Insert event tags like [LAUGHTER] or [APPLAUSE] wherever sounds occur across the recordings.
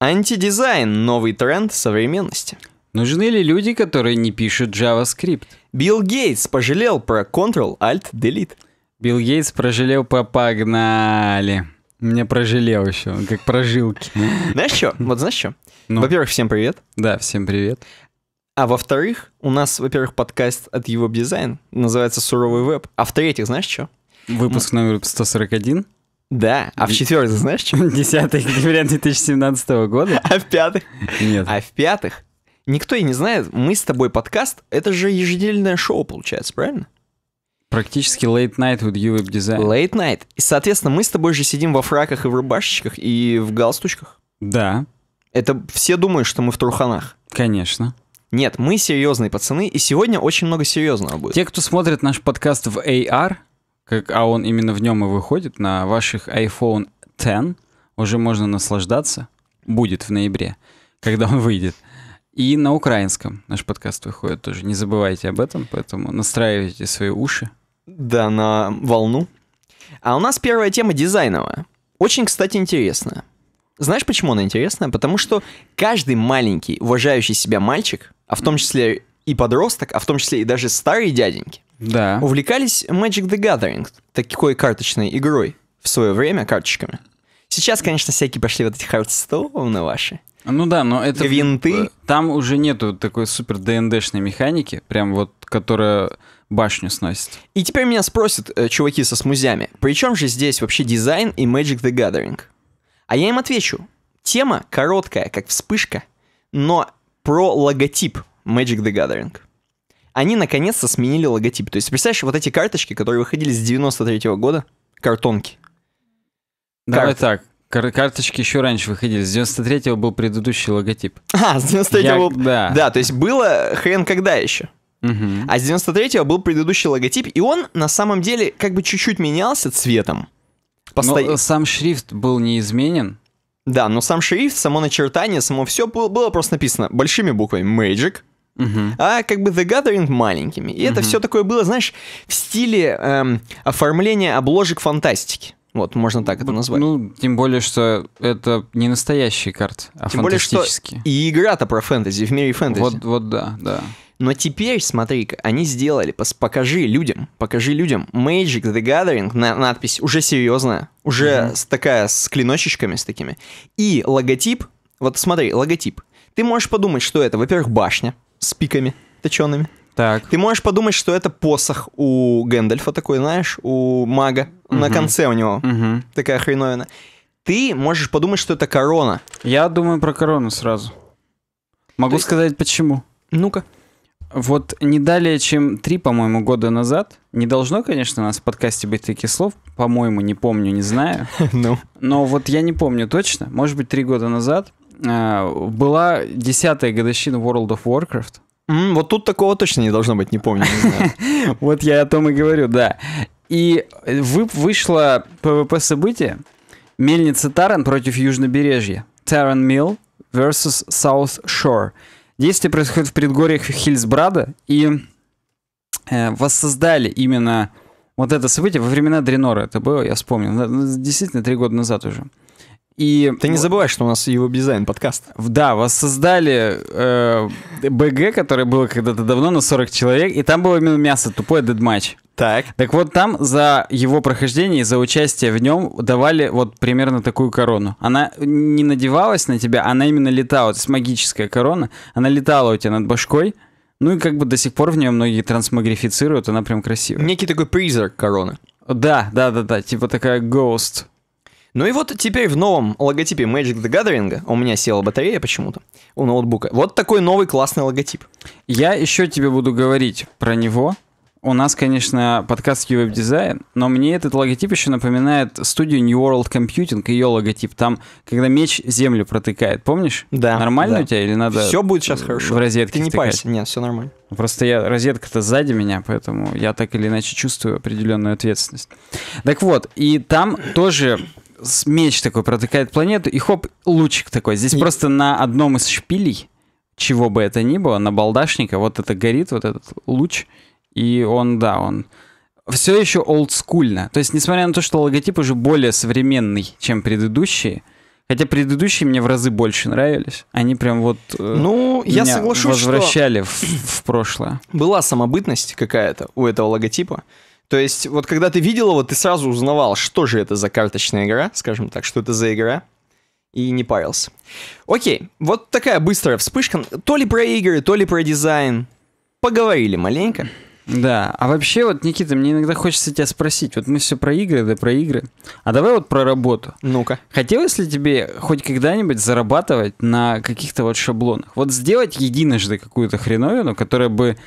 Антидизайн – новый тренд современности. Нужны ли люди, которые не пишут JavaScript? Билл Гейтс пожалел про Ctrl-Alt-Delete. Билл Гейтс прожалел по «Погнали». Мне прожалел еще, как прожилки. Знаешь что? Вот знаешь что? Ну. Во-первых, всем привет. Да, всем привет. А во-вторых, у нас, во-первых, подкаст от его дизайн называется «Суровый веб». А в-третьих, знаешь что? Выпуск номер 141. Да, а в четвертых знаешь что? 10 декабря 2017 года. А в пятых? Нет. А в пятых? Никто и не знает, мы с тобой подкаст, это же еженедельное шоу получается, правильно? Практически late night with you web design. Late night. И, соответственно, мы с тобой же сидим во фраках и в рубашечках, и в галстучках. Да. Это все думают, что мы в труханах. Конечно. Нет, мы серьезные пацаны, и сегодня очень много серьезного будет. Те, кто смотрит наш подкаст в AR, как, а он именно в нем и выходит, на ваших iPhone 10 уже можно наслаждаться. Будет в ноябре, когда он выйдет. И на украинском наш подкаст выходит тоже. Не забывайте об этом, поэтому настраивайте свои уши. Да, на волну. А у нас первая тема дизайновая. Очень, кстати, интересная. Знаешь, почему она интересная? Потому что каждый маленький, уважающий себя мальчик, а в том числе и подросток, а в том числе и даже старые дяденьки, да. увлекались Magic the Gathering, такой карточной игрой в свое время, карточками. Сейчас, конечно, всякие пошли вот эти хардстоуны ваши. Ну да, но это... Винты. Там уже нету такой супер ДНДшной механики, прям вот, которая башню сносит. И теперь меня спросят э, чуваки со смузями, при чем же здесь вообще дизайн и Magic the Gathering? А я им отвечу. Тема короткая, как вспышка, но про логотип Magic the Gathering они наконец-то сменили логотип. То есть, представляешь, вот эти карточки, которые выходили с 93 -го года, картонки. Давай Карты. так, Кар карточки еще раньше выходили. С 93-го был предыдущий логотип. [LAUGHS] А, с 93-го был... Да. да, то есть было хрен когда еще. Угу. А с 93-го был предыдущий логотип, и он на самом деле как бы чуть-чуть менялся цветом. Посто... Но э, сам шрифт был неизменен. Да, но сам шрифт, само начертание, само все было просто написано большими буквами Magic, Uh-huh. А как бы The Gathering маленькими. И uh-huh. это все такое было, знаешь, в стиле эм, оформления обложек фантастики. Вот, можно так это назвать. Ну, тем более, что это не настоящие карты, а тем более, что и игра-то про фэнтези, в мире фэнтези. Вот, вот да, да. Но теперь, смотри-ка, они сделали, пос, покажи людям, покажи людям Magic the Gathering, на, надпись уже серьезная, уже mm-hmm. с, такая с клиночечками, с такими. И логотип, вот смотри, логотип. Ты можешь подумать, что это, во-первых, башня, с пиками точеными. Так. Ты можешь подумать, что это посох у Гэндальфа такой, знаешь, у мага. Угу. На конце у него угу. такая хреновина. Ты можешь подумать, что это корона. Я думаю про корону сразу. Могу есть... сказать почему. Ну-ка. Вот не далее, чем три, по-моему, года назад, не должно, конечно, у нас в подкасте быть таких слов, по-моему, не помню, не знаю. [LAUGHS] Ну. Но вот я не помню точно, может быть, три года назад Э, была десятая годовщина World of Warcraft. Mm, вот тут такого точно не должно быть, не помню. [LAUGHS] вот я о том и говорю, да. И вышло PvP-событие Мельница Таран против Южнобережья. Таран Милл versus South Shore. Действие происходит в предгорьях Хильсбрада и э, воссоздали именно вот это событие во времена Дренора. Это было, я вспомнил, действительно, три года назад уже. И Ты не забывай, что у нас его дизайн подкаст. Да, воссоздали э, БГ, которое было когда-то давно на 40 человек, и там было именно мясо, тупой дедматч. Так. Так вот там за его прохождение, за участие в нем давали вот примерно такую корону. Она не надевалась на тебя, она именно летала. То есть магическая корона, она летала у тебя над башкой. Ну и как бы до сих пор в нее многие трансмагрифицируют, она прям красивая. Некий такой призрак короны. Да, да, да, да, типа такая ghost ну и вот теперь в новом логотипе Magic the Gathering, у меня села батарея почему-то у ноутбука, вот такой новый классный логотип. Я еще тебе буду говорить про него. У нас, конечно, подкаст Web Design, но мне этот логотип еще напоминает студию New World Computing, ее логотип. Там, когда меч землю протыкает, помнишь? Да. Нормально да. у тебя или надо... Все будет сейчас хорошо. В розетке Ты не втыкать? парься, нет, все нормально. Просто я розетка-то сзади меня, поэтому я так или иначе чувствую определенную ответственность. Так вот, и там тоже меч такой протыкает планету, и хоп, лучик такой. Здесь и... просто на одном из шпилей, чего бы это ни было, на балдашника, вот это горит, вот этот луч, и он, да, он все еще олдскульно. То есть, несмотря на то, что логотип уже более современный, чем предыдущие, Хотя предыдущие мне в разы больше нравились. Они прям вот э, ну, я соглашусь, возвращали что в, в прошлое. Была самобытность какая-то у этого логотипа. То есть, вот когда ты видел его, ты сразу узнавал, что же это за карточная игра, скажем так, что это за игра, и не парился. Окей, вот такая быстрая вспышка. То ли про игры, то ли про дизайн. Поговорили маленько. Да, а вообще вот, Никита, мне иногда хочется тебя спросить, вот мы все про игры, да про игры, а давай вот про работу. Ну-ка. Хотелось ли тебе хоть когда-нибудь зарабатывать на каких-то вот шаблонах? Вот сделать единожды какую-то хреновину, которая бы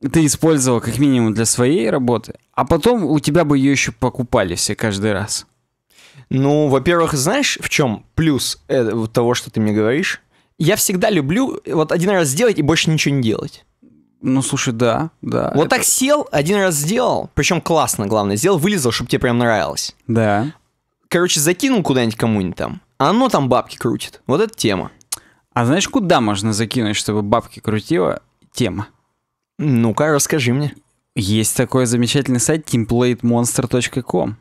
ты использовал как минимум для своей работы, а потом у тебя бы ее еще покупали все каждый раз. Ну, во-первых, знаешь, в чем плюс э, того, что ты мне говоришь? Я всегда люблю э, вот один раз сделать и больше ничего не делать. Ну, слушай, да, да. Вот это... так сел, один раз сделал, причем классно, главное, сделал, вылезал, чтобы тебе прям нравилось. Да. Короче, закинул куда-нибудь кому-нибудь там, а оно там бабки крутит. Вот эта тема. А знаешь, куда можно закинуть, чтобы бабки крутила? Тема. Ну-ка, расскажи мне. Есть такой замечательный сайт templatemonster.com.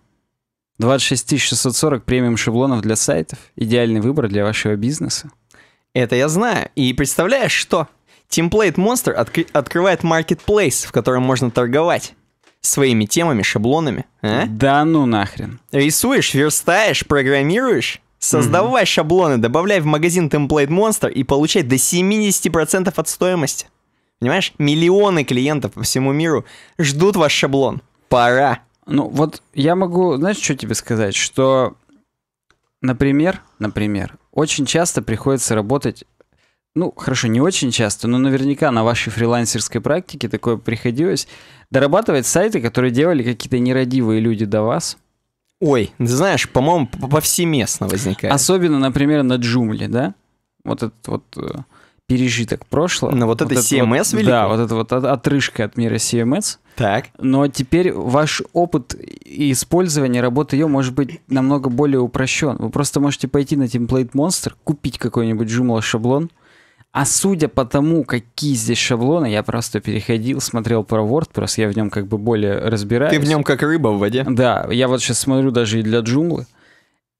26 640 премиум шаблонов для сайтов. Идеальный выбор для вашего бизнеса. Это я знаю. И представляешь, что? Template Monster отк- открывает marketplace, в котором можно торговать своими темами, шаблонами. А? Да ну нахрен. Рисуешь, верстаешь, программируешь. Создавай mm шаблоны, добавляй в магазин Template Monster и получай до 70% от стоимости. Понимаешь, миллионы клиентов по всему миру ждут ваш шаблон. Пора. Ну, вот я могу, знаешь, что тебе сказать? Что, например, например, очень часто приходится работать ну, хорошо, не очень часто, но наверняка на вашей фрилансерской практике такое приходилось, дорабатывать сайты, которые делали какие-то нерадивые люди до вас. Ой, ты знаешь, по-моему, повсеместно возникает. Особенно, например, на Джумле, да? Вот этот вот э, пережиток прошлого. Но ну, вот, вот это CMS вот, Да, вот это вот отрыжка от мира CMS. Так. Но теперь ваш опыт использования работы ее может быть намного более упрощен. Вы просто можете пойти на Template Monster, купить какой-нибудь Joomla шаблон, а судя по тому, какие здесь шаблоны, я просто переходил, смотрел про WordPress, я в нем как бы более разбираюсь. Ты в нем как рыба в воде. Да, я вот сейчас смотрю даже и для джунглы.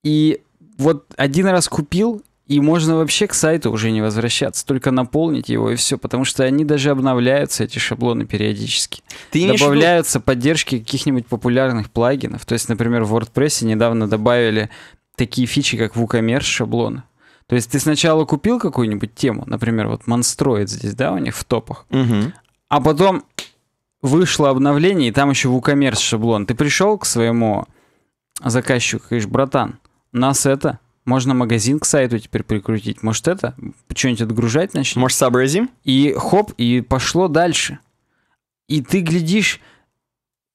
И вот один раз купил, и можно вообще к сайту уже не возвращаться, только наполнить его и все, потому что они даже обновляются, эти шаблоны, периодически. Ты Добавляются виду... поддержки каких-нибудь популярных плагинов. То есть, например, в WordPress недавно добавили такие фичи, как WooCommerce шаблоны. То есть ты сначала купил какую-нибудь тему, например, вот Monstroid здесь, да, у них в топах, угу. а потом вышло обновление, и там еще WooCommerce шаблон. Ты пришел к своему заказчику, говоришь, братан, нас это можно магазин к сайту теперь прикрутить. Может, это? Что-нибудь отгружать начнем? Может, сообразим? И хоп, и пошло дальше. И ты глядишь,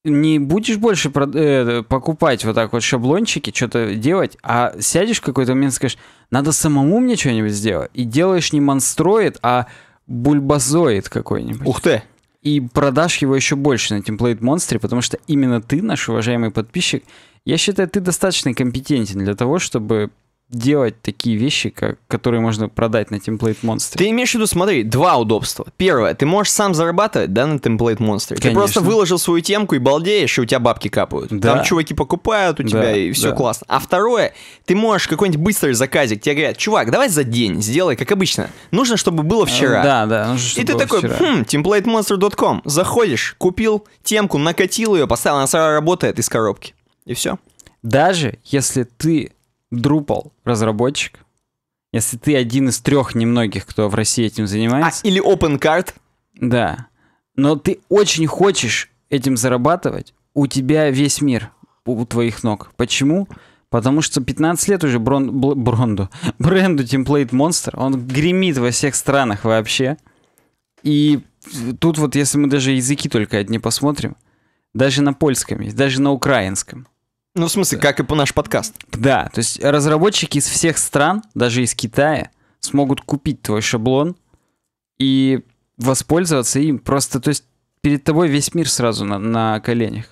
не будешь больше э, покупать вот так вот шаблончики, что-то делать, а сядешь в какой-то момент и скажешь, надо самому мне что-нибудь сделать. И делаешь не монстроид, а бульбазоид какой-нибудь. Ух ты! И продашь его еще больше на темплейт монстре, потому что именно ты, наш уважаемый подписчик, я считаю, ты достаточно компетентен для того, чтобы делать такие вещи, как, которые можно продать на Template Monster. Ты имеешь в виду, смотри, два удобства. Первое, ты можешь сам зарабатывать, да, на темплейт монстре. Ты просто выложил свою темку и балдеешь, и у тебя бабки капают. Да. Там чуваки покупают у тебя, да, и все да. классно. А второе, ты можешь какой-нибудь быстрый заказик, тебе говорят, чувак, давай за день сделай, как обычно. Нужно, чтобы было э, вчера. Да, да. Нужно, чтобы и ты такой, вчера. хм, templatemonster.com, заходишь, купил темку, накатил ее, поставил, она сразу работает из коробки. И все. Даже если ты Drupal разработчик, если ты один из трех немногих, кто в России этим а, занимается... А, или OpenCard. Да. Но ты очень хочешь этим зарабатывать, у тебя весь мир у твоих ног. Почему? Потому что 15 лет уже брон, бл, бронду, [LAUGHS] бренду Template Monster, он гремит во всех странах вообще. И тут вот, если мы даже языки только одни посмотрим, даже на польском есть, даже на украинском. Ну, в смысле, как и по наш подкаст. Да, то есть разработчики из всех стран, даже из Китая, смогут купить твой шаблон и воспользоваться им. Просто, то есть, перед тобой весь мир сразу на, на коленях.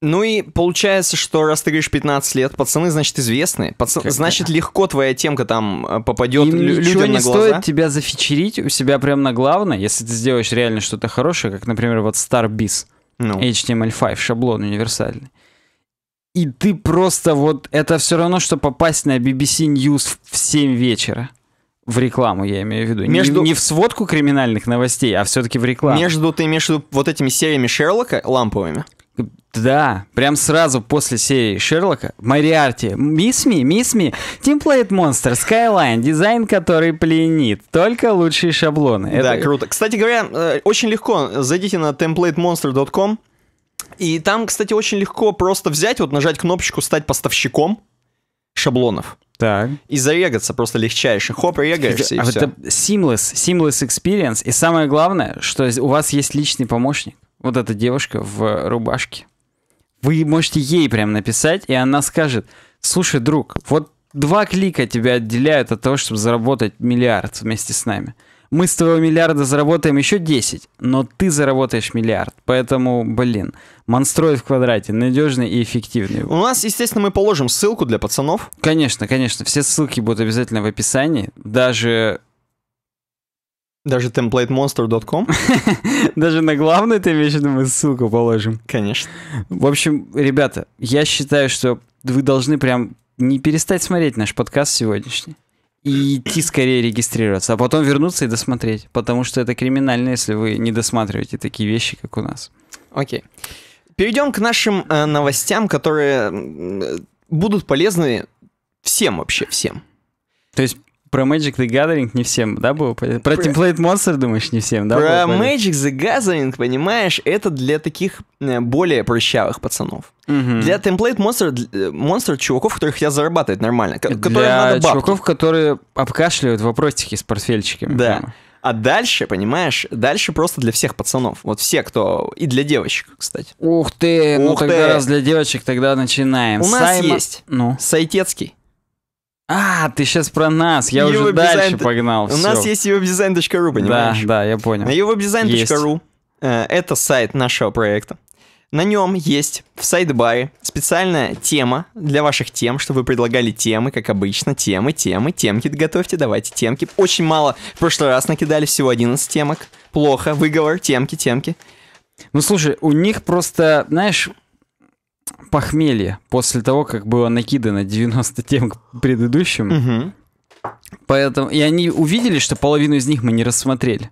Ну и получается, что раз ты говоришь 15 лет, пацаны, значит, известны. Пацан, значит, легко твоя темка там э, попадет Им лю- людям не на глаза. стоит тебя зафичерить у себя прям на главное, если ты сделаешь реально что-то хорошее, как, например, вот Starbiz. Ну. HTML5, шаблон универсальный и ты просто вот... Это все равно, что попасть на BBC News в 7 вечера. В рекламу, я имею в виду. Между... Не, не в сводку криминальных новостей, а все-таки в рекламу. Между ты между вот этими сериями Шерлока ламповыми. Да, прям сразу после серии Шерлока Мариарти, Мисс Ми, Мисс Ми, Темплейт Монстр, Skyline, дизайн, который пленит, только лучшие шаблоны. Да, Это... круто. Кстати говоря, э, очень легко, зайдите на templatemonster.com, и там, кстати, очень легко просто взять, вот нажать кнопочку «Стать поставщиком» шаблонов. Так. И зарегаться просто легчайше. Хоп, регаешься, и а все. Это seamless, seamless experience. И самое главное, что у вас есть личный помощник. Вот эта девушка в рубашке. Вы можете ей прям написать, и она скажет, слушай, друг, вот два клика тебя отделяют от того, чтобы заработать миллиард вместе с нами мы с твоего миллиарда заработаем еще 10, но ты заработаешь миллиард. Поэтому, блин, монстроид в квадрате надежный и эффективный. У нас, естественно, мы положим ссылку для пацанов. Конечно, конечно. Все ссылки будут обязательно в описании. Даже даже templatemonster.com? [LAUGHS] Даже на главную ты имеешь мы ссылку положим. Конечно. В общем, ребята, я считаю, что вы должны прям не перестать смотреть наш подкаст сегодняшний и идти скорее регистрироваться, а потом вернуться и досмотреть, потому что это криминально, если вы не досматриваете такие вещи, как у нас. Окей. Okay. Перейдем к нашим э, новостям, которые будут полезны всем вообще, всем. То есть про Magic the Gathering не всем, да, было? Про, про... Template Monster, думаешь, не всем, да? Про было Magic the Gathering, понимаешь, это для таких э, более прыщавых пацанов. Угу. Для Template Monster, э, Monster чуваков, которые хотят зарабатывать нормально. Для надо бабки. чуваков, которые обкашливают вопросики с портфельчиками. Да. Прямо. А дальше, понимаешь, дальше просто для всех пацанов. Вот все, кто... И для девочек, кстати. Ух ты! Ну Ух ну, ты. тогда раз для девочек, тогда начинаем. У Сайма... нас есть ну. Сайтецкий. А, ты сейчас про нас, я уже дальше дизайн... погнал. У нас есть webdesign.ru, понимаешь? Да, да, я понял. webdesign.ru э, — это сайт нашего проекта. На нем есть в сайдбаре специальная тема для ваших тем, что вы предлагали темы, как обычно, темы, темы, темки готовьте, давайте темки. Очень мало, в прошлый раз накидали всего 11 темок, плохо, выговор, темки, темки. Ну слушай, у них просто, знаешь, похмелье после того, как было накидано 90 тем к предыдущим. Угу. Поэтому, и они увидели, что половину из них мы не рассмотрели.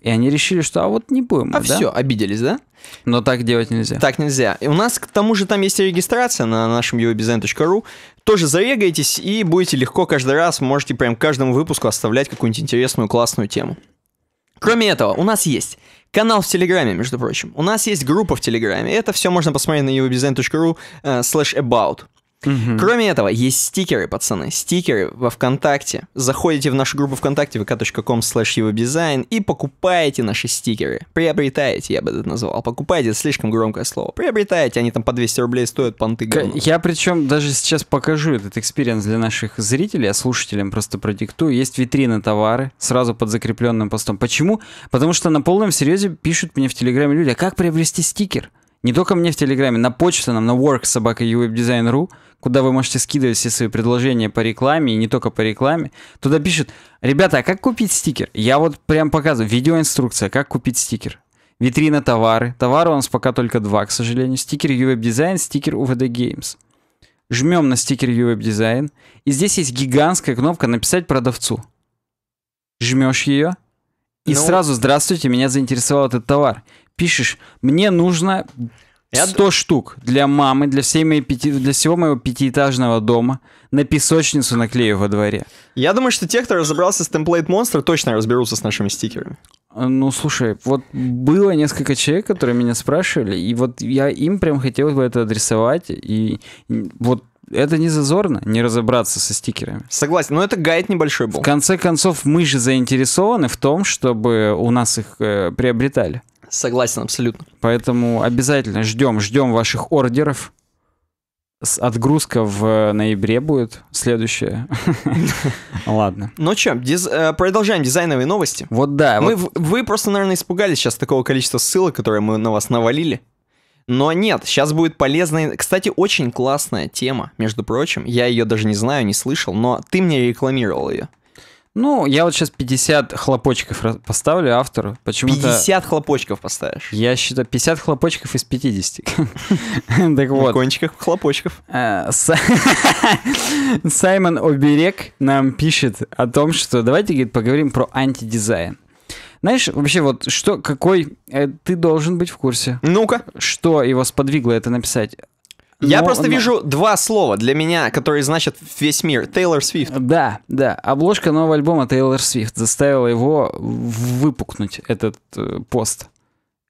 И они решили, что а вот не будем. А да? все, обиделись, да? Но так делать нельзя. Так нельзя. И у нас к тому же там есть регистрация на нашем uobizn.ru. Тоже зарегаетесь и будете легко каждый раз, можете прям каждому выпуску оставлять какую-нибудь интересную, классную тему. Кроме этого, у нас есть Канал в Телеграме, между прочим. У нас есть группа в Телеграме. Это все можно посмотреть на uwebdesign.ru э, slash about. Угу. Кроме этого, есть стикеры, пацаны. Стикеры во ВКонтакте. Заходите в нашу группу ВКонтакте vk.com slash дизайн и покупаете наши стикеры. Приобретаете, я бы это назвал. Покупаете, это слишком громкое слово. Приобретаете, они там по 200 рублей стоят, понты говно. Я причем даже сейчас покажу этот экспириенс для наших зрителей, а слушателям просто продиктую. Есть витрины товары сразу под закрепленным постом. Почему? Потому что на полном серьезе пишут мне в Телеграме люди, а как приобрести стикер? Не только мне в Телеграме, на почту нам, на worksobaka.uwebdesign.ru куда вы можете скидывать все свои предложения по рекламе, и не только по рекламе, туда пишет, ребята, а как купить стикер? Я вот прям показываю, видеоинструкция, как купить стикер. Витрина товары. Товары у нас пока только два, к сожалению. Стикер UWeb Design, стикер UVD Games. Жмем на стикер UWeb Design. И здесь есть гигантская кнопка «Написать продавцу». Жмешь ее, и ну... сразу «Здравствуйте, меня заинтересовал этот товар». Пишешь «Мне нужно 100 штук для мамы, для, всей моей пяти, для всего моего пятиэтажного дома на песочницу наклею во дворе. Я думаю, что те, кто разобрался с темплейт монстра, точно разберутся с нашими стикерами. А, ну, слушай, вот было несколько человек, которые меня спрашивали, и вот я им прям хотел бы это адресовать, и вот это не зазорно, не разобраться со стикерами. Согласен, но это гайд небольшой был. В конце концов, мы же заинтересованы в том, чтобы у нас их э, приобретали. Согласен абсолютно. Поэтому обязательно ждем, ждем ваших ордеров. Отгрузка в э, ноябре будет следующая. [LAUGHS] Ладно. Ну что, э, продолжаем дизайновые новости. Вот да. Мы, Вы просто, наверное, испугались сейчас такого количества ссылок, которые мы на вас навалили. Но нет, сейчас будет полезная... Кстати, очень классная тема, между прочим. Я ее даже не знаю, не слышал, но ты мне рекламировал ее. Ну, я вот сейчас 50 хлопочков поставлю автору. Почему-то... 50 хлопочков поставишь? Я считаю, 50 хлопочков из 50. [LAUGHS] Так вот. Кончиках хлопочков. Э, [LAUGHS] Саймон Оберег нам пишет о том, что давайте, говорит, поговорим про антидизайн. Знаешь, вообще вот что, какой э, ты должен быть в курсе? Ну-ка. Что его сподвигло это написать? Я но, просто но... вижу два слова для меня, которые значат весь мир. Тейлор Свифт. Да, да. Обложка нового альбома Тейлор Свифт заставила его выпукнуть этот э, пост.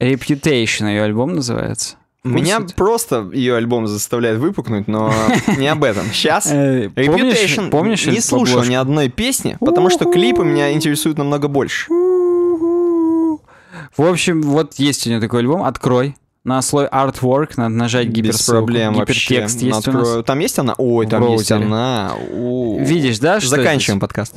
Reputation ее альбом называется. Меня Пусть... просто ее альбом заставляет выпукнуть, но [LAUGHS] не об этом. Сейчас э, Reputation помнишь, не слушал ни одной песни, потому что клипы меня интересуют намного больше. В общем, вот есть у нее такой альбом, открой на слой artwork надо нажать гиперссылку. Без проблем Гипертекст вообще. есть Открою. у нас. Там есть она? Ой, там Броузере. есть она. О. Видишь, да? Что Заканчиваем здесь? подкаст.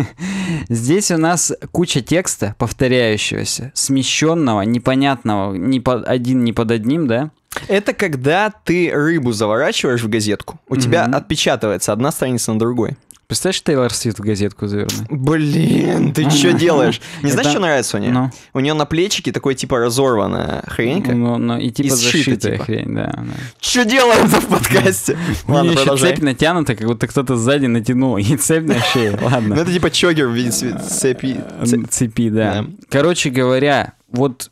[LAUGHS] здесь у нас куча текста повторяющегося, смещенного, непонятного, не под один, не под одним, да? Это когда ты рыбу заворачиваешь в газетку. У угу. тебя отпечатывается одна страница на другой. Представляешь, Тейлор Свит в газетку завернул? Блин, ты что делаешь? Не знаешь, что нравится у нее? Ну? У нее на плечике такой типа разорванная хренька. Ну, ну и типа зашитая типа. хрень, да. Что делаем в подкасте? [LAUGHS] Ладно, еще цепь натянута, как будто кто-то сзади натянул. И цепь на шее, [LAUGHS] ладно. Ну, это типа чогер в виде цепи. Э, цепи, да. Короче говоря, вот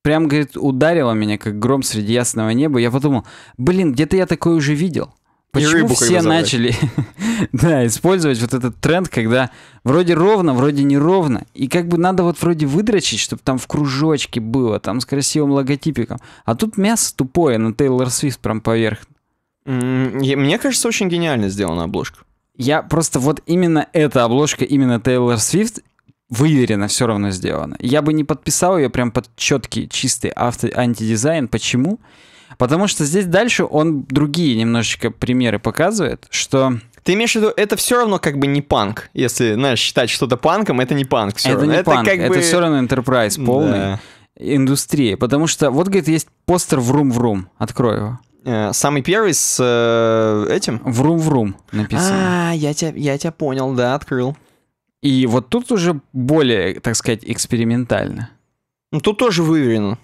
прям, говорит, ударило меня, как гром среди ясного неба. Я подумал, блин, где-то я такое уже видел. Почему и рыбу все начали [LAUGHS] да, использовать вот этот тренд, когда вроде ровно, вроде неровно, и как бы надо вот вроде выдрочить, чтобы там в кружочке было, там с красивым логотипиком. А тут мясо тупое на Тейлор Свифт прям поверх. Мне кажется, очень гениально сделана обложка. Я просто вот именно эта обложка, именно Тейлор Свифт, выверенно все равно сделана. Я бы не подписал ее прям под четкий, чистый авто антидизайн. Почему? Потому что здесь дальше он другие немножечко примеры показывает, что... Ты имеешь в виду, это все равно как бы не панк. Если, знаешь, считать что-то панком, это не панк все это равно. Не это панк, как это бы... все равно Enterprise полный. Да. Индустрии. Потому что вот, говорит, есть постер «Врум-врум». Открой его. Э, самый первый с э, этим? Врум-врум написано. А, я тебя, я тебя понял, да, открыл. И вот тут уже более, так сказать, экспериментально. Ну, тут тоже выверено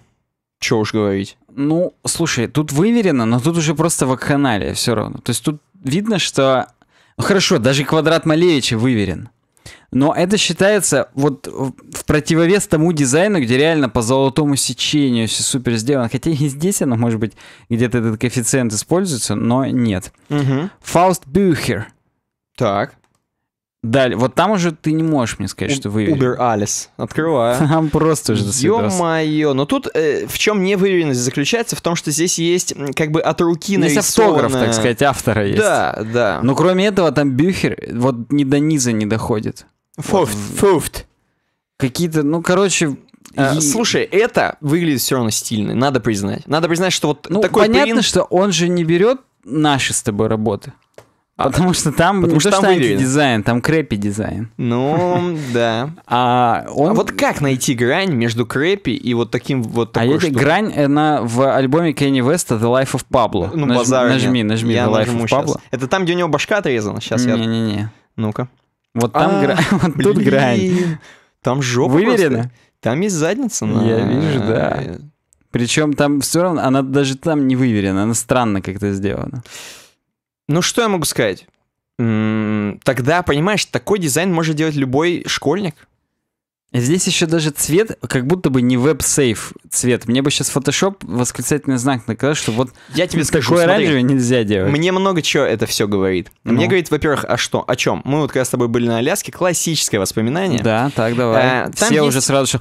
что уж говорить. Ну, слушай, тут выверено, но тут уже просто вакханалия все равно. То есть тут видно, что... Ну, хорошо, даже квадрат Малевича выверен. Но это считается вот в противовес тому дизайну, где реально по золотому сечению все супер сделано. Хотя и здесь оно, может быть, где-то этот коэффициент используется, но нет. Угу. Фауст Бюхер. Так. Далее. Вот там уже ты не можешь мне сказать, что вы. Uber Alice. Открываю. [LAUGHS] Там просто уже Ё-моё. Но тут э, в чем неуверенность заключается? В том, что здесь есть как бы от руки нарисованная... Есть автограф, так сказать, автора есть. Да, да. Но кроме этого там бюхер э, вот ни до низа не доходит. Фуфт, вот. фуфт. Какие-то, ну, короче, и... Э, слушай, это выглядит все равно стильно, надо признать. Надо признать, что вот ну, такой понятно, принт... что он же не берет наши с тобой работы. А. Потому что там Потому не что то, там что дизайн, там крэпи дизайн. Ну, [LAUGHS] да. А, он... а вот как найти грань между крэпи и вот таким вот а такой А эта грань, она в альбоме Кенни Веста «The Life of Pablo». Ну, Наж... базар Нажми, нажми я «The Life of Pablo». Сейчас. Это там, где у него башка отрезана? Сейчас я... Не-не-не. Ну-ка. Вот там а, грань, [LAUGHS] вот тут грань. Там жопа Выверено? Там есть задница. Но... Я вижу, да. Э, Причем там все равно, она даже там не выверена, она странно как-то сделана. Ну, что я могу сказать? тогда, понимаешь, такой дизайн может делать любой школьник. Здесь еще даже цвет, как будто бы не веб-сейф цвет. Мне бы сейчас Photoshop восклицательный знак наказал, что вот я тебе скажу, такое смотри, оранжевое нельзя делать. Мне много чего это все говорит. Ну. Мне говорит, во-первых, а что, о чем? Мы вот когда с тобой были на Аляске, классическое воспоминание. Да, так, давай. А, Все есть... уже сразу же...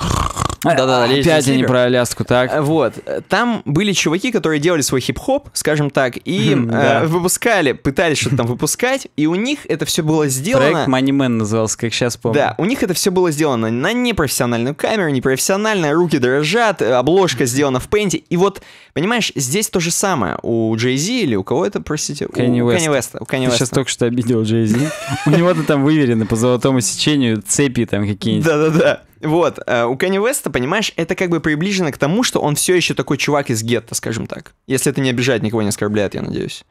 Да-да-да, а, Опять они про Аляску, так. Э, вот. Там были чуваки, которые делали свой хип-хоп, скажем так, и хм, э, выпускали, пытались что-то там выпускать, и у них это все было сделано... Проект Money Man назывался, как сейчас помню. Да, у них это все было сделано на непрофессиональную камеру, непрофессионально, руки дрожат, э, обложка сделана в пенте, и вот, понимаешь, здесь то же самое. У Джей-Зи или у кого это, простите? Кэнни Уэста. Ты сейчас только что обидел Джей-Зи. [LAUGHS] У него-то там выверены по золотому сечению цепи там какие-нибудь. Да-да-да. Вот, э, у Кенни Веста, понимаешь, это как бы приближено к тому, что он все еще такой чувак из гетто, скажем так. Если это не обижает, никого не оскорбляет, я надеюсь.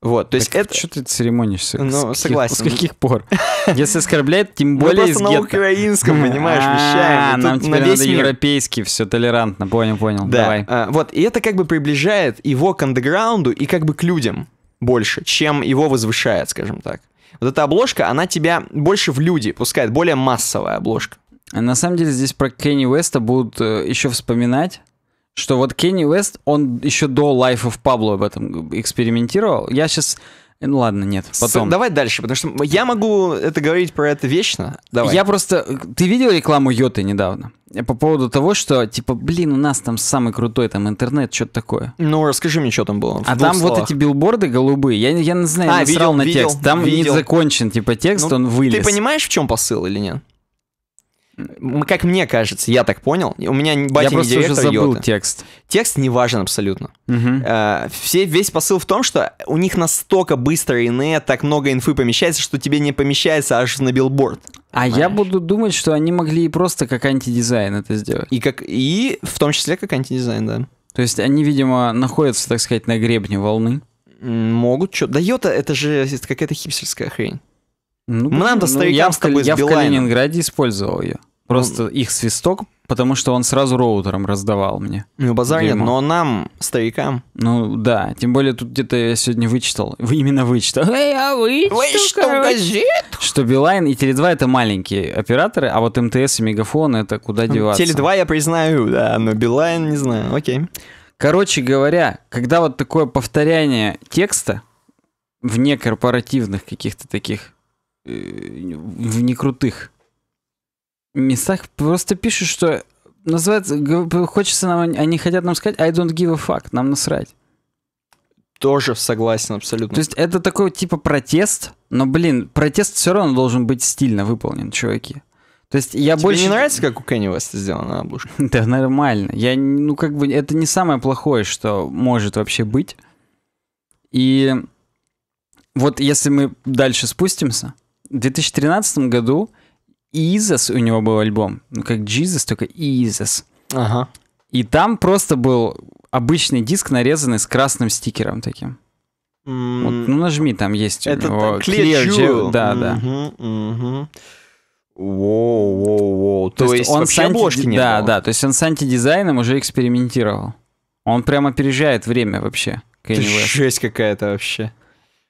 Вот, то так есть это... Что ты церемонишься? Ну, с согласен. С каких пор? Если оскорбляет, тем ну, более из просто на украинском, понимаешь, вещаем. А, нам теперь надо европейский, все толерантно, понял, понял, давай. Э, вот, и это как бы приближает его к андеграунду и как бы к людям больше, чем его возвышает, скажем так. Вот эта обложка, она тебя больше в люди пускает, более массовая обложка. На самом деле здесь про Кенни Уэста будут э, еще вспоминать, что вот Кенни Уэст, он еще до Life of Pablo об этом экспериментировал. Я сейчас э, ну ладно, нет, потом. С, давай дальше, потому что я могу это говорить про это вечно. Давай. Я просто... Э, ты видел рекламу Йоты недавно? По поводу того, что, типа, блин, у нас там самый крутой там интернет, что-то такое. Ну, расскажи мне, что там было. А там словах. вот эти билборды голубые. Я, я не знаю, а, насрал видел, на видел, текст. Там видел. не закончен, типа, текст, ну, он вылез. Ты понимаешь, в чем посыл или нет? Как мне кажется, я так понял. У меня батя я не директор уже забыл Йота. текст. Текст не важен абсолютно. Угу. А, все, весь посыл в том, что у них настолько быстро ине, так много инфы помещается, что тебе не помещается аж на билборд. А я буду думать, что они могли и просто как антидизайн это сделать. И, как, и в том числе как антидизайн, да. То есть они, видимо, находятся, так сказать, на гребне волны. Могут, что? Да Йота, это же какая-то хипстерская хрень. Ну, Нам-то ну, я с тобой Я в Калининграде использовал ее. Просто он... их свисток, потому что он сразу роутером раздавал мне. Ну, базар нет, но нам, старикам. Ну, да. Тем более, тут где-то я сегодня вычитал. Вы именно вычитал. [LAUGHS] Эй, а вычитал, вычитал газет. Что Билайн и Теле2 это маленькие операторы, а вот МТС и Мегафон это куда ну, деваться. Теле2 я признаю, да, но Билайн не знаю. Окей. Короче говоря, когда вот такое повторяние текста вне корпоративных каких-то таких, э, в некрутых местах просто пишут, что называется, хочется нам, они хотят нам сказать I don't give a fuck, нам насрать. Тоже согласен абсолютно. То есть это такой типа протест, но, блин, протест все равно должен быть стильно выполнен, чуваки. То есть я Тебе больше... не нравится, как у Кенни Веста сделана обложка? [LAUGHS] Да нормально. Я, ну, как бы, это не самое плохое, что может вообще быть. И вот если мы дальше спустимся, в 2013 году Изос у него был альбом. Ну, как Jesus, только Изос. Ага. И там просто был обычный диск, нарезанный с красным стикером таким. Mm. Вот, ну, нажми, там есть Это у него... Это Clear, Clear Jewel. Да, mm-hmm, да. Mm-hmm. Воу, воу, воу. То, то есть, есть он вообще обложки не Да, было. да, то есть он с антидизайном уже экспериментировал. Он прямо опережает время вообще. Это жесть какая-то вообще.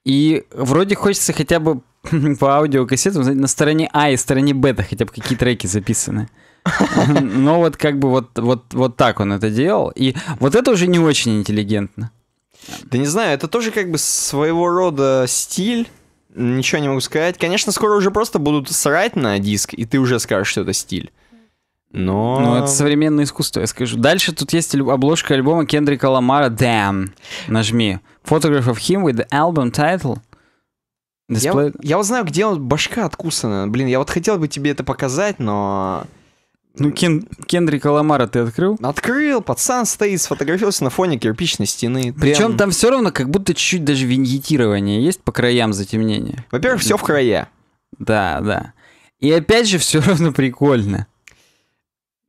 И вроде хочется хотя бы [LAUGHS] по аудиокассетам, на стороне А и стороне Б -то хотя бы какие треки записаны. [LAUGHS] Но вот как бы вот, вот, вот так он это делал. И вот это уже не очень интеллигентно. Да не знаю, это тоже как бы своего рода стиль. Ничего не могу сказать. Конечно, скоро уже просто будут срать на диск, и ты уже скажешь, что это стиль. Но... Ну, это современное искусство, я скажу. Дальше тут есть обложка альбома Кендрика Ламара «Damn». Нажми. Photograph of him with the album title Дисплей... Я, я вот знаю, где он, башка откусана. Блин, я вот хотел бы тебе это показать, но... Ну, Кен... Кендрика Ламара ты открыл? Открыл, пацан стоит, сфотографировался на фоне кирпичной стены. Прям... Причем там все равно как будто чуть-чуть даже виньетирование есть по краям затемнения. Во-первых, все в края. Да, да. И опять же, все [LAUGHS] равно прикольно.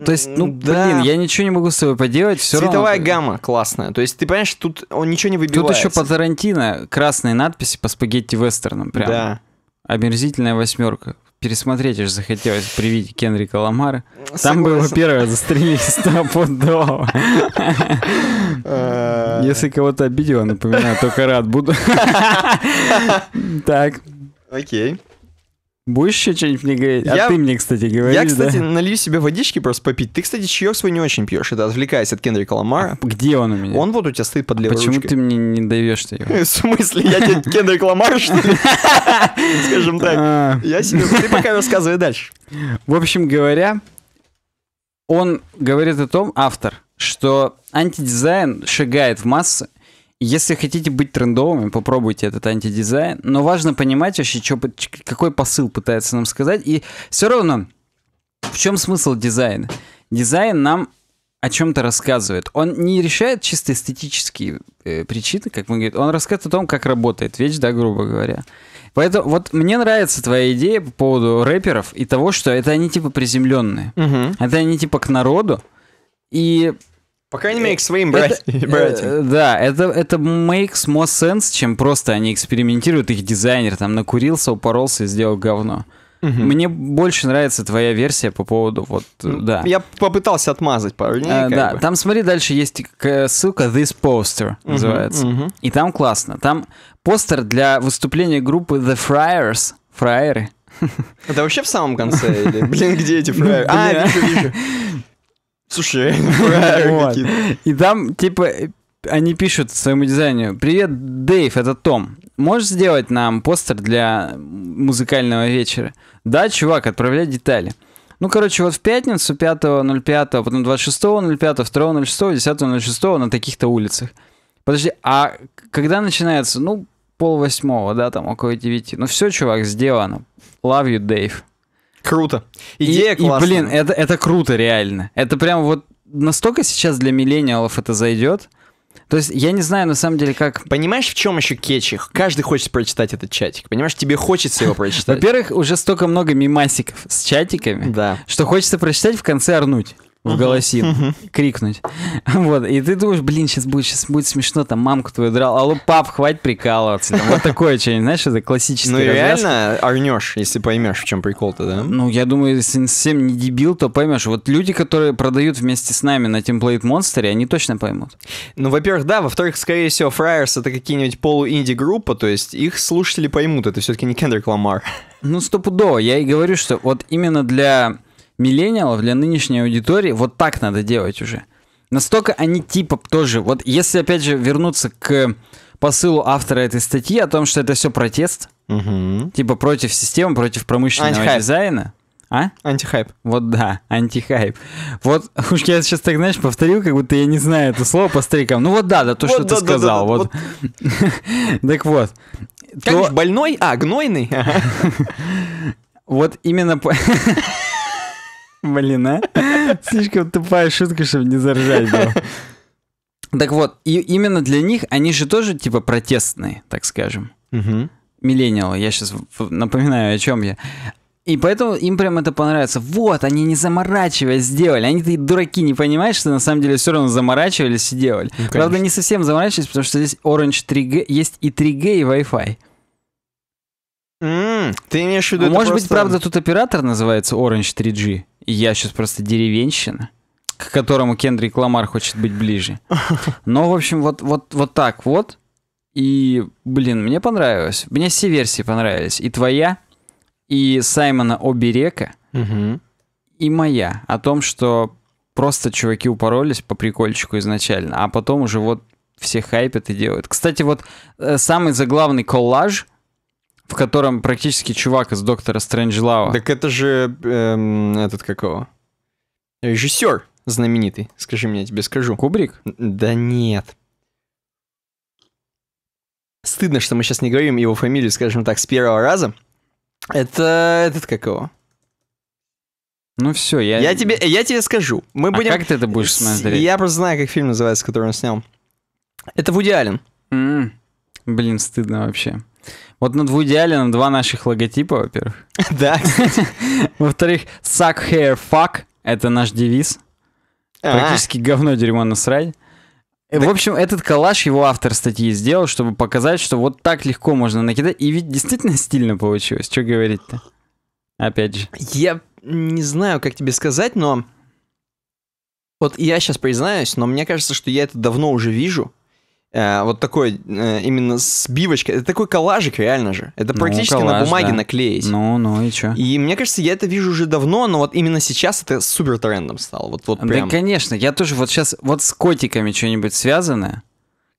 То есть, ну, да. блин, я ничего не могу с собой поделать, все Цветовая равно... гамма классная. То есть, ты понимаешь, тут он ничего не выбивает. Тут еще по Тарантино красные надписи по спагетти-вестернам прям. Да. Омерзительная восьмерка. Пересмотреть аж захотелось при виде Кенрика Ламара. Там было первое «Застрелись стопудово». [LAUGHS] Э. Если кого-то обидел, напоминаю, только рад буду. [LAUGHS] Так. Окей. Будешь еще что-нибудь мне говорить? А я... А ты мне, кстати, говоришь, Я, кстати, да? налью себе водички просто попить. Ты, кстати, чаек свой не очень пьешь. Это отвлекаясь от Кендрика Ламара. А где он у меня? Он вот у тебя стоит под а Почему ручкой. ты мне не даешь-то его? [LAUGHS] В смысле? Я тебе [LAUGHS] Кендрик Ламар, что ли? [LAUGHS] Скажем так. А. Я себе... Ты пока рассказывай дальше. В общем говоря, он говорит о том, автор, что антидизайн шагает в массы, если хотите быть трендовыми, попробуйте этот антидизайн. Но важно понимать вообще, что, какой посыл пытается нам сказать. И все равно, в чем смысл дизайна? Дизайн нам о чем-то рассказывает. Он не решает чисто эстетические э, причины, как мы говорим. Он рассказывает о том, как работает вещь, да, грубо говоря. Поэтому вот мне нравится твоя идея по поводу рэперов и того, что это они типа приземленные. Угу. Это они типа к народу. И по крайней э, мере, к своим брать, это, э, Да, это, это makes more sense, чем просто они экспериментируют, их дизайнер там накурился, упоролся и сделал говно. Угу. Мне больше нравится твоя версия по поводу вот, ну, да. Я попытался отмазать пару дней. Э, а, да, бы. там смотри, дальше есть ссылка This Poster угу, называется. Угу. И там классно. Там постер для выступления группы The Friars, Фраеры. Это вообще в самом конце? Или, блин, где эти [LAUGHS] фраеры? А, вижу, вижу. Слушай, [LAUGHS] И там, типа, они пишут своему дизайнеру, «Привет, Дэйв, это Том. Можешь сделать нам постер для музыкального вечера?» «Да, чувак, отправляй детали». Ну, короче, вот в пятницу 5.05, потом 26.05, 2.06, 10.06 на таких-то улицах. Подожди, а когда начинается? Ну, пол восьмого, да, там около девяти. Ну все, чувак, сделано. Love you, Dave. Круто. Идея и, классная. И, блин, это, это круто реально. Это прям вот настолько сейчас для миллениалов это зайдет. То есть я не знаю на самом деле как... Понимаешь, в чем еще кетч Каждый хочет прочитать этот чатик. Понимаешь, тебе хочется его прочитать. Во-первых, уже столько много мимасиков с чатиками, да. что хочется прочитать в конце орнуть в голосин, крикнуть. [LAUGHS] Вот, и ты думаешь, блин, сейчас будет, сейчас будет смешно, там мамку твою драл, алло, пап, хватит прикалываться. Там, вот такое что-нибудь, знаешь, это классический Ну реально орнешь, если поймешь, в чем прикол-то, да? Ну, я думаю, если совсем не дебил, то поймешь. Вот люди, которые продают вместе с нами на темплейт монстере, они точно поймут. Ну, во-первых, да, во-вторых, скорее всего, Фраерс это какие-нибудь полу-инди-группа, то есть их слушатели поймут, это все-таки не Кендрик Ламар. Ну, стопудово, я и говорю, что вот именно для миллениалов, для нынешней аудитории вот так надо делать уже. Настолько они типа тоже, вот если опять же вернуться к посылу автора этой статьи о том, что это все протест, угу. типа против системы, против промышленного Антихайп. дизайна. А? Антихайп. Вот да, антихайп. Вот [LAUGHS] уж я сейчас так, знаешь, повторил, как будто я не знаю это слово по старикам. Ну вот да, да, то, вот, что да, ты да, сказал. Да, вот. вот. [LAUGHS] так вот. Как то... больной? А, гнойный? [LAUGHS] вот именно... Блин, а? [LAUGHS] Слишком тупая шутка, чтобы не заржать было. Так вот, и именно для них, они же тоже типа протестные, так скажем. Угу. Миллениалы, я сейчас напоминаю, о чем я. И поэтому им прям это понравится. Вот, они не заморачиваясь сделали. Они то дураки, не понимают, что на самом деле все равно заморачивались и делали. Ну, Правда, не совсем заморачивались, потому что здесь Orange 3G, есть и 3G, и Wi-Fi. Mm, ты имеешь в виду... А может просто... быть, правда, тут оператор называется Orange 3G? я сейчас просто деревенщина, к которому Кендрик Ламар хочет быть ближе. [LAUGHS] Но, в общем, вот, вот, вот так вот. И, блин, мне понравилось. Мне все версии понравились. И твоя, и Саймона Оберека, угу. и моя. О том, что просто чуваки упоролись по прикольчику изначально, а потом уже вот все хайпят и делают. Кстати, вот э, самый заглавный коллаж — в котором практически чувак из Доктора Стрэнджлава. Так это же эм, этот какого? Режиссер знаменитый, скажи мне, я тебе скажу. Кубрик? Да нет. Стыдно, что мы сейчас не говорим его фамилию, скажем так, с первого раза. Это этот какого? Ну все, я... Я тебе, я тебе скажу. Мы а будем... как ты это будешь смотреть? Я просто знаю, как фильм называется, который он снял. Это Вуди Аллен. Mm. Блин, стыдно вообще. Вот над Вуди Алленом два наших логотипа, во-первых. [LAUGHS] Да. [LAUGHS] Во-вторых, suck hair fuck — это наш девиз. А. Практически говно, дерьмо, насрать. Э, в общем, этот коллаж его автор статьи сделал, чтобы показать, что вот так легко можно накидать. И ведь действительно стильно получилось. Что говорить-то? Опять же. Я не знаю, как тебе сказать, но... Вот я сейчас признаюсь, но мне кажется, что я это давно уже вижу. Э, вот такой э, именно сбивочка. Это такой коллажик, реально же. Это ну, практически коллаж, на бумаге да. наклеить. Ну, ну и что? И мне кажется, я это вижу уже давно, но вот именно сейчас это супер трендом стало. Вот, вот прям. Да, конечно. Я тоже вот сейчас вот с котиками что-нибудь связанное.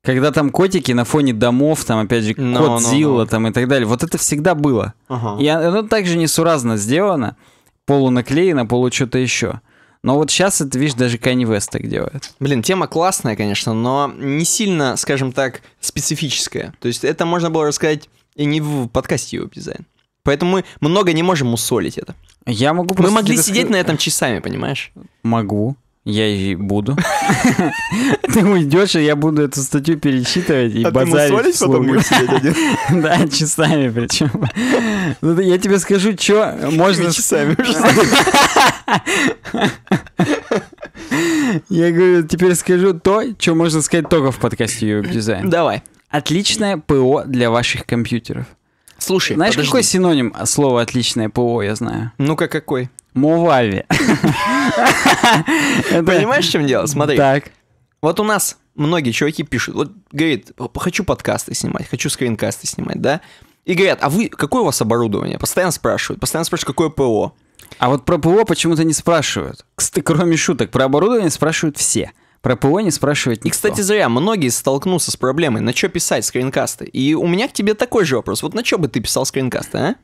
Когда там котики на фоне домов, там, опять же, ну, кот Кодзилла ну, ну. там и так далее. Вот это всегда было. Uh-huh. И оно также несуразно сделано. Полунаклеено, полу что-то еще. Но вот сейчас это, видишь, даже Kanye West так делает. Блин, тема классная, конечно, но не сильно, скажем так, специфическая. То есть это можно было рассказать и не в подкасте его дизайн. Поэтому мы много не можем усолить это. Я могу Мы могли сидеть рассказать... на этом часами, понимаешь? Могу. Я и буду. [LAUGHS] Ты уйдешь, и я буду эту статью перечитывать и а базарить. А потом будешь [LAUGHS] Да, часами причем. Ну, я тебе скажу, что можно... Часами [LAUGHS] Я говорю, теперь скажу то, что можно сказать только в подкасте Europe Design. Давай. Отличное ПО для ваших компьютеров. Слушай, Знаешь, какой синоним слова «отличное ПО» я знаю? Ну-ка, какой? Мувави. [LAUGHS] Понимаешь, в чем дело? Смотри. Так. Вот у нас многие чуваки пишут, вот говорит, хочу подкасты снимать, хочу скринкасты снимать, да? И говорят, а вы, какое у вас оборудование? Постоянно спрашивают, постоянно спрашивают, какое ПО. А вот про ПО почему-то не спрашивают. Кстати, кроме шуток, про оборудование спрашивают все. Про ПО не спрашивать никто. И, кстати, зря, многие столкнутся с проблемой, на что писать скринкасты. И у меня к тебе такой же вопрос. Вот на что бы ты писал скринкасты, а?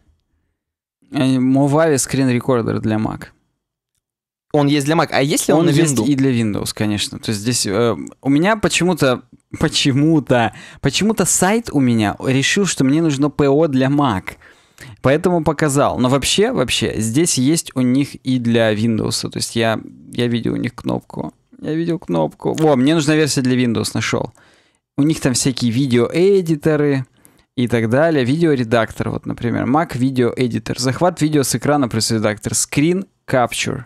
Movavi э, скрин рекордер для Mac. Он есть для Mac, а если он, он Windows? есть и для Windows, конечно. То есть здесь э, у меня почему-то, почему-то, почему-то сайт у меня решил, что мне нужно ПО для Mac. Поэтому показал. Но вообще, вообще, здесь есть у них и для Windows. То есть я, я видел у них кнопку. Я видел кнопку. Во, мне нужна версия для Windows, нашел. У них там всякие видеоэдиторы, и так далее. Видеоредактор, вот, например, Mac Video Editor, захват видео с экрана плюс редактор, Screen Capture.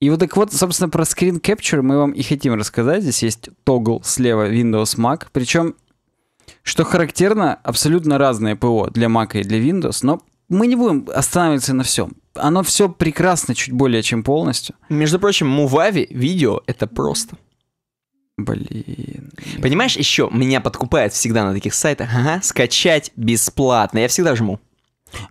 И вот так вот, собственно, про Screen Capture мы вам и хотим рассказать. Здесь есть тогл слева Windows Mac, причем, что характерно, абсолютно разные ПО для Mac и для Windows, но мы не будем останавливаться на всем. Оно все прекрасно чуть более чем полностью. Между прочим, Мувави видео это просто. Блин. Понимаешь, еще меня подкупает всегда на таких сайтах, ага, скачать бесплатно. Я всегда жму.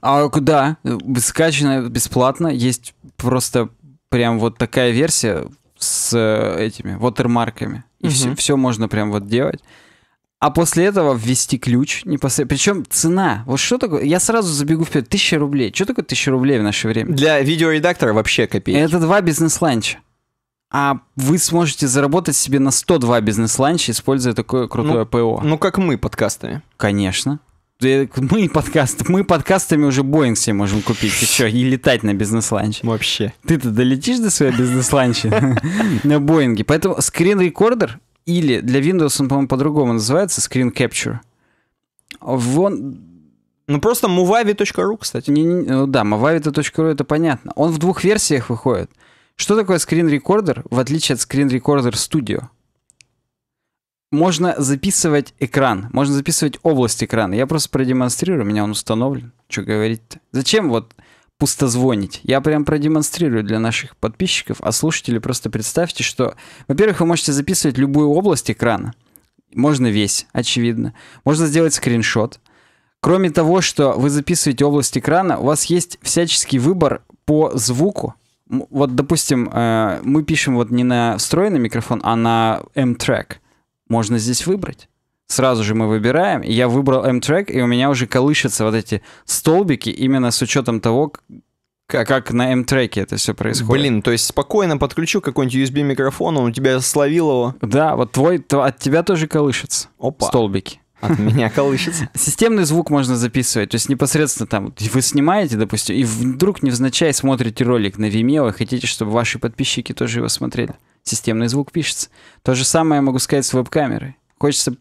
А куда? Скачано бесплатно. Есть просто прям вот такая версия с э, этими вотермарками. И угу. все, все можно прям вот делать. А после этого ввести ключ непосредственно. Причем цена. Вот что такое? Я сразу забегу вперед. Тысяча рублей. Что такое тысяча рублей в наше время? Для видеоредактора вообще копейки. Это два бизнес-ланча а вы сможете заработать себе на 102 бизнес-ланча, используя такое крутое ну, ПО. Ну, как мы подкастами. Конечно. Э, мы, подкаст, мы подкастами уже Боинг себе можем купить еще и летать на бизнес-ланч. Вообще. Ты-то долетишь до своей бизнес-ланча [LAUGHS] на Боинге. Поэтому скрин-рекордер или для Windows он, по-моему, по-другому называется, Screen Capture. Вон... Ну, просто movavi.ru, кстати. Не, не, ну, да, movavi.ru, это понятно. Он в двух версиях выходит. Что такое скрин-рекордер в отличие от скрин-рекордер Studio? Можно записывать экран, можно записывать область экрана. Я просто продемонстрирую, у меня он установлен. Что говорить-то? Зачем вот пустозвонить. Я прям продемонстрирую для наших подписчиков, а слушатели просто представьте, что, во-первых, вы можете записывать любую область экрана. Можно весь, очевидно. Можно сделать скриншот. Кроме того, что вы записываете область экрана, у вас есть всяческий выбор по звуку вот, допустим, э, мы пишем вот не на встроенный микрофон, а на M-Track. Можно здесь выбрать. Сразу же мы выбираем. Я выбрал M-Track, и у меня уже колышутся вот эти столбики именно с учетом того, как на m треке это все происходит. Блин, то есть спокойно подключу какой-нибудь USB-микрофон, он у тебя словил его. Да, вот твой, от тебя тоже колышется. Опа. Столбики от меня колышется. [LAUGHS] Системный звук можно записывать. То есть непосредственно там вы снимаете, допустим, и вдруг невзначай смотрите ролик на Vimeo и хотите, чтобы ваши подписчики тоже его смотрели. Системный звук пишется. То же самое я могу сказать с веб-камерой. Хочется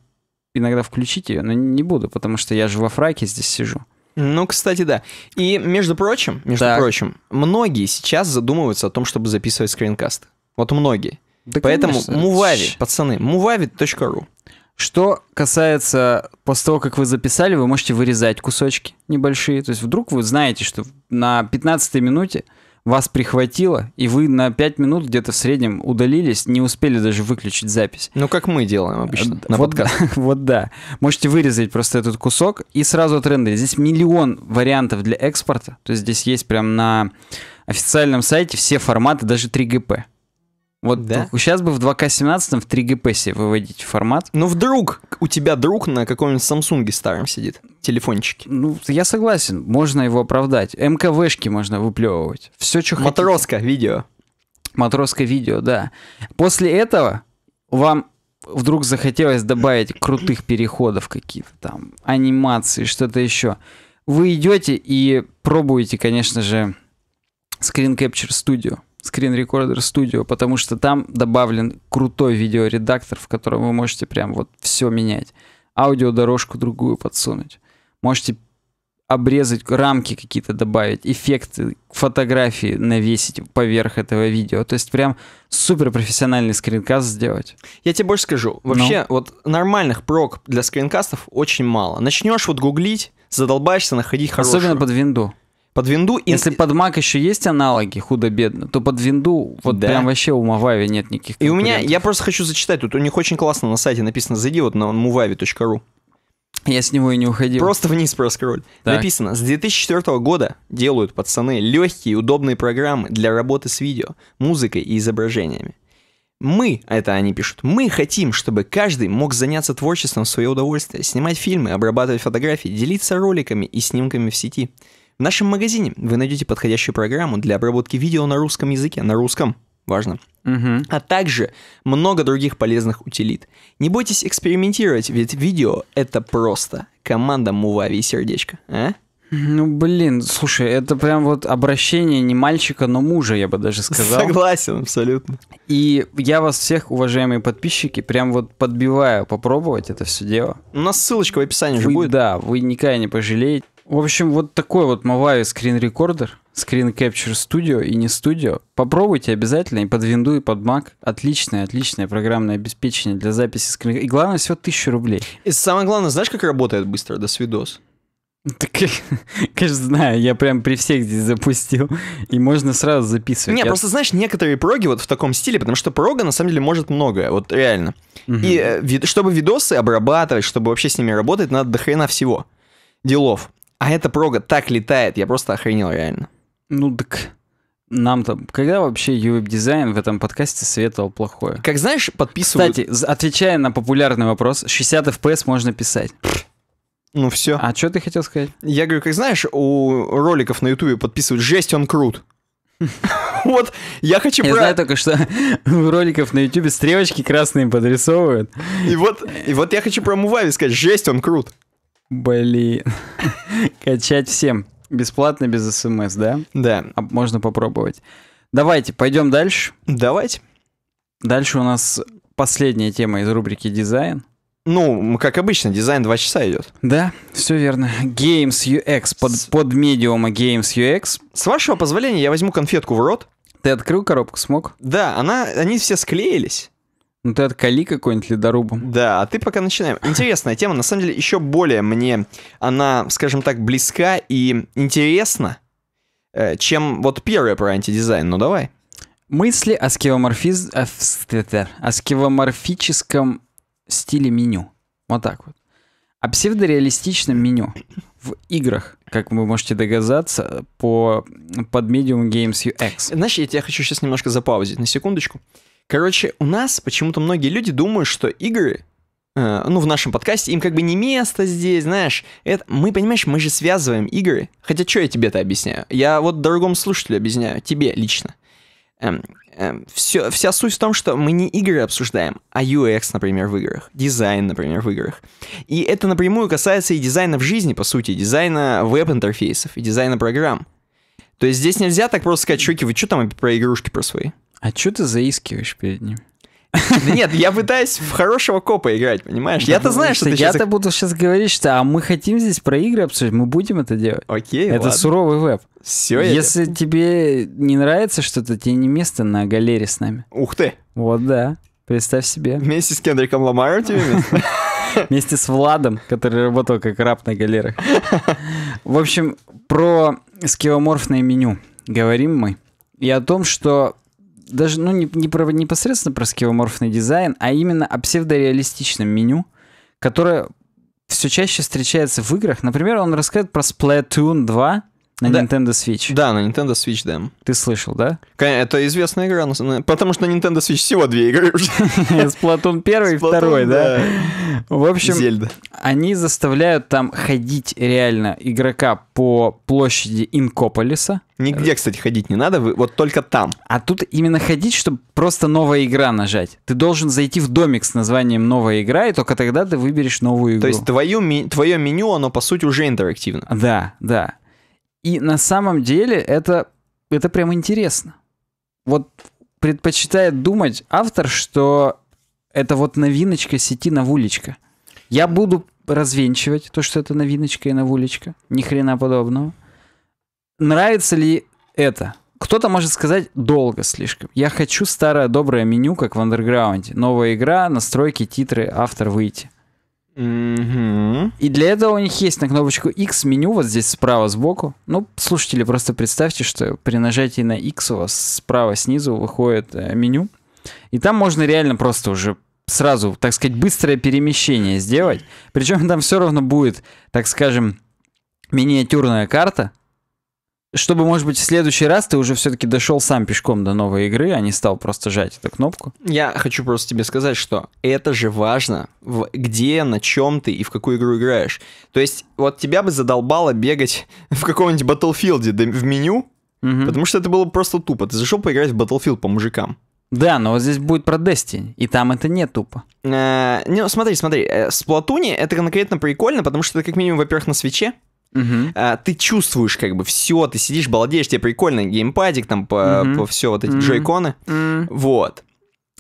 иногда включить ее, но не буду, потому что я же во фраке здесь сижу. Ну, кстати, да. И, между прочим, между так. прочим, многие сейчас задумываются о том, чтобы записывать скринкаст. Вот многие. Да, Поэтому конечно. Мувави, пацаны, muvavi.ru. Что касается, после того, как вы записали, вы можете вырезать кусочки небольшие. То есть вдруг вы знаете, что на 15 й минуте вас прихватило, и вы на 5 минут где-то в среднем удалились, не успели даже выключить запись. Ну, как мы делаем обычно э, на вот, подкаст. [LAUGHS] вот да. Можете вырезать просто этот кусок и сразу отрендерить. Здесь миллион вариантов для экспорта. То есть здесь есть прям на официальном сайте все форматы, даже 3GP. Вот да? сейчас бы в 2К17 в 3GPS выводить формат. Ну вдруг у тебя друг на каком-нибудь Samsung старом сидит, телефончике. Ну, я согласен, можно его оправдать. МКВшки можно выплевывать. Все, что Матроска, видео. Матроска видео, да. После этого вам вдруг захотелось добавить крутых переходов какие-то там, анимации, что-то еще. Вы идете и пробуете, конечно же, Screen Capture Studio Screen Recorder Studio, потому что там добавлен крутой видеоредактор, в котором вы можете прям вот все менять. Аудиодорожку другую подсунуть. Можете обрезать, рамки какие-то добавить, эффекты, фотографии навесить поверх этого видео. То есть прям супер профессиональный скринкаст сделать. Я тебе больше скажу. Ну? Вообще, ну? вот нормальных прок для скринкастов очень мало. Начнешь вот гуглить, задолбаешься находить хорошую. Особенно под Windows. Под винду... И... Если под Mac еще есть аналоги худо-бедно, то под винду вот да. прям вообще у Мавави нет никаких И у меня, я просто хочу зачитать, тут у них очень классно на сайте написано, зайди вот на muvavi.ru. Я с него и не уходил. Просто вниз проскроль. Так. Написано, с 2004 года делают пацаны легкие и удобные программы для работы с видео, музыкой и изображениями. Мы, это они пишут, мы хотим, чтобы каждый мог заняться творчеством в свое удовольствие, снимать фильмы, обрабатывать фотографии, делиться роликами и снимками в сети. В нашем магазине вы найдете подходящую программу для обработки видео на русском языке, на русском, важно. Угу. А также много других полезных утилит. Не бойтесь экспериментировать, ведь видео это просто. Команда Мувави и сердечко, а? Ну, блин, слушай, это прям вот обращение не мальчика, но мужа, я бы даже сказал. Согласен, абсолютно. И я вас всех, уважаемые подписчики, прям вот подбиваю попробовать это все дело. У нас ссылочка в описании вы, же будет. Да, вы никогда не пожалеете. В общем, вот такой вот Mavai Screen Recorder, Screen Capture Studio и не Studio. Попробуйте обязательно и под винду, и под Mac. Отличное, отличное программное обеспечение для записи скрин. И главное, всего 1000 рублей. И самое главное, знаешь, как работает быстро? До свидос. Так, [LAUGHS] конечно, знаю, я прям при всех здесь запустил, и можно сразу записывать. Не, я... просто знаешь, некоторые проги вот в таком стиле, потому что прога на самом деле может многое, вот реально. Угу. И э, чтобы видосы обрабатывать, чтобы вообще с ними работать, надо дохрена всего делов. А эта прога так летает, я просто охренел реально. Ну так нам там... Когда вообще ювеб-дизайн в этом подкасте советовал плохое? Как знаешь, подписывают... Кстати, отвечая на популярный вопрос, 60 FPS можно писать. Ну все. А что ты хотел сказать? Я говорю, как знаешь, у роликов на ютубе подписывают «Жесть, он крут». [LAUGHS] Вот, я хочу... Я знаю только, что [LAUGHS] у роликов на ютубе стрелочки красные подрисовывают. И вот, и вот я хочу про Мувави сказать «Жесть, он крут». Блин. [LAUGHS] Качать всем. Бесплатно, без смс, да? Да. А можно попробовать. Давайте, пойдем дальше. Давайте. Дальше у нас последняя тема из рубрики «Дизайн». Ну, как обычно, дизайн два часа идет. Да, все верно. Games UX, под, С... под медиума Games UX. С вашего позволения я возьму конфетку в рот. Ты открыл коробку, смог? Да, она, они все склеились. Ну ты откали какой-нибудь ледорубом. Да, а ты пока начинаем. Интересная тема, на самом деле, еще более мне она, скажем так, близка и интересна, э, чем вот первая про антидизайн. Ну давай. Мысли о, скевоморфиз... Э, о скевоморфическом стиле меню. Вот так вот. О псевдореалистичном меню в играх, как вы можете догадаться, по, под Medium Games UX. Знаешь, я тебя хочу сейчас немножко запаузить на секундочку. Короче, у нас почему-то многие люди думают, что игры э, ну, в нашем подкасте, им как бы не место здесь, знаешь. Это, мы, понимаешь, мы же связываем игры. Хотя, что я тебе это объясняю? Я вот другому слушателю объясняю, тебе лично. Эм, эм, все, вся суть в том, что мы не игры обсуждаем, а UX, например, в играх, дизайн, например, в играх. И это напрямую касается и дизайна в жизни, по сути, дизайна веб-интерфейсов и дизайна программ. То есть здесь нельзя так просто сказать, чуваки, вы что там про игрушки про свои? А что ты заискиваешь перед ним? Да нет, я пытаюсь в хорошего копа играть, понимаешь? Я-то знаю, что ты Я-то буду сейчас говорить, что а мы хотим здесь про игры обсуждать, мы будем это делать. Окей, Это суровый веб. Все, Если тебе не нравится что-то, тебе не место на галере с нами. Ух ты! Вот да, представь себе. Вместе с Кендриком Ламаром тебе место? [LAUGHS] Вместе с Владом, который работал как раб на галерах. В общем, про скиломорфное меню говорим мы. И о том, что даже ну, не, не про, непосредственно про скеоморфный дизайн, а именно о псевдореалистичном меню, которое все чаще встречается в играх. Например, он рассказывает про Splatoon 2, на да. Nintendo Switch. Да, на Nintendo Switch, да. Ты слышал, да? Конечно, Это известная игра, потому что на Nintendo Switch всего две игры уже. [LAUGHS] Сплатун первый и второй, да? В общем, они заставляют там ходить реально игрока по площади Инкополиса. Нигде, кстати, ходить не надо, вот только там. А тут именно ходить, чтобы просто новая игра нажать. Ты должен зайти в домик с названием «Новая игра», и только тогда ты выберешь новую игру. То есть твою, твое меню, оно, по сути, уже интерактивно. Да, да. И на самом деле это, это прям интересно. Вот предпочитает думать автор, что это вот новиночка сети Навулечка. Я буду развенчивать то, что это новиночка и Навулечка. Ни хрена подобного. Нравится ли это? Кто-то может сказать долго слишком. Я хочу старое доброе меню, как в андерграунде. Новая игра, настройки, титры, автор выйти. Mm-hmm. И для этого у них есть на кнопочку X меню вот здесь справа сбоку. Ну, слушатели, просто представьте, что при нажатии на X у вас справа снизу выходит э, меню. И там можно реально просто уже сразу, так сказать, быстрое перемещение сделать. Причем там все равно будет, так скажем, миниатюрная карта, чтобы, может быть, в следующий раз ты уже все-таки дошел сам пешком до новой игры, а не стал просто жать эту кнопку. Я хочу просто тебе сказать, что это же важно, в, где, на чем ты и в какую игру играешь. То есть, вот тебя бы задолбало бегать [LAUGHS] в каком-нибудь Battlefield в меню, угу. потому что это было просто тупо. Ты зашел поиграть в Battlefield по мужикам. Да, но вот здесь будет про Destiny, и там это не тупо. Э, ну, смотри, смотри, э, с Платуни это конкретно прикольно, потому что это как минимум, во-первых, на свече, Uh-huh. А, ты чувствуешь как бы все, ты сидишь, балдеешь, тебе прикольно, геймпадик там по, uh-huh. по все вот эти uh-huh. джойконы. Uh-huh. Вот.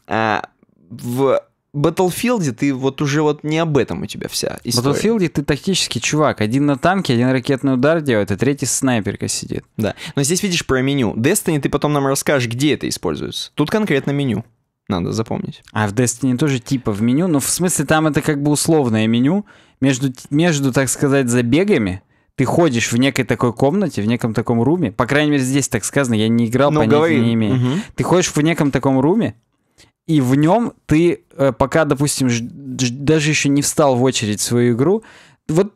А, в Battlefield ты вот уже вот не об этом у тебя вся история. В Battlefield ты тактический чувак. Один на танке, один ракетный удар делает, а третий снайперка сидит. Да. Но здесь видишь про меню. Destiny ты потом нам расскажешь, где это используется. Тут конкретно меню. Надо запомнить. А в Destiny тоже типа в меню, но в смысле там это как бы условное меню между, между так сказать, забегами ты ходишь в некой такой комнате, в неком таком руме, по крайней мере здесь так сказано, я не играл, ну, понятия не имею. Угу. Ты ходишь в неком таком руме, и в нем ты, э, пока, допустим, даже еще не встал в очередь в свою игру, вот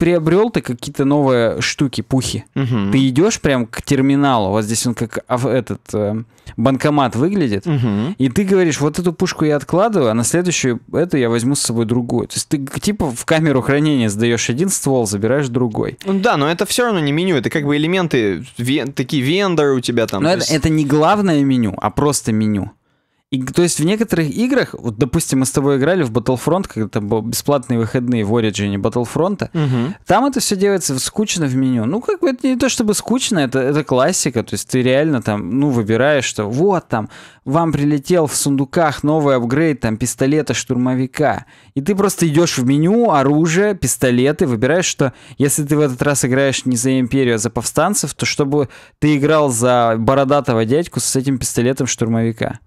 приобрел ты какие-то новые штуки, пухи. Угу. Ты идешь прям к терминалу, вот здесь он как этот э, банкомат выглядит, угу. и ты говоришь, вот эту пушку я откладываю, а на следующую эту я возьму с собой другую. То есть ты типа в камеру хранения сдаешь один ствол, забираешь другой. Ну да, но это все равно не меню, это как бы элементы, вен, такие вендоры у тебя там. Но это, это не главное меню, а просто меню. И, то есть в некоторых играх, вот, допустим, мы с тобой играли в Battlefront, когда там были бесплатные выходные в Origin Battlefront, угу. там это все делается скучно в меню. Ну, как бы это не то чтобы скучно, это, это классика, то есть ты реально там, ну, выбираешь, что вот там, вам прилетел в сундуках новый апгрейд, там, пистолета штурмовика, и ты просто идешь в меню, оружие, пистолеты, выбираешь, что если ты в этот раз играешь не за Империю, а за повстанцев, то чтобы ты играл за бородатого дядьку с этим пистолетом штурмовика.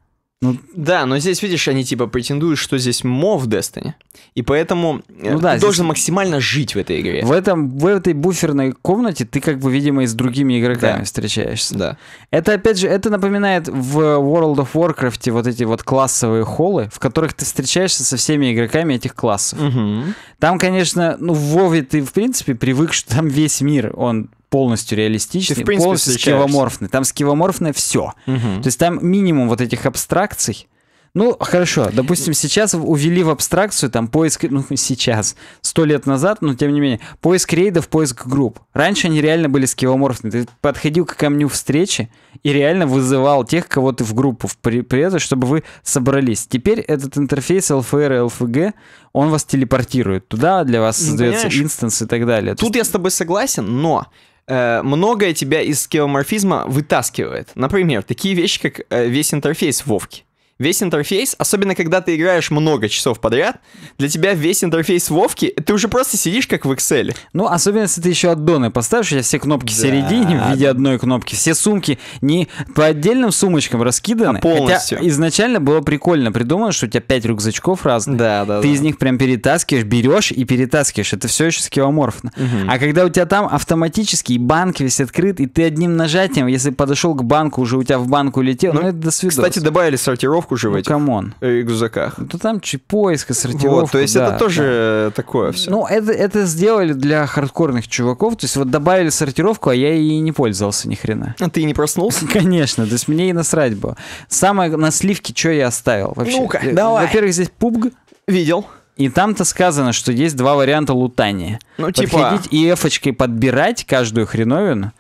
Ну, да, но здесь, видишь, они типа претендуют, что здесь мов в Destiny. И поэтому э, ну, да, ты здесь... должен максимально жить в этой игре. В, этом, в этой буферной комнате ты, как бы, видимо, и с другими игроками да. встречаешься. Да. Это, опять же, это напоминает в World of Warcraft вот эти вот классовые холлы, в которых ты встречаешься со всеми игроками этих классов. Угу. Там, конечно, ну, в Вове ты, в принципе, привык, что там весь мир, он полностью реалистичный, Ты, принципе, полностью встречаешься. скивоморфный. Там скивоморфное все. Угу. То есть там минимум вот этих абстракций. Ну, хорошо, допустим, сейчас увели в абстракцию там поиск, ну, сейчас, сто лет назад, но тем не менее, поиск рейдов, поиск групп. Раньше они реально были скивоморфны. Ты подходил к камню встречи и реально вызывал тех, кого ты в группу привез, чтобы вы собрались. Теперь этот интерфейс LFR и LFG, он вас телепортирует туда, для вас ну, создается инстанс и так далее. Тут есть... я с тобой согласен, но Э, многое тебя из скеоморфизма вытаскивает. Например, такие вещи, как э, весь интерфейс Вовки весь интерфейс, особенно когда ты играешь много часов подряд, для тебя весь интерфейс Вовки, ты уже просто сидишь как в Excel. Ну, особенно если ты еще аддоны поставишь, я а все кнопки да. середине в виде одной кнопки, все сумки не по отдельным сумочкам раскиданы. А полностью. Хотя изначально было прикольно придумано, что у тебя пять рюкзачков разных. Да, да. Ты да. из них прям перетаскиваешь, берешь и перетаскиваешь. Это все еще скеоморфно. Угу. А когда у тебя там автоматический банк весь открыт, и ты одним нажатием, если подошел к банку, уже у тебя в банку летел, ну, ну это до свидания. Кстати, добавили сортировку хуже ну, э, в этих камон. рюкзаках. Да там чи поиск и сортировка. Вот, то есть да, это тоже да. Э, такое все. Ну, это, это сделали для хардкорных чуваков. То есть вот добавили сортировку, а я и не пользовался ни хрена. А ты не проснулся? [LAUGHS] Конечно, то есть мне и насрать было. Самое на сливке, что я оставил вообще. Ну-ка, э, давай. Во-первых, здесь пубг. Видел. И там-то сказано, что есть два варианта лутания. Ну, типа... Подходить и эфочкой подбирать каждую хреновину,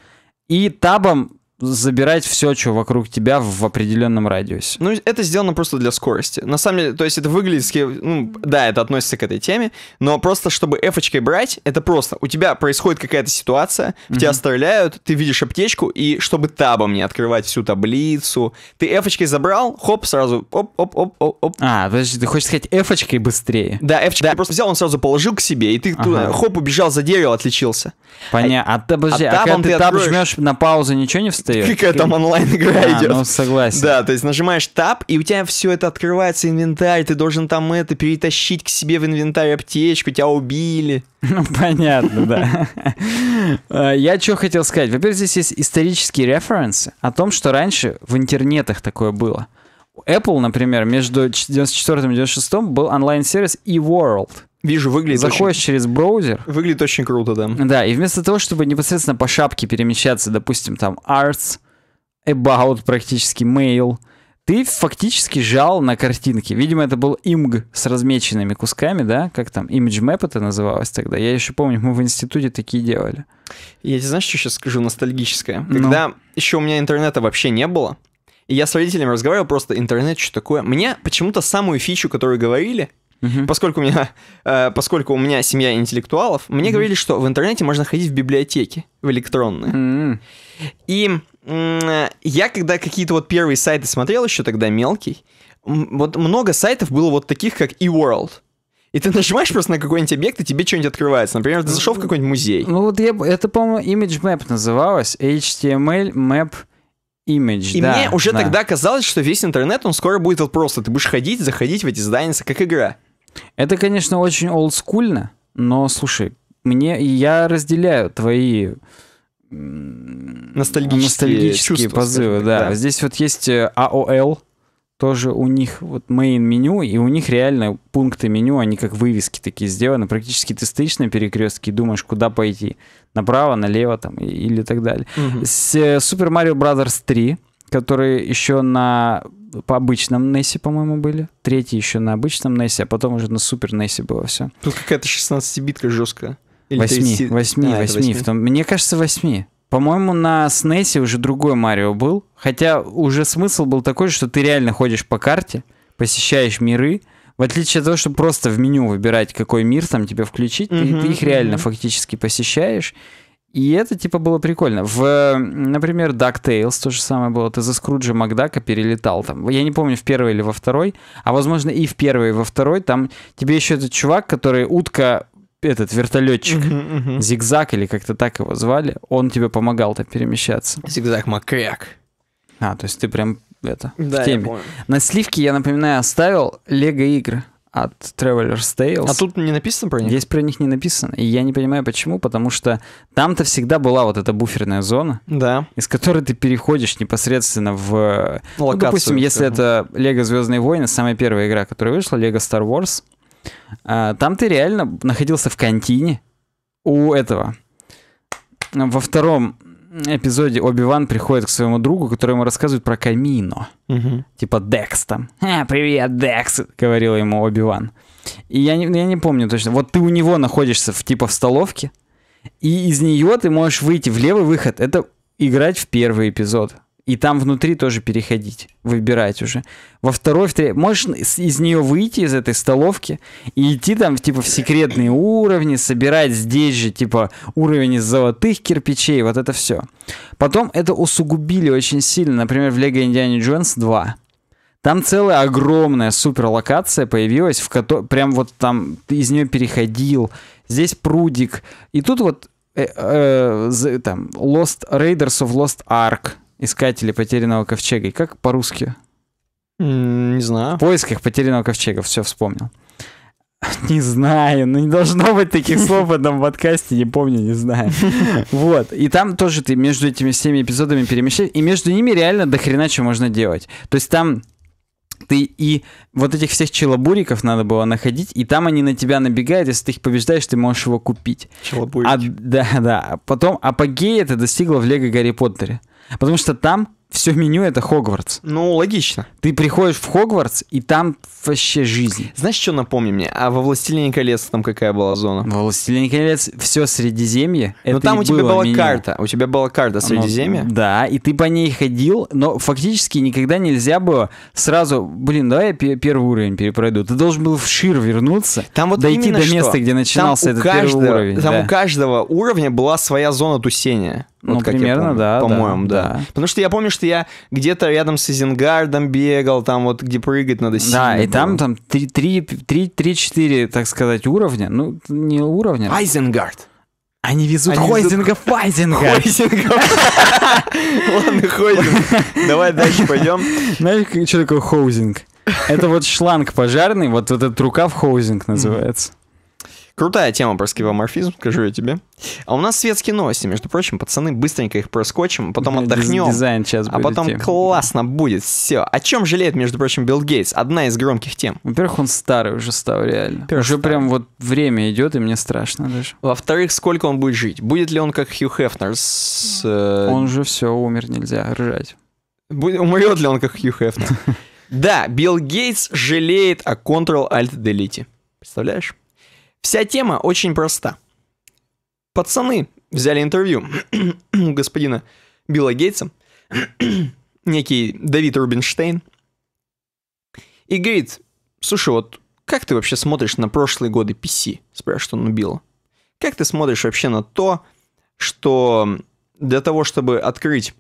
и табом забирать все, что вокруг тебя в определенном радиусе. Ну, это сделано просто для скорости. На самом деле, то есть это выглядит, ну, да, это относится к этой теме, но просто чтобы f брать, это просто. У тебя происходит какая-то ситуация, в mm-hmm. тебя стреляют, ты видишь аптечку, и чтобы табом не открывать всю таблицу, ты f забрал, хоп, сразу, оп-оп-оп-оп-оп. А, есть ты хочешь сказать f быстрее? Да, f да. просто взял, он сразу положил к себе, и ты ага. туда, хоп, убежал за дерево, отличился. Понятно. А, а, подожди, а, а когда ты таб жмешь на паузу, ничего не встает? достает. Какая там онлайн-игра а, идет. ну согласен. Да, то есть нажимаешь тап, и у тебя все это открывается, инвентарь, ты должен там это перетащить к себе в инвентарь аптечку, тебя убили. [LAUGHS] Ну, понятно, да. [LAUGHS] Э, я что хотел сказать. Во-первых, здесь есть исторические референсы о том, что раньше в интернетах такое было. Apple, например, между 94 и 96 был онлайн-сервис eWorld. Вижу, выглядит Заходишь очень... через браузер. Выглядит очень круто, да. Да, и вместо того, чтобы непосредственно по шапке перемещаться, допустим, там, arts, about, практически, mail, ты фактически жал на картинке. Видимо, это был имг с размеченными кусками, да? Как там, image map это называлось тогда. Я еще помню, мы в институте такие делали. Я тебе знаешь, что сейчас скажу ностальгическое? Ну. Когда ну. еще у меня интернета вообще не было, и я с родителями разговаривал, просто интернет, что такое. Мне почему-то самую фичу, которую говорили, Угу. Поскольку, у меня, [LAUGHS] э, поскольку у меня семья интеллектуалов, мне угу. говорили, что в интернете можно ходить в библиотеки, в электронные. Угу. И э, я, когда какие-то вот первые сайты смотрел, еще тогда мелкий, вот много сайтов было вот таких, как eWorld. И ты [LAUGHS] нажимаешь просто на какой-нибудь объект, и тебе что-нибудь открывается. Например, ты зашел в ну, какой-нибудь музей. Ну вот я, это, по-моему, Image Map называлось. HTML Map Image, И да, мне уже да. тогда казалось, что весь интернет, он скоро будет вот просто. Ты будешь ходить, заходить в эти здания, как игра. Это, конечно, очень олдскульно, но слушай, мне я разделяю твои ностальгические, ностальгические чувства, позывы. Так, да. да, здесь вот есть AOL, э, а тоже у них вот main меню, и у них реально пункты меню, они как вывески такие сделаны. Практически ты стоишь на перекрестке и думаешь, куда пойти. Направо, налево там или так далее. Угу. С э, Super Mario Brothers 3 которые еще на по обычном Нессе, по-моему, были. Третий еще на обычном Нессе, а потом уже на супер Нессе было все. Тут какая-то 16-битка жесткая. восьми, а, восьми, восьми. В том... Мне кажется, восьми. По-моему, на SNES уже другой Марио был. Хотя уже смысл был такой, что ты реально ходишь по карте, посещаешь миры, в отличие от того, что просто в меню выбирать, какой мир там тебе включить, mm-hmm, ты, ты их реально mm-hmm. фактически посещаешь. И это, типа, было прикольно. В, например, DuckTales то же самое было. Ты за Скруджа Макдака перелетал там. Я не помню, в первый или во второй. А, возможно, и в первый, и во второй. Там тебе еще этот чувак, который утка этот вертолетчик, uh-huh, uh-huh. зигзаг или как-то так его звали, он тебе помогал там перемещаться. Зигзаг Макряк. А, то есть ты прям это, да, в теме. На сливке, я напоминаю, оставил лего-игры от Traveler's Tales. А тут не написано про них? Здесь про них не написано. И я не понимаю, почему, потому что там-то всегда была вот эта буферная зона, да. из которой ты переходишь непосредственно в... Ну, локацию, ну допустим, если это Лего Звездные войны, самая первая игра, которая вышла, Лего Star Wars, а, там ты реально находился в контине у этого. Во втором эпизоде Оби-Ван приходит к своему другу, который ему рассказывает про Камино. Угу. Типа Декс там. привет, Декс!» — говорил ему Оби-Ван. И я не, я не помню точно. Вот ты у него находишься в, типа в столовке, и из нее ты можешь выйти в левый выход. Это играть в первый эпизод и там внутри тоже переходить, выбирать уже. Во второй, в третий, можешь из нее выйти, из этой столовки, и идти там, типа, в секретные уровни, собирать здесь же, типа, уровень из золотых кирпичей, вот это все. Потом это усугубили очень сильно, например, в Лего Индиане Джонс 2. Там целая огромная супер локация появилась, в которой прям вот там ты из нее переходил. Здесь прудик. И тут вот э, э, там Lost Raiders of Lost Ark Искатели потерянного ковчега. И как по-русски? Не знаю. В поисках потерянного ковчега. Все, вспомнил. [LAUGHS] Не знаю, ну не должно быть таких [LAUGHS] слов в этом подкасте, не помню, не знаю. [LAUGHS] Вот, и там тоже ты между этими всеми эпизодами перемещаешь, и между ними реально дохрена что можно делать. То есть там ты и вот этих всех челобуриков надо было находить, и там они на тебя набегают, если ты их побеждаешь, ты можешь его купить. Челобурики. А, да, да. Потом апогея это достигло в Лего Гарри Поттере. Потому что там все меню это Хогвартс. Ну, логично. Ты приходишь в Хогвартс, и там вообще жизнь. Знаешь, что напомни мне? А во «Властелине колец» там какая была зона? Во «Властелине колец» все Средиземье. Но ну, там у тебя была меню. карта. У тебя была карта Средиземья? Ну, да, и ты по ней ходил, но фактически никогда нельзя было сразу, блин, давай я первый уровень перепройду. Ты должен был в Шир вернуться, там вот дойти до места, что? где начинался там этот каждого, первый уровень. Там да. у каждого уровня была своя зона тусения. Ну, вот ну, примерно, помню, да. По-моему, да, да. да. Потому что я помню, что что я где-то рядом с Изенгардом бегал, там вот где прыгать надо сильно. Да, и было. там там 3-4, так сказать, уровня. Ну, не уровня. Айзенгард. Они везут Хойзинга везут... Файзинга. Хойзинга. [LAUGHS] Ладно, Хойзинг. Давай дальше пойдем. Знаешь, что такое Хоузинг? Это вот шланг пожарный, вот, вот этот рукав Хоузинг называется. Крутая тема про скивоморфизм, скажу я тебе. А у нас светские новости, между прочим, пацаны, быстренько их проскочим, а потом отдохнем. Дизайн сейчас а будет. А потом тем. классно будет все. О чем жалеет, между прочим, Билл Гейтс? Одна из громких тем. Во-первых, он старый уже стал, реально. Во-первых, уже старый. прям вот время идет, и мне страшно даже. Во-вторых, сколько он будет жить? Будет ли он как Хью Хефнер с... Э... Он уже все, умер, нельзя ржать. Будет... Умрет ли он как Хью Хефнер? [LAUGHS] Да, Билл Гейтс жалеет о Ctrl-Alt-Delete. Представляешь? Вся тема очень проста. Пацаны взяли интервью у [CLEARS THROAT] господина Билла Гейтса, [CLEARS THROAT] некий Давид Рубинштейн, и говорит, слушай, вот как ты вообще смотришь на прошлые годы PC, спрашивает он у Билла. Как ты смотришь вообще на то, что для того, чтобы открыть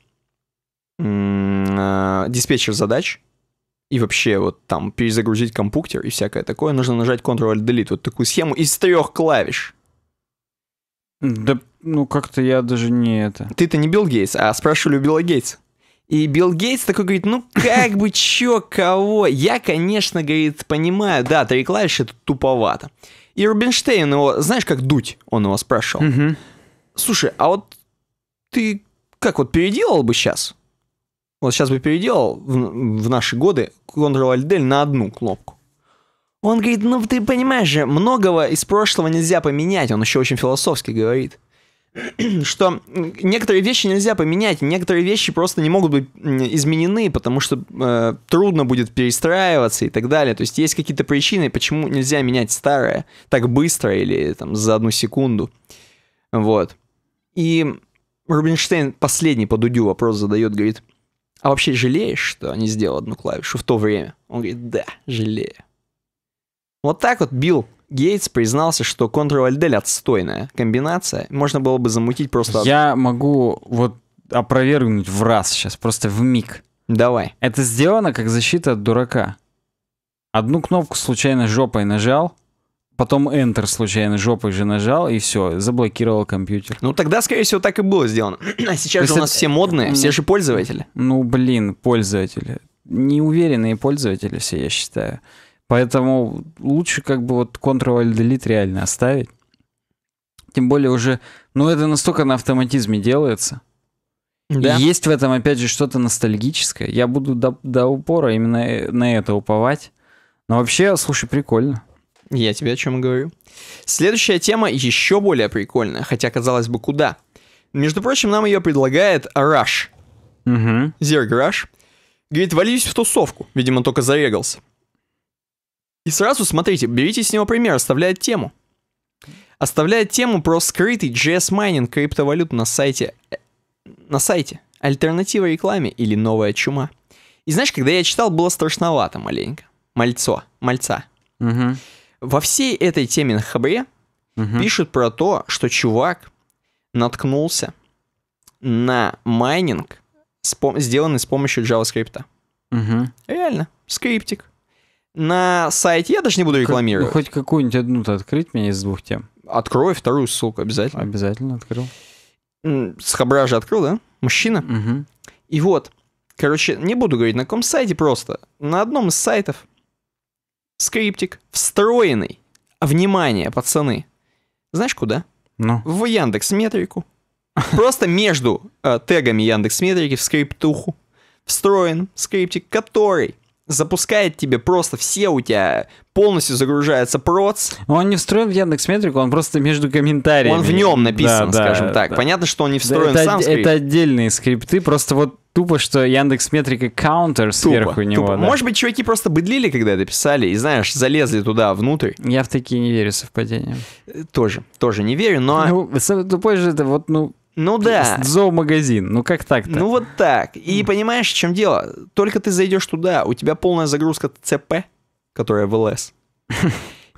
э, диспетчер задач, и вообще вот там перезагрузить компьютер и всякое такое, нужно нажать Ctrl-Delete, вот такую схему из трех клавиш. Да, ну как-то я даже не это. Ты-то не Билл Гейтс, а спрашивали у Билла Гейтса. И Билл Гейтс такой говорит, ну как бы чё, кого? Я, конечно, говорит, понимаю, да, три клавиши это туповато. И Рубинштейн его, знаешь, как дуть, он его спрашивал. Угу. Слушай, а вот ты как вот переделал бы сейчас? Вот сейчас бы переделал в, в наши годы Ctrl-Alt-Del на одну кнопку. Он говорит, ну ты понимаешь же, многого из прошлого нельзя поменять. Он еще очень философски говорит. [CLEARS THROAT] что некоторые вещи нельзя поменять, некоторые вещи просто не могут быть изменены, потому что э, трудно будет перестраиваться и так далее. То есть есть какие-то причины, почему нельзя менять старое так быстро или там за одну секунду. Вот. И Рубинштейн последний по Дудю вопрос задает, говорит, а вообще жалеешь, что не сделал одну клавишу в то время? Он говорит, да, жалею. Вот так вот Билл Гейтс признался, что Ctrl-Alt-Del отстойная комбинация. Можно было бы замутить просто... Я могу вот опровергнуть в раз сейчас, просто в миг. Давай. Это сделано как защита от дурака. Одну кнопку случайно жопой нажал, потом Enter случайно жопой же нажал, и все, заблокировал компьютер. Ну тогда, скорее всего, так и было сделано. [CLEARS THROAT] А сейчас же у нас это... все модные, все же пользователи. Ну, блин, пользователи. Неуверенные пользователи все, я считаю. Поэтому лучше как бы вот Ctrl-Delete реально оставить. Тем более уже, ну это настолько на автоматизме делается. Да. И есть в этом, опять же, что-то ностальгическое. Я буду до, до упора именно э, на это уповать. Но вообще, слушай, прикольно. Я тебе о чем говорю. Следующая тема еще более прикольная, хотя казалось бы куда. Между прочим, нам ее предлагает Rush. Угу. Зерг Rush. Говорит, валюсь в тусовку. Видимо, только зарегался. И сразу, смотрите, берите с него пример, оставляет тему. Оставляет тему про скрытый JS-майнинг криптовалют на сайте... Э, на сайте. Альтернатива рекламе или новая чума. И знаешь, когда я читал, было страшновато маленько. Мальцо. Мальца. Угу. Во всей этой теме на хабре угу. пишут про то, что чувак наткнулся на майнинг, сделанный с помощью JavaScript. Угу. Реально, скриптик. На сайте я даже не буду рекламировать. Как, ну, хоть какую-нибудь одну-то открыть мне из двух тем. Открой вторую ссылку обязательно. Обязательно открыл. С хабра же открыл, да? Мужчина. Угу. И вот, короче, не буду говорить на каком сайте просто. На одном из сайтов скриптик, встроенный, внимание, пацаны, знаешь куда? Ну. В Яндекс Метрику. Просто между э, тегами Яндекс Метрики в скриптуху встроен скриптик, который запускает тебе просто все у тебя полностью загружается проц. Ну, он не встроен в Яндекс Метрику, он просто между комментариями. Он в нем написан, да, скажем да, так. Да. Понятно, что он не встроен да, это, сам скрипт. Это отдельные скрипты, просто вот тупо, что Яндекс Метрика каунтер сверху тупо, него. Тупо. Да. Может быть, чуваки просто быдлили, когда это писали, и, знаешь, залезли туда внутрь. Я в такие не верю совпадения. Э, тоже, тоже не верю, но... Ну, тупой же это вот, ну, ну да. Зоомагазин. Ну как так-то? Ну вот так. И понимаешь, в чем дело? Только ты зайдешь туда, у тебя полная загрузка ЦП, которая в ЛС. [LAUGHS]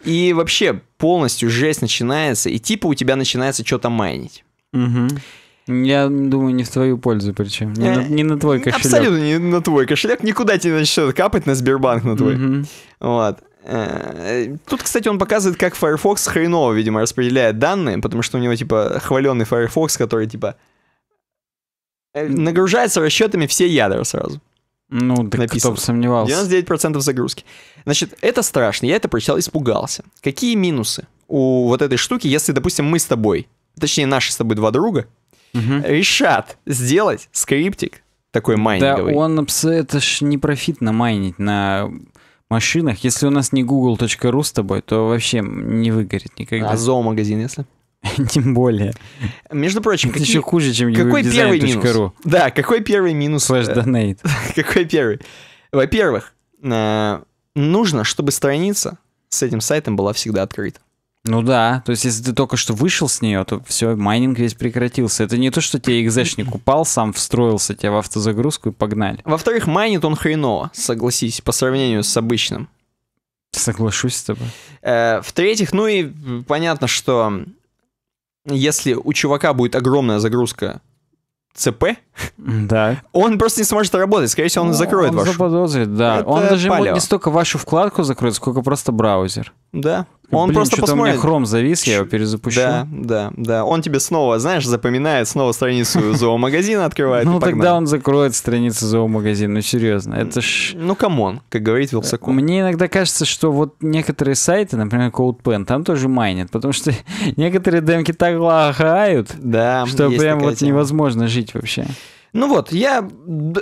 И вообще полностью жесть начинается, и типа у тебя начинается что-то майнить. Угу. Я думаю, не в твою пользу, причем. Не, на, не на твой э, кошелек. Абсолютно не на твой кошелек. Никуда тебе начнет капать на Сбербанк на твой. Вот. Э, тут, кстати, он показывает, как Firefox хреново, видимо, распределяет данные, потому что у него, типа, хваленный Firefox, который, типа, э, нагружается расчетами все ядра сразу. Ну, да написано. кто бы сомневался. 99% загрузки. Значит, это страшно. Я это прочитал, испугался. Какие минусы у вот этой штуки, если, допустим, мы с тобой, точнее, наши с тобой два друга, угу. решат сделать скриптик такой майнинговый. Да, он это ж не профитно майнить на машинах. Если у нас не google.ru с тобой, то вообще не выгорит никогда. А зоомагазин, если? [LAUGHS] Тем более. Между прочим, это какие... еще хуже, чем какой первый минус? .ру. Да, какой первый минус? Слэш Donate [LAUGHS] какой первый? Во-первых, э, нужно, чтобы страница с этим сайтом была всегда открыта. Ну да, то есть если ты только что вышел с нее, то все, майнинг весь прекратился. Это не то, что тебе экзешник упал, сам встроился тебя в автозагрузку и погнали. Во-вторых, майнит он хреново, согласись, по сравнению с обычным. Соглашусь с тобой. Э, в-третьих, ну и понятно, что если у чувака будет огромная загрузка ЦП, да. он просто не сможет работать. Скорее всего, он ну, закроет он вашу. Он заподозрит, да. Это он даже палево. не столько вашу вкладку закроет, сколько просто браузер. Да, он Блин, просто посмотрит. У меня хром завис, я его перезапущу. Да, да, да. Он тебе снова, знаешь, запоминает снова страницу [LAUGHS] зоомагазина, открывает. Ну тогда он закроет страницу зоомагазина. Ну серьезно, это ж. Ну камон, как говорит вилсаком? Мне иногда кажется, что вот некоторые сайты, например, CodePen, там тоже майнят, потому что [LAUGHS] некоторые демки так лагают, что прям вот невозможно жить вообще. Ну вот, я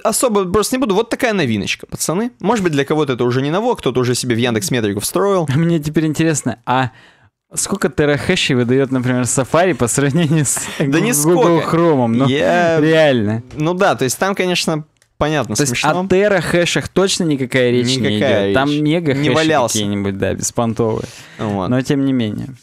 особо просто не буду. Вот такая новиночка, пацаны. Может быть, для кого-то это уже не ново, кто-то уже себе в Яндекс Метрику встроил. А мне теперь интересно, а Сколько терахешей выдает, например, Safari по сравнению с [LAUGHS] да не Google Chrome? Ну, Я... реально. Ну да, то есть там, конечно, понятно, то смешно. есть о терахэшах точно никакая речь никакая не идет. Речь. Там мега не валялся. какие-нибудь, да, беспонтовые. Вот. Но тем не менее.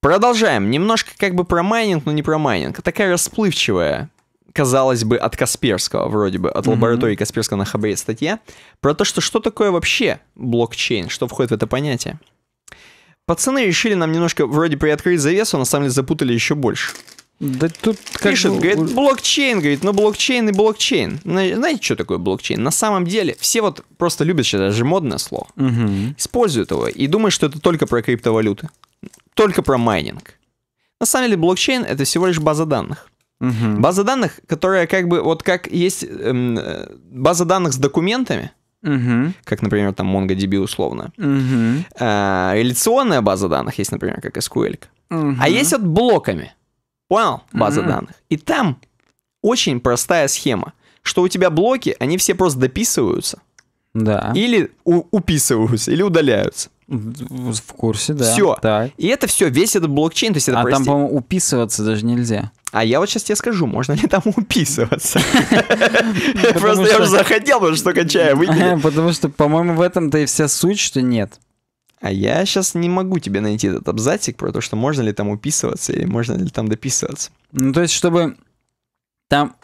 Продолжаем. Немножко как бы про майнинг, но не про майнинг. Такая расплывчивая казалось бы, от Касперского, вроде бы, от mm-hmm. лаборатории Касперского на ХБ статья, про то, что что такое вообще блокчейн, что входит в это понятие. Пацаны решили нам немножко вроде приоткрыть завесу, а на самом деле запутали еще больше. Да тут как Пишет, бы... говорит, блокчейн, говорит, ну блокчейн и блокчейн. Знаете, что такое блокчейн? На самом деле, все вот просто любят сейчас даже модное слово, угу. используют его и думают, что это только про криптовалюты, только про майнинг. На самом деле блокчейн это всего лишь база данных. Угу. База данных, которая как бы вот как есть эм, э, база данных с документами, угу. как, например, там MongoDB условно. Угу. А, реляционная база данных есть, например, как SQL. Угу. А есть вот блоками. Понял? База угу. данных. И там очень простая схема, что у тебя блоки, они все просто дописываются. Да. Или у- уписываются, или удаляются. В курсе, да. Все. Так. И это все, весь этот блокчейн. То есть это, а прости... там, по-моему, уписываться даже нельзя. А я вот сейчас тебе скажу, можно ли там [LAUGHS] уписываться. Просто я уже захотел, потому что качаю выпили. [LAUGHS] Потому что, по-моему, в этом-то и вся суть, что нет. А я сейчас не могу тебе найти этот абзацик про то, что можно ли там уписываться или можно ли там дописываться. Ну, то есть, чтобы там,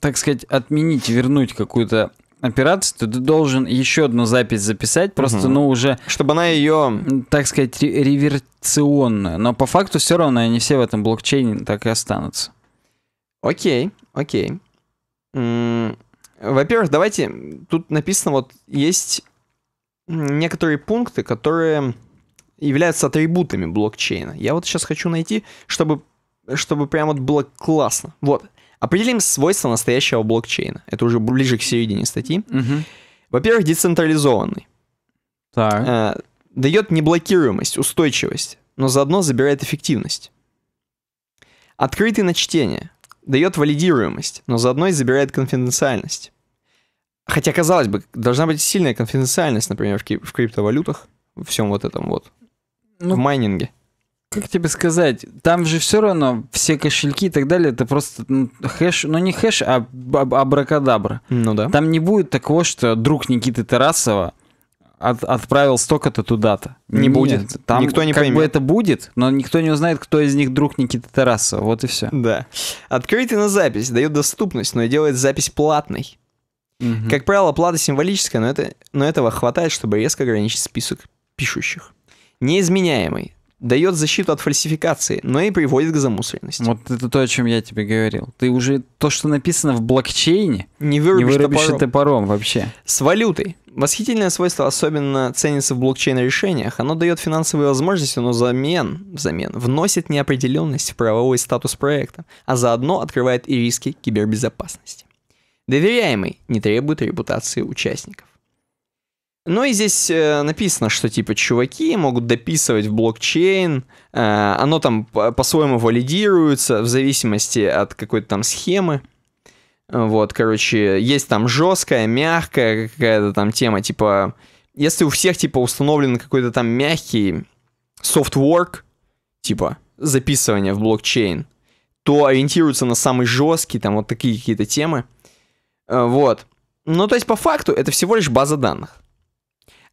так сказать, отменить, вернуть какую-то операцию, то ты должен еще одну запись записать, просто, угу. ну, уже... Чтобы она ее... Так сказать, реверсионную. Но по факту все равно они все в этом блокчейне так и останутся. Окей, окей. Во-первых, давайте... Тут написано, вот есть некоторые пункты, которые являются атрибутами блокчейна. Я вот сейчас хочу найти, чтобы чтобы прям вот было классно. Вот, а Определим свойства настоящего блокчейна. Это уже ближе к середине статьи. Угу. Во-первых, децентрализованный. Так. Э, дает неблокируемость, устойчивость, но заодно забирает эффективность. Открытый на чтение. Дает валидируемость, но заодно и забирает конфиденциальность. Хотя, казалось бы, должна быть сильная конфиденциальность, например, в, крип- в криптовалютах, во всем вот этом вот, ну, в майнинге как тебе сказать, там же все равно все кошельки и так далее, это просто ну, хэш, ну не хэш, а абракадабра. Ну да. Там не будет такого, что друг Никиты Тарасова от, отправил столько-то туда-то. Не Нет, будет. Там никто не как поймет. бы это будет, но никто не узнает, кто из них друг Никиты Тарасова. Вот и все. Да. Открытие на запись дает доступность, но и делает запись платной. Угу. Как правило, плата символическая, но, это, но этого хватает, чтобы резко ограничить список пишущих. Неизменяемый дает защиту от фальсификации, но и приводит к замусоренности. Вот это то, о чем я тебе говорил. Ты уже то, что написано в блокчейне, не вырубишь, не вырубишь топором. топором вообще. С валютой. Восхитительное свойство особенно ценится в блокчейн-решениях. Оно дает финансовые возможности, но взамен, взамен вносит неопределенность в правовой статус проекта, а заодно открывает и риски кибербезопасности. Доверяемый не требует репутации участников. Ну и здесь э, написано, что типа чуваки могут дописывать в блокчейн, э, оно там по-своему валидируется в зависимости от какой-то там схемы. Вот, короче, есть там жесткая, мягкая какая-то там тема, типа, если у всех типа установлен какой-то там мягкий софтворк, типа записывание в блокчейн, то ориентируются на самый жесткий, там вот такие какие-то темы. Э, вот. Ну, то есть, по факту, это всего лишь база данных.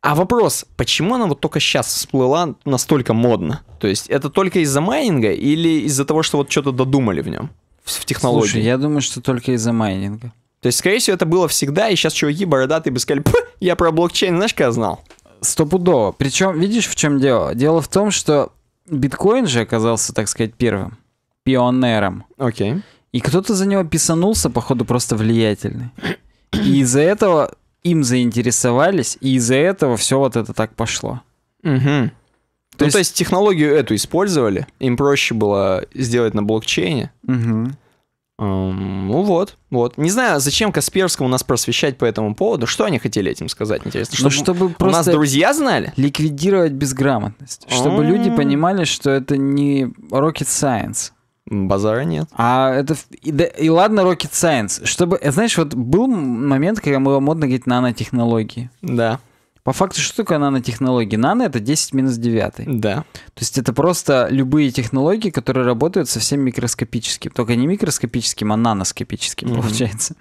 А вопрос, почему она вот только сейчас всплыла настолько модно? То есть это только из-за майнинга или из-за того, что вот что-то додумали в нем? В, технологии? Слушай, я думаю, что только из-за майнинга. То есть, скорее всего, это было всегда, и сейчас чуваки бородатые бы сказали, "Пх, я про блокчейн, знаешь, как я знал? Стопудово. Причем, видишь, в чем дело? Дело в том, что биткоин же оказался, так сказать, первым пионером. Окей. Okay. И кто-то за него писанулся, походу, просто влиятельный. И из-за этого им заинтересовались, и из-за этого все вот это так пошло. Угу. То ну, есть... то есть технологию эту использовали, им проще было сделать на блокчейне. Угу. ну вот, вот. Не знаю, а зачем Касперскому нас просвещать по этому поводу. Что они хотели этим сказать, интересно? Ну, чтобы, чтобы у просто нас друзья знали? Ликвидировать безграмотность. Чтобы люди понимали, что это не rocket science. Базара нет. А это... И, да, и ладно, Rocket Science. Чтобы... Э, знаешь, вот был момент, когда было модно говорить нанотехнологии. Да. По факту, что такое нанотехнологии? Нано — это 10 минус 9. Да. То есть это просто любые технологии, которые работают совсем микроскопическим. Только не микроскопическим, а наноскопическим, mm-hmm. получается.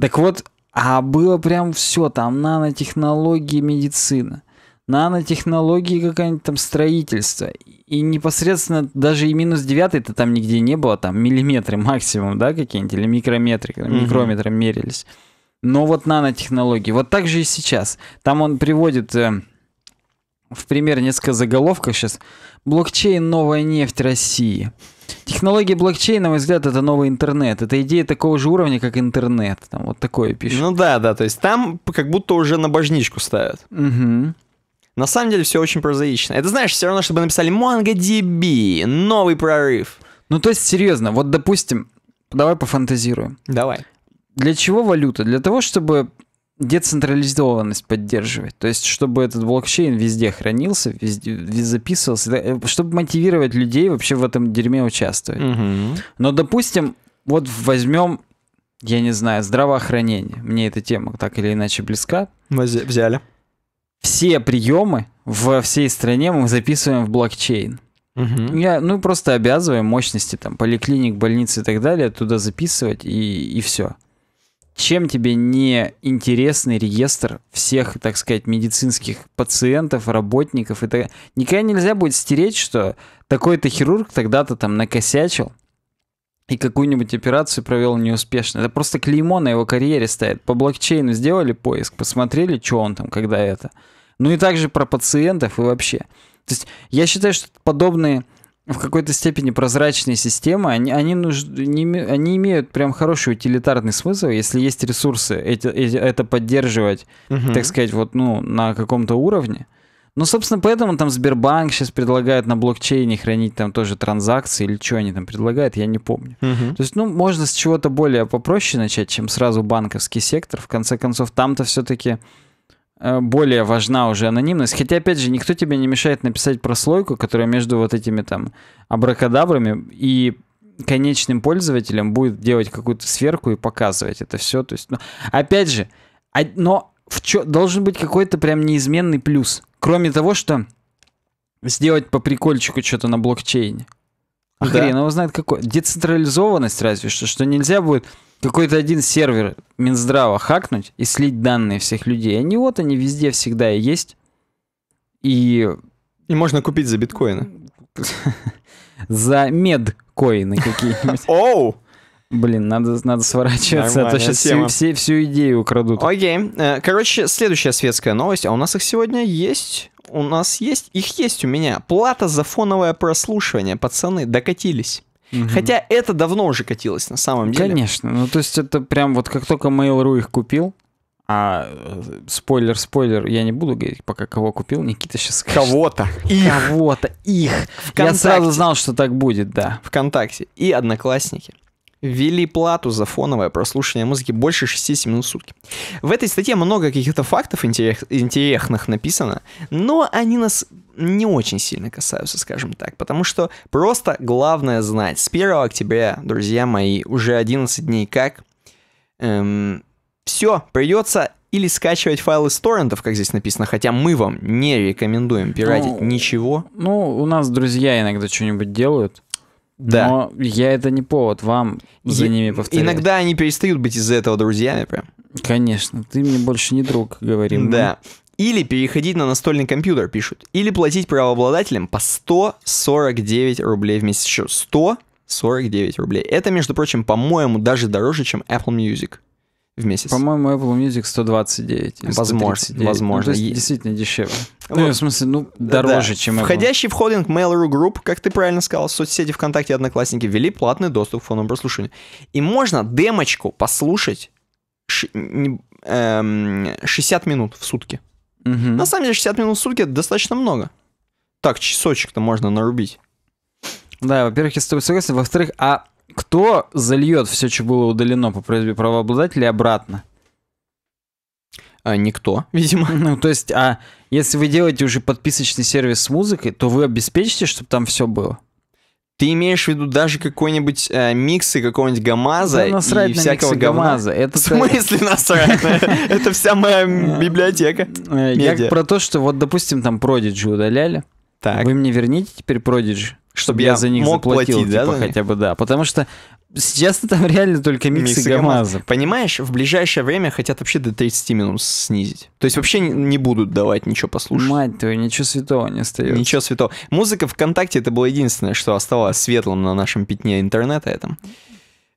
Так вот, а было прям все там, нанотехнологии, медицина нанотехнологии какая нибудь там строительство. И непосредственно даже и минус 9 это там нигде не было, там миллиметры максимум, да, какие-нибудь, или микрометры, угу. микрометром мерились. Но вот нанотехнологии. Вот так же и сейчас. Там он приводит э, в пример несколько заголовков сейчас. Блокчейн – новая нефть России. Технология блокчейна, на мой взгляд, это новый интернет. Это идея такого же уровня, как интернет. Там вот такое пишут. Ну да, да, то есть там как будто уже на божничку ставят. Угу. На самом деле все очень прозаично. Это, знаешь, все равно, чтобы написали MongoDB, новый прорыв. Ну, то есть, серьезно, вот, допустим, давай пофантазируем. Давай. Для чего валюта? Для того, чтобы децентрализованность поддерживать. То есть, чтобы этот блокчейн везде хранился, везде, везде записывался, э, чтобы мотивировать людей вообще в этом дерьме участвовать. Угу. Но, допустим, вот возьмем, я не знаю, здравоохранение. Мне эта тема так или иначе близка. взяли все приемы во всей стране мы записываем в блокчейн. Угу. Я, ну, просто обязываем мощности там поликлиник, больницы и так далее туда записывать и, и все. Чем тебе не интересный реестр всех, так сказать, медицинских пациентов, работников Это так Никогда нельзя будет стереть, что такой-то хирург тогда-то там накосячил и какую-нибудь операцию провел неуспешно. Это просто клеймо на его карьере стоит. По блокчейну сделали поиск, посмотрели, что он там, когда это. Ну и также про пациентов и вообще. То есть я считаю, что подобные в какой-то степени прозрачные системы, они, они, нужд... не, они имеют прям хороший утилитарный смысл, если есть ресурсы эти, эти, это поддерживать, угу. так сказать, вот ну, на каком-то уровне. Ну, собственно, поэтому там Сбербанк сейчас предлагает на блокчейне хранить там тоже транзакции или что они там предлагают, я не помню. Угу. То есть, ну, можно с чего-то более попроще начать, чем сразу банковский сектор. В конце концов, там-то все-таки... Э, более важна уже анонимность. Хотя, опять же, никто тебе не мешает написать прослойку, которая между вот этими там абракадабрами и конечным пользователем будет делать какую-то сверку и показывать это все. То есть, ну, опять же, а, но в чё, должен быть какой-то прям неизменный плюс. Кроме того, что сделать по прикольчику что-то на блокчейне. А да. хрен его знает какой. Децентрализованность разве что, что нельзя будет какой-то один сервер Минздрава хакнуть и слить данные всех людей. Они вот они везде всегда и есть. И... И можно купить за биткоины. [LAUGHS] За медкоины какие-нибудь. [LAUGHS] Оу! Блин, надо, надо сворачиваться, Нормальная а то сейчас все все, всю идею украдут. Окей. Э, короче, следующая светская новость. А у нас их сегодня есть? у нас есть, их есть у меня. Плата за фоновое прослушивание, пацаны, докатились. Угу. Хотя это давно уже катилось на самом деле. Конечно, ну то есть это прям вот как только Mail.ru их купил, а э, спойлер, спойлер, я не буду говорить, пока кого купил, Никита сейчас скажет. Кого-то. Их. Кого-то. Их. Вконтакте. Я сразу знал, что так будет, да. Вконтакте и Одноклассники ввели плату за фоновое прослушивание музыки больше 6-7 минут в сутки. В этой статье много каких-то фактов интересных, интересных написано, но они нас не очень сильно касаются, скажем так, потому что просто главное знать. С 1 октября, друзья мои, уже 11 дней как, эм, все, придется или скачивать файлы с торрентов, как здесь написано, хотя мы вам не рекомендуем пиратить ну, ничего. Ну, у нас друзья иногда что-нибудь делают. Да. Но я это не повод вам за я... ними повторять. Иногда они перестают быть из-за этого друзьями прям. Конечно, ты мне больше не друг, говорим. Да. Или переходить на настольный компьютер, пишут. Или платить правообладателям по 149 рублей в месяц. Еще 149 рублей. Это, между прочим, по-моему, даже дороже, чем Apple Music в месяц. По-моему, Apple Music 129. Возможно, 139. возможно. Ну, то есть, действительно дешевле. Ну, вот. Ну, в смысле, ну, дороже, да. чем Apple. Входящий в холдинг Mail.ru Group, как ты правильно сказал, соцсети ВКонтакте и Одноклассники ввели платный доступ к фоновому прослушиванию. И можно демочку послушать 60 эм, минут в сутки. Угу. На самом деле 60 минут в сутки это достаточно много. Так, часочек-то можно нарубить. Да, во-первых, я с тобой согласен. Во-вторых, а кто зальет все, что было удалено по просьбе правообладателя, обратно? А, никто, видимо. Ну, то есть, а если вы делаете уже подписочный сервис с музыкой, то вы обеспечите, чтобы там все было? Ты имеешь в виду даже какой-нибудь э, миксы какого-нибудь гамаза да, и всякого гамаза? Это в смысле насрать? [LAUGHS] Это вся моя э, библиотека. Э, я про то, что вот, допустим, там продиджи удаляли. Так. Вы мне верните теперь продиджи. Чтобы я, я за них мог заплатил, платить, типа, да, хотя бы, да. Потому что сейчас там [LAUGHS] реально только микс, микс гамаза. Понимаешь, в ближайшее время хотят вообще до 30 минут снизить. То есть вообще не будут давать ничего послушать. Мать твою, ничего святого не остается. Ничего святого. Музыка ВКонтакте это было единственное, что оставалось светлым на нашем пятне интернета этом.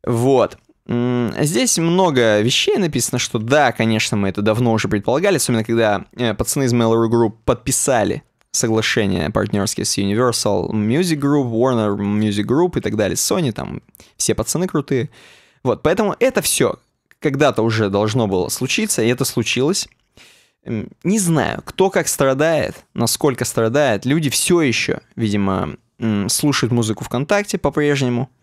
Вот. Здесь много вещей написано, что да, конечно, мы это давно уже предполагали, особенно когда э, пацаны из Mail.ru Group подписали соглашения партнерские с Universal Music Group, Warner Music Group и так далее, Sony, там все пацаны крутые. Вот, поэтому это все когда-то уже должно было случиться, и это случилось. Не знаю, кто как страдает, насколько страдает. Люди все еще, видимо, слушают музыку ВКонтакте по-прежнему –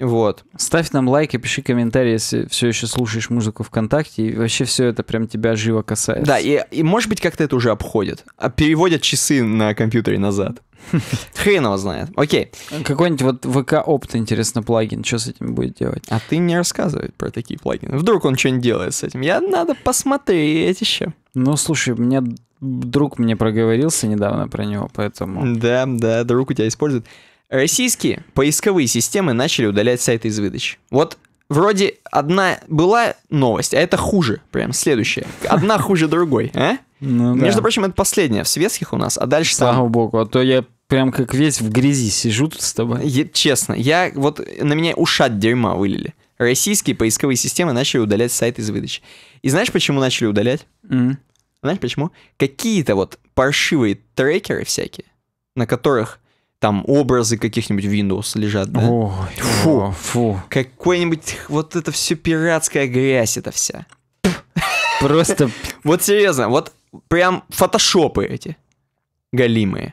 вот. Ставь нам лайк и пиши комментарий, если все еще слушаешь музыку ВКонтакте, и вообще все это прям тебя живо касается. Да, и, и может быть как-то это уже обходит, а переводят часы на компьютере назад. [LAUGHS] Хрен его знает. Окей. Какой-нибудь вот ВК Opt, интересно, плагин, что с этим будет делать? А ты не рассказывай про такие плагины. Вдруг он что-нибудь делает с этим. Я надо посмотреть еще. Ну, слушай, мне друг мне проговорился недавно про него, поэтому... Да, да, друг у тебя использует. Российские поисковые системы начали удалять сайты из выдачи. Вот вроде одна была новость, а это хуже, прям следующая. Одна [LAUGHS] хуже другой, а? Ну, Между да. прочим, это последняя в светских у нас, а дальше Слава там... богу, а то я прям как весь в грязи сижу тут с тобой. Я, честно, я вот на меня ушат дерьма вылили. Российские поисковые системы начали удалять сайты из выдачи. И знаешь, почему начали удалять? Mm. Знаешь, почему? Какие-то вот паршивые трекеры всякие, на которых там образы каких-нибудь Windows лежат, да? Ой, фу, о, фу. Какой-нибудь вот это все пиратская грязь это вся. Просто... [LAUGHS] Вот серьезно, вот прям фотошопы эти галимые,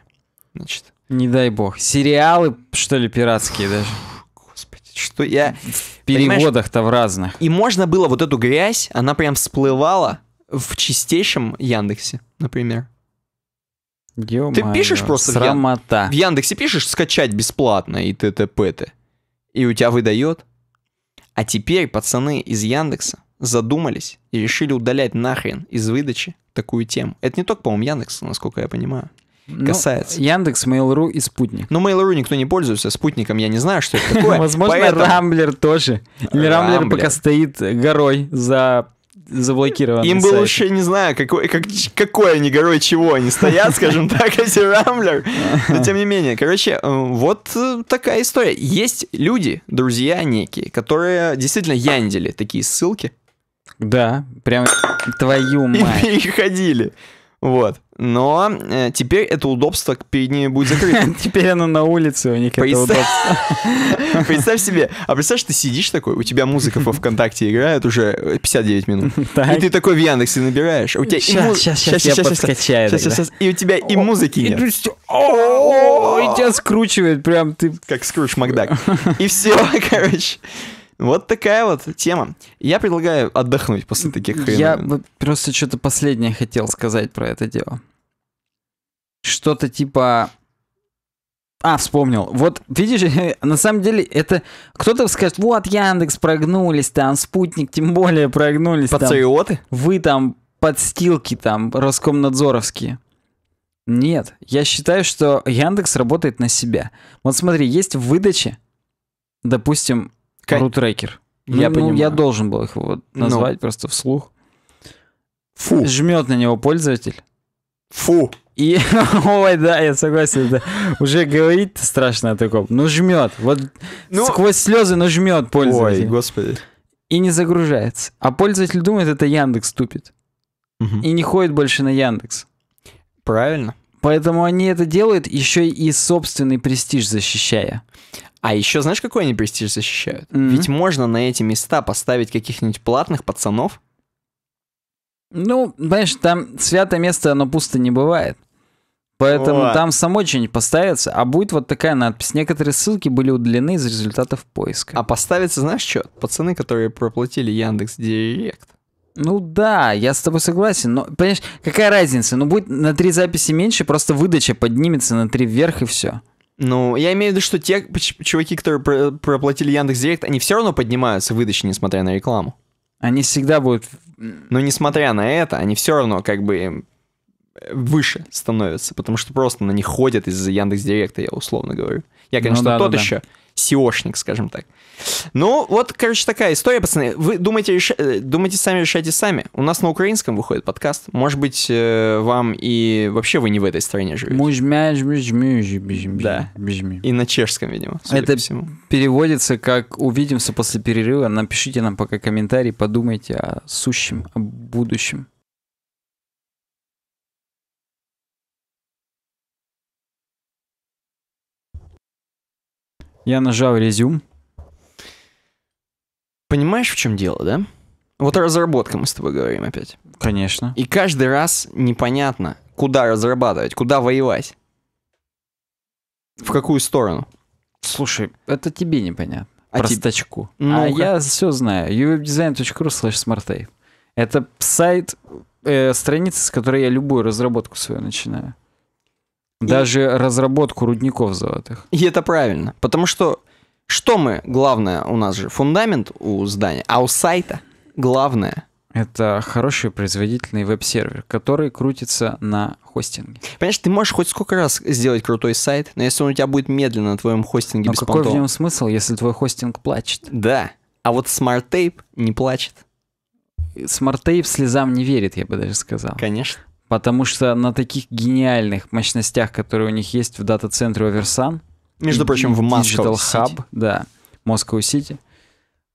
значит. Не дай бог. Сериалы, что ли, пиратские даже? Господи, что я... В переводах-то в разных. И можно было вот эту грязь, она прям всплывала в чистейшем Яндексе, например. Ё ты пишешь просто срамота. В, Яндексе пишешь скачать бесплатно и ттп ты. И у тебя выдает. А теперь пацаны из Яндекса задумались и решили удалять нахрен из выдачи такую тему. Это не только, по-моему, Яндекс, насколько я понимаю. Ну, касается. Яндекс, Mail.ru и Спутник. Ну, Mail.ru никто не пользуется, Спутником я не знаю, что это [LAUGHS] такое. Возможно, Рамблер тоже. Или Рамблер пока стоит горой за заблокированы. Им был вообще не знаю, какой, как, какой они горой чего они стоят, скажем [LAUGHS] так, эти Рамблер. Но тем не менее, короче, э, вот э, такая история. Есть люди, друзья некие, которые действительно яндили такие ссылки. Да, прям твою [LAUGHS] мать. И переходили. Вот. Но э, теперь это удобство перед ними будет закрыто. [LAUGHS] Теперь оно на улице у них это удобство. [LAUGHS] Представь себе, а представь, ты сидишь такой, у тебя музыка во ВКонтакте играет уже 59 э, минут. [LAUGHS] И ты такой в Яндексе набираешь. А у тебя сейчас, сейчас, сейчас, сейчас, сейчас, и у тебя и музыки нет. И тебя скручивает прям ты... Как скруч Макдак. И все, короче. Вот такая вот тема. Я предлагаю отдохнуть после таких... Я просто что-то последнее хотел сказать про это дело. Что-то типа... А, вспомнил. Вот, видишь, [LAUGHS] на самом деле это... Кто-то скажет, вот Яндекс прогнулись там, Спутник тем более прогнулись Патриоты? Там. Вы там подстилки там, Роскомнадзоровские. Нет, я считаю, что Яндекс работает на себя. Вот смотри, есть выдачи, допустим, искать... Рутрекер. Ну, я ну, Я должен был их вот ну. назвать ну. просто вслух. Фу. Жмет на него пользователь. Фу. И, [LAUGHS] ой, да, я согласен, да. Уже говорить страшно о таком. Ну, жмет. Вот ну, сквозь слезы, но жмет пользователь. Ой, господи. И не загружается. А пользователь думает, это Яндекс тупит. Угу. И не ходит больше на Яндекс. Правильно. Поэтому они это делают еще и собственный престиж защищая. А еще знаешь, какой они престиж защищают? Mm-hmm. Ведь можно на эти места поставить каких-нибудь платных пацанов. Ну, знаешь, там святое место, оно пусто не бывает. Поэтому вот. там само что-нибудь поставится, а будет вот такая надпись. Некоторые ссылки были удалены из результатов поиска. А поставится, знаешь что? Пацаны, которые проплатили Яндекс Директ. Ну да, я с тобой согласен, но, понимаешь, какая разница? Ну будет на три записи меньше, просто выдача поднимется на три вверх и все. Ну, я имею в виду, что те чуваки, которые проплатили Яндекс.Директ, они все равно поднимаются в выдаче, несмотря на рекламу. Они всегда будут... Но несмотря на это, они все равно как бы э, выше становятся, потому что просто на них ходят из-за Яндекс.Директа, я условно говорю. Я, конечно, ну, да, тот да, еще да. SEOшник, скажем так. Ну, вот, короче, такая история, пацаны. Вы думаете, реш... Э, думаете сами, решайте сами. У нас на украинском выходит подкаст. Может быть, э, вам и вообще вы не в этой стране живете. Да. И на чешском, видимо. Это переводится как «увидимся после перерыва». Напишите нам пока комментарий, подумайте о сущем, о будущем. Я нажал резюм. Понимаешь, в чем дело, да? Вот разработка мы с тобой говорим опять. Конечно. И каждый раз непонятно, куда разрабатывать, куда воевать. В какую сторону. Слушай, это тебе непонятно. А Простачку. Ну а я все знаю. uwebdesign.ru slash smartay. Это сайт, э, страница, с которой я любую разработку свою начинаю. Даже разработку рудников золотых. И это правильно. Потому что что мы, главное, у нас же фундамент у здания, а у сайта главное — это хороший производительный веб-сервер, который крутится на хостинге. Понимаешь, ты можешь хоть сколько раз сделать крутой сайт, но если он у тебя будет медленно на твоем хостинге но без какой понтов... в нем смысл, если твой хостинг плачет? Да, а вот Smart Tape не плачет. Smart Tape слезам не верит, я бы даже сказал. Конечно. Потому что на таких гениальных мощностях, которые у них есть в дата-центре Оверсан, между прочим, в Moscow Hub, да, Moscow City.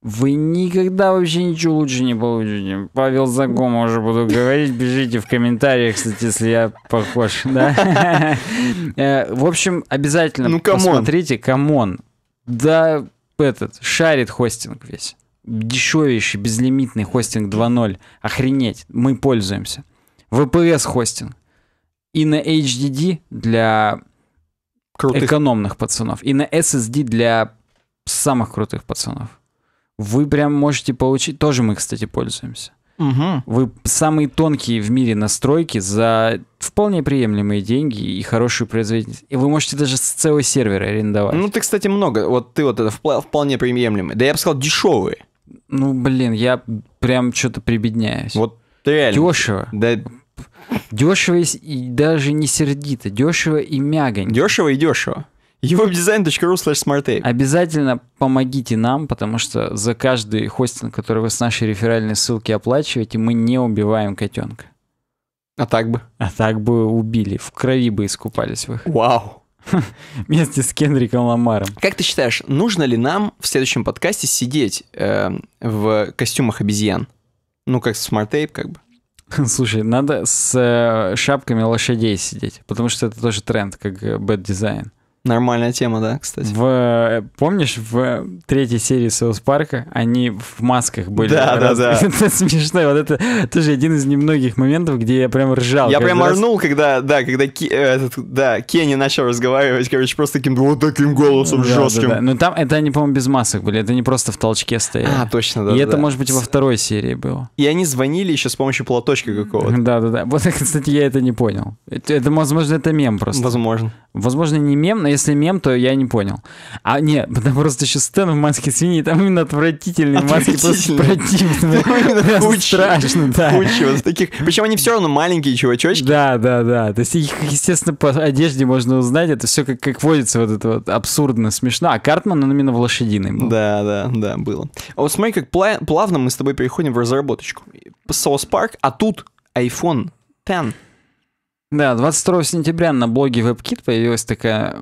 Вы никогда вообще ничего лучше не получите. Павел Загом уже буду говорить. Пишите в комментариях, кстати, если я похож. Да? [LAUGHS] Э, в общем, обязательно ну, посмотрите. Камон. Да, этот, шарит хостинг весь. Дешевейший, безлимитный хостинг 2.0. Охренеть, мы пользуемся. ВПС хостинг. И на HDD для крутых. экономных пацанов. И на SSD для самых крутых пацанов. Вы прям можете получить... Тоже мы, кстати, пользуемся. Угу. Вы самые тонкие в мире настройки за вполне приемлемые деньги и хорошую производительность. И вы можете даже с целого сервера арендовать. Ну, ты, кстати, много. Вот ты вот это вполне приемлемый. Да я бы сказал, дешевые. Ну, блин, я прям что-то прибедняюсь. Вот реально. Дешево. Да Дешево и даже не сердито, дешево и мягонько. Дешево и дешево. Eurodesign.ru slash smartape. Обязательно помогите нам, потому что за каждый хостинг, который вы с нашей реферальной ссылки оплачиваете, мы не убиваем котенка. А так бы? А так бы убили, в крови бы искупались вы. Вау. [LAUGHS] Вместе с Кенриком Ламаром. Как ты считаешь, нужно ли нам в следующем подкасте сидеть э, в костюмах обезьян? Ну, как смарт-тейп, как бы. [LAUGHS] Слушай, надо с э, шапками лошадей сидеть, потому что это тоже тренд, как э, бэт дизайн. Нормальная тема, да, кстати. В, э, помнишь, в третьей серии Соус Парка они в масках были? Да, да, раз. да. [LAUGHS] Это смешно. Вот это тоже один из немногих моментов, где я прям ржал. Я прям раз. орнул, когда, да, когда Ки, э, этот, да, Кенни начал разговаривать, короче, просто таким вот таким голосом да, жестким. Да, да. Ну, но там это они, по-моему, без масок были. Это не просто в толчке стояли. А, точно, да. И да, это, да. может быть, во второй серии было. И они звонили еще с помощью платочка какого-то. Да, да, да. Вот, [LAUGHS] кстати, я это не понял. Это, возможно, это мем просто. Возможно. Возможно, не мем, но если мем, то я не понял. А, нет потому просто еще Стэн в маске свиньи, там именно отвратительные маски, просто противные. Прям страшно, да. таких. Причем они все равно маленькие чувачочки. Да, да, да. То есть их, естественно, по одежде можно узнать. Это все как, как водится вот это вот абсурдно смешно. А Картман, он именно в лошадиной был. Да, да, да, было. А вот смотри, как плавно мы с тобой переходим в разработочку. Соус Парк, а тут iPhone 10 да, 22 сентября на блоге WebKit появилась такая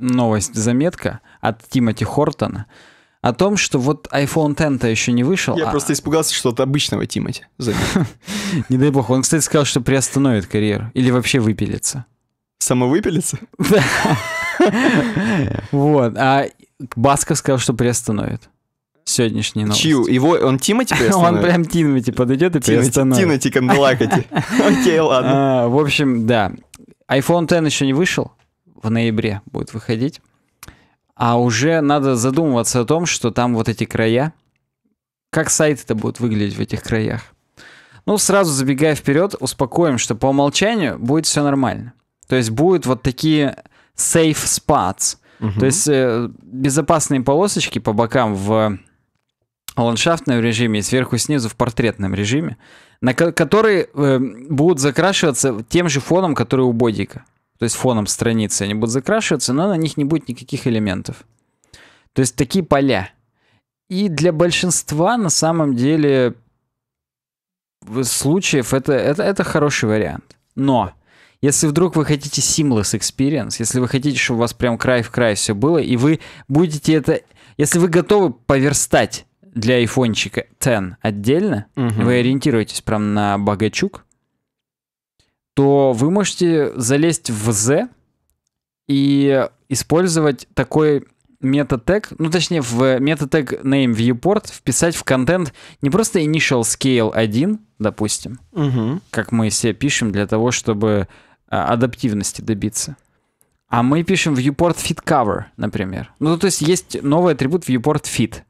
новость, заметка от Тимоти Хортона о том, что вот iPhone X-то еще не вышел. Я а... просто испугался, что от обычного Тимати. [LAUGHS] Не дай бог. Он, кстати, сказал, что приостановит карьеру. Или вообще выпилится. Самовыпилится? [LAUGHS] Да. [LAUGHS] Вот. А Басков сказал, что приостановит сегодняшней новости. Чью? Его, он Тима теперь [LAUGHS] Он прям Тимати подойдет и приостановит. Тимати [LAUGHS] Канделакати. Окей, ладно. А, в общем, да. iPhone X еще не вышел. В ноябре будет выходить. А уже надо задумываться о том, что там вот эти края, как сайты-то будут выглядеть в этих краях. Ну, сразу забегая вперед, успокоим, что по умолчанию будет все нормально. То есть будут вот такие safe spots. Угу. То есть э, безопасные полосочки по бокам в ландшафтном режиме и сверху снизу в портретном режиме, на ко которые э, будут закрашиваться тем же фоном, который у бодика. То есть фоном страницы они будут закрашиваться, но на них не будет никаких элементов. То есть такие поля. И для большинства на самом деле случаев это, это, это хороший вариант. Но если вдруг вы хотите seamless experience, если вы хотите, чтобы у вас прям край в край все было, и вы будете это... Если вы готовы поверстать для айфончика 10 отдельно, угу. вы ориентируетесь прям на богачук, то вы можете залезть в Z и использовать такой метатег, ну точнее в метатег name viewport вписать в контент не просто initial scale 1, допустим, угу. как мы все пишем для того, чтобы а, адаптивности добиться. А мы пишем viewport fit cover, например. Ну, то есть есть новый атрибут viewport fit.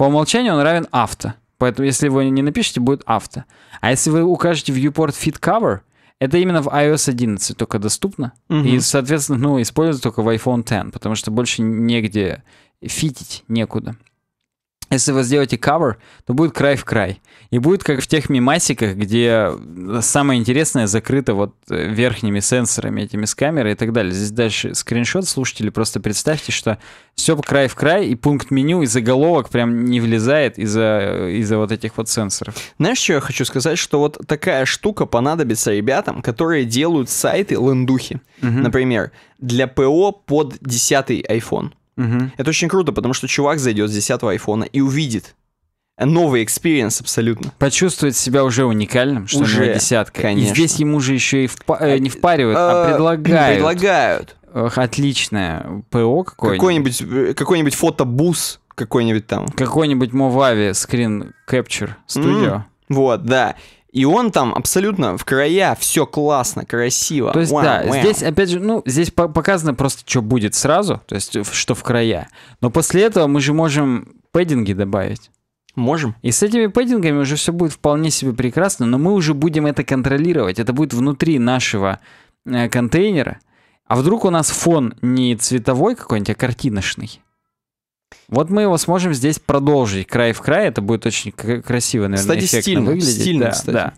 По умолчанию он равен авто. Поэтому если вы не напишете, будет авто. А если вы укажете viewport fit cover, это именно в iOS 11 только доступно. Угу. И, соответственно, ну, используется только в iPhone 10, потому что больше негде фитить некуда если вы сделаете кавер, то будет край в край. И будет как в тех мимасиках, где самое интересное закрыто вот э, верхними сенсорами, этими с камерой и так далее. Здесь дальше скриншот, слушатели, просто представьте, что все край в край, и пункт меню, и заголовок прям не влезает из-за э, из вот этих вот сенсоров. Знаешь, что я хочу сказать? Что вот такая штука понадобится ребятам, которые делают сайты лендухи. Угу. Например, для ПО под 10 iPhone. Угу. Это очень круто, потому что чувак зайдет с 10 айфона и увидит новый экспириенс абсолютно. почувствует себя уже уникальным, что уже, десятка. И здесь ему же еще и впа- э, не а, впаривают, а, а предлагают. Предлагают. Отличное ПО какое-нибудь. Какой-нибудь, э, какой-нибудь фотобус какой-нибудь там. Какой-нибудь Movavi Screen Capture Studio. Mm, вот, да. И он там абсолютно в края, все классно, красиво. То есть, wow, да, wow. здесь, опять же, ну, здесь показано просто, что будет сразу, то есть, что в края. Но после этого мы же можем пэддинги добавить. Можем. И с этими пэддингами уже все будет вполне себе прекрасно, но мы уже будем это контролировать. Это будет внутри нашего э, контейнера. А вдруг у нас фон не цветовой какой-нибудь, а картиночный? Вот мы его сможем здесь продолжить край в край. Это будет очень красиво, наверное, кстати, эффектно стильно, выглядеть. Стильно, да, кстати. да.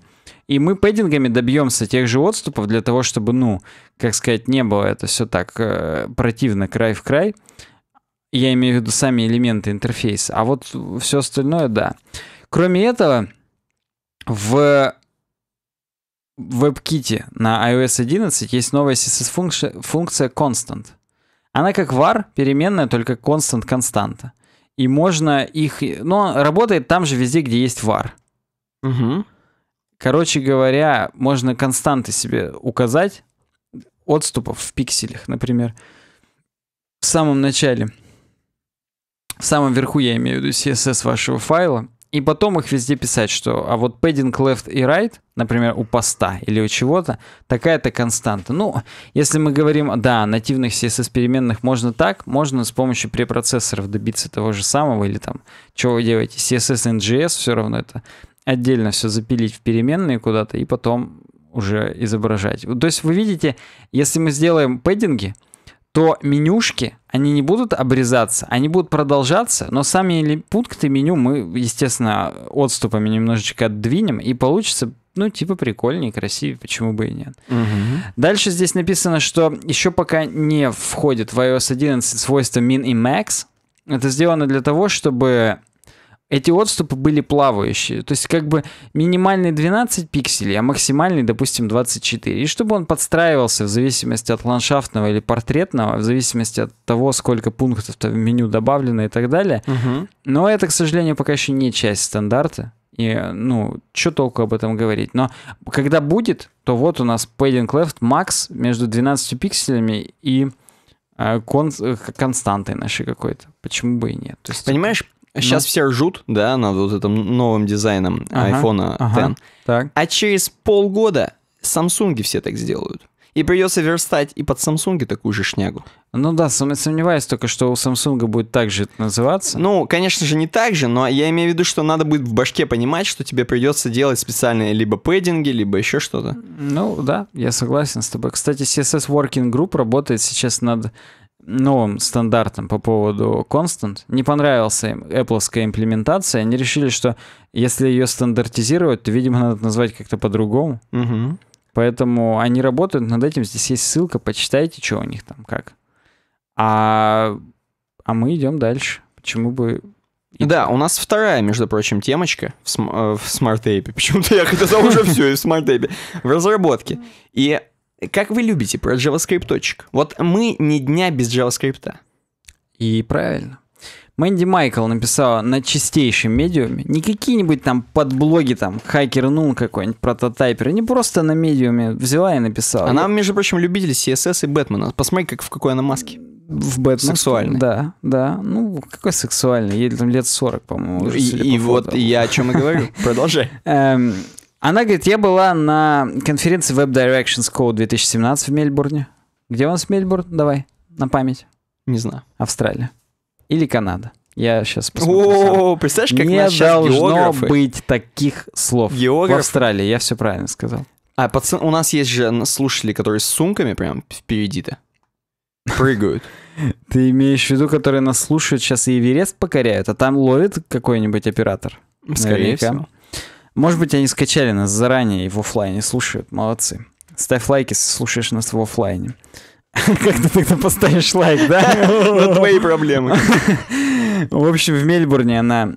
И мы пэддингами добьемся тех же отступов для того, чтобы, ну, как сказать, не было это все так э, противно край в край. Я имею в виду сами элементы интерфейса. А вот все остальное, да. Кроме этого, в WebKit на iOS 11 есть новая CSS-функция constant — она как var, переменная, только constant константа. И можно их... Но работает там же везде, где есть var. Угу. Короче говоря, можно константы себе указать, отступов в пикселях, например. В самом начале, в самом верху я имею в виду CSS вашего файла, и потом их везде писать, что а вот padding left и right, например, у поста или у чего-то, такая-то константа. Ну, если мы говорим, да, нативных CSS переменных можно так, можно с помощью препроцессоров добиться того же самого, или там, чего вы делаете, CSS NGS, все равно это отдельно все запилить в переменные куда-то и потом уже изображать. То есть вы видите, если мы сделаем пэддинги, то менюшки, они не будут обрезаться, они будут продолжаться, но сами пункты меню мы, естественно, отступами немножечко отдвинем, и получится ну, типа прикольнее, красивее, почему бы и нет. Угу. Дальше здесь написано, что еще пока не входит в iOS 11 свойства min и max. Это сделано для того, чтобы эти отступы были плавающие. То есть как бы минимальный 12 пикселей, а максимальный, допустим, 24. И чтобы он подстраивался в зависимости от ландшафтного или портретного, в зависимости от того, сколько пунктов в меню добавлено и так далее. Угу. Но это, к сожалению, пока еще не часть стандарта. И, ну, что толку об этом говорить? Но когда будет, то вот у нас padding left max между 12 пикселями и э, кон э, константой нашей какой-то. Почему бы и нет? То есть... Понимаешь, Сейчас ну. все ржут, да, над вот этим новым дизайном ага, iPhone ага, X. Так. А через полгода Samsung все так сделают. И придется верстать и под Samsung такую же шнягу. Ну да, сомневаюсь только, что у Samsung будет так же это называться. Ну, конечно же, не так же, но я имею в виду, что надо будет в башке понимать, что тебе придется делать специальные либо пэддинги, либо еще что-то. Ну да, я согласен с тобой. Кстати, CSS Working Group работает сейчас над новым стандартам по поводу constant. Не понравилась им Apple имплементация. Они решили, что если ее стандартизировать, то, видимо, надо назвать как-то по-другому. Угу. Поэтому они работают над этим. Здесь есть ссылка, почитайте, что у них там, как. А, а мы идем дальше. Почему бы и... Да, у нас вторая, между прочим, темочка в, см- э, в смарт-эйпе. [LAUGHS] Почему-то я хотел уже все и в смарт-эйпе. В разработке. И как вы любите про JavaScript? Вот мы ни дня без JavaScript. И правильно. Мэнди Майкл написала на чистейшем медиуме, не какие-нибудь там подблоги там, хакер нул какой-нибудь, прототайпер, не просто на медиуме взяла и написала. Она, между прочим, любитель CSS и Бэтмена. Посмотри, как в какой она маске. В Бэтмен. Сексуальный. Да, да. Ну, какой сексуальный? Ей там лет 40, по-моему. И, и вот я о чем и говорю. [LAUGHS] Продолжай. Эм, она говорит, я была на конференции Web Directions Code 2017 в Мельбурне. Где у нас Мельбурн? Давай, на память. Не знаю. Австралия. Или Канада. Я сейчас посмотрю. О, представляешь, как Не должно географы. быть таких слов. Географ. В Австралии, я все правильно сказал. А, пацан, у нас есть же слушатели, которые с сумками прям впереди-то прыгают. [LAUGHS] Ты имеешь в виду, которые нас слушают сейчас и Эверест покоряют, а там ловит какой-нибудь оператор? Скорее всего. Может быть, они скачали нас заранее и в офлайне слушают. Молодцы. Ставь лайки, если слушаешь нас в офлайне. [LAUGHS] Как ты тогда поставишь лайк, да? [LAUGHS] На твои проблемы. [LAUGHS] В общем, в Мельбурне она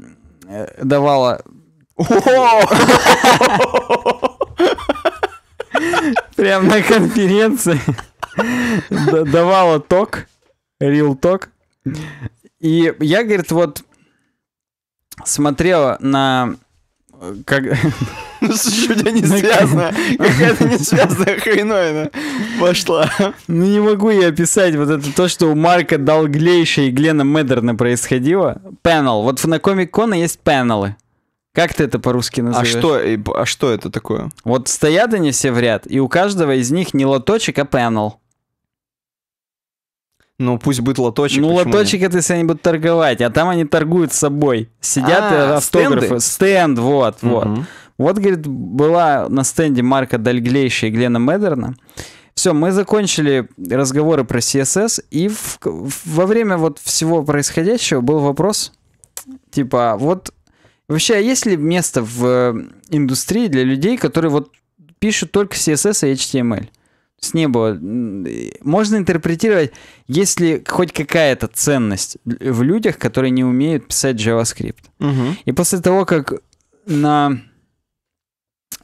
э, давала... Прям на конференции давала ток, real ток. И я, говорит, вот смотрела на как... [LAUGHS] Ну, С чуть не ну, связано. Какая-то не связанная хреновина пошла. Ну не могу я описать вот это то, что у Марка Далглейша и Глена Медерна происходило. Панел. Вот на Комик Кона есть панелы. Как ты это по-русски а называешь? А что, а что это такое? Вот стоят они все в ряд, и у каждого из них не лоточек, а панел. Ну, пусть будет лоточек. Ну, лоточек нет? это если они будут торговать, а там они торгуют с собой. Сидят а, э, автографы. Стенды? Стенд, вот, угу. вот. Вот, говорит, была на стенде Марка Дальглейша и Глена Медерна. Все, мы закончили разговоры про CSS, и в, во время вот всего происходящего был вопрос, типа, а вот вообще, а есть ли место в э, индустрии для людей, которые вот пишут только CSS и HTML? с неба. Можно интерпретировать, есть ли хоть какая-то ценность в людях, которые не умеют писать JavaScript. Угу. И после того, как на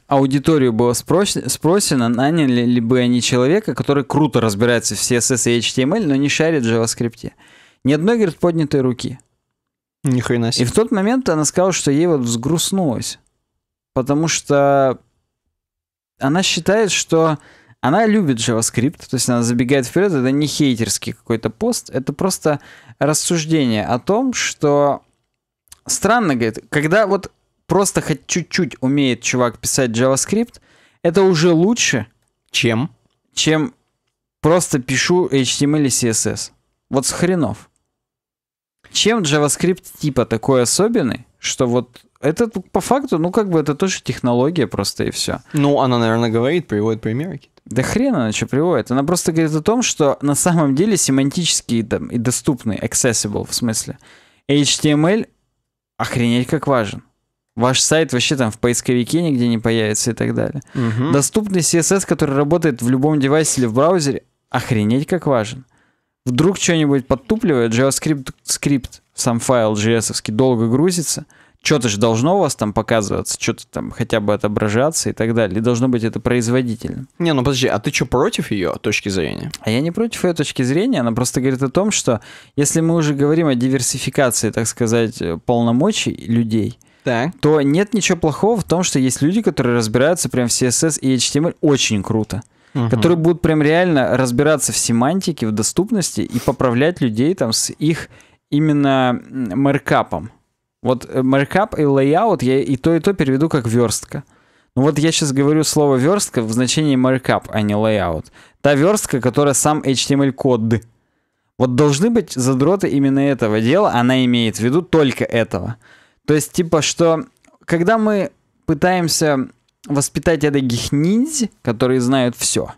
аудиторию было спрош- спросено, наняли ли бы они человека, который круто разбирается в CSS и HTML, но не шарит в JavaScript. Ни одной, говорит, поднятой руки. Ни себе. И в тот момент она сказала, что ей вот взгрустнулось. Потому что она считает, что она любит JavaScript, то есть она забегает вперед, это не хейтерский какой-то пост, это просто рассуждение о том, что странно, говорит, когда вот просто хоть чуть-чуть умеет чувак писать JavaScript, это уже лучше, чем? Чем просто пишу HTML и CSS. Вот с хренов. Чем JavaScript типа такой особенный, что вот это по факту, ну как бы это тоже технология просто и все. Ну, она, наверное, говорит, приводит примерики. Да хрен она что приводит. Она просто говорит о том, что на самом деле семантический там, и доступный, accessible в смысле. HTML охренеть как важен. Ваш сайт вообще там в поисковике нигде не появится и так далее. Угу. Доступный CSS, который работает в любом девайсе или в браузере, охренеть как важен. Вдруг что-нибудь подтупливает, JavaScript скрипт, сам файл JS долго грузится – что-то же должно у вас там показываться, что-то там хотя бы отображаться и так далее. И должно быть это производительно. Не, ну подожди, а ты что, против ее точки зрения? А я не против ее точки зрения, она просто говорит о том, что если мы уже говорим о диверсификации, так сказать, э, полномочий людей, так. то нет ничего плохого в том, что есть люди, которые разбираются прям в CSS и HTML эм очень круто угу. которые будут прям реально разбираться в семантике, в доступности и поправлять людей там с их именно маркапом. Вот markup э, и layout я и то, и то переведу как верстка. Ну вот я сейчас говорю слово верстка в значении markup, а не layout. Та верстка, которая сам HTML-код. Эм вот должны быть задроты именно этого дела, она имеет в виду только этого. То есть, типа, что когда мы пытаемся воспитать это гихниндзь, которые знают все,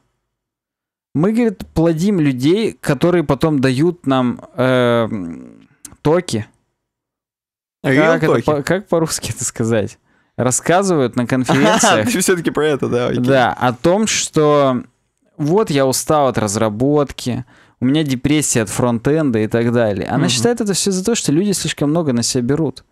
мы, говорит, плодим людей, которые потом дают нам э, токи, а как, это, по, как по-русски это сказать? Рассказывают на [LAUGHS] конференциях. ты все-таки про это, да? Окей. Да, о том, что вот я устал от разработки, у меня депрессия от фронтенда и так далее. Она угу. считает это все за то, что люди слишком много на себя берут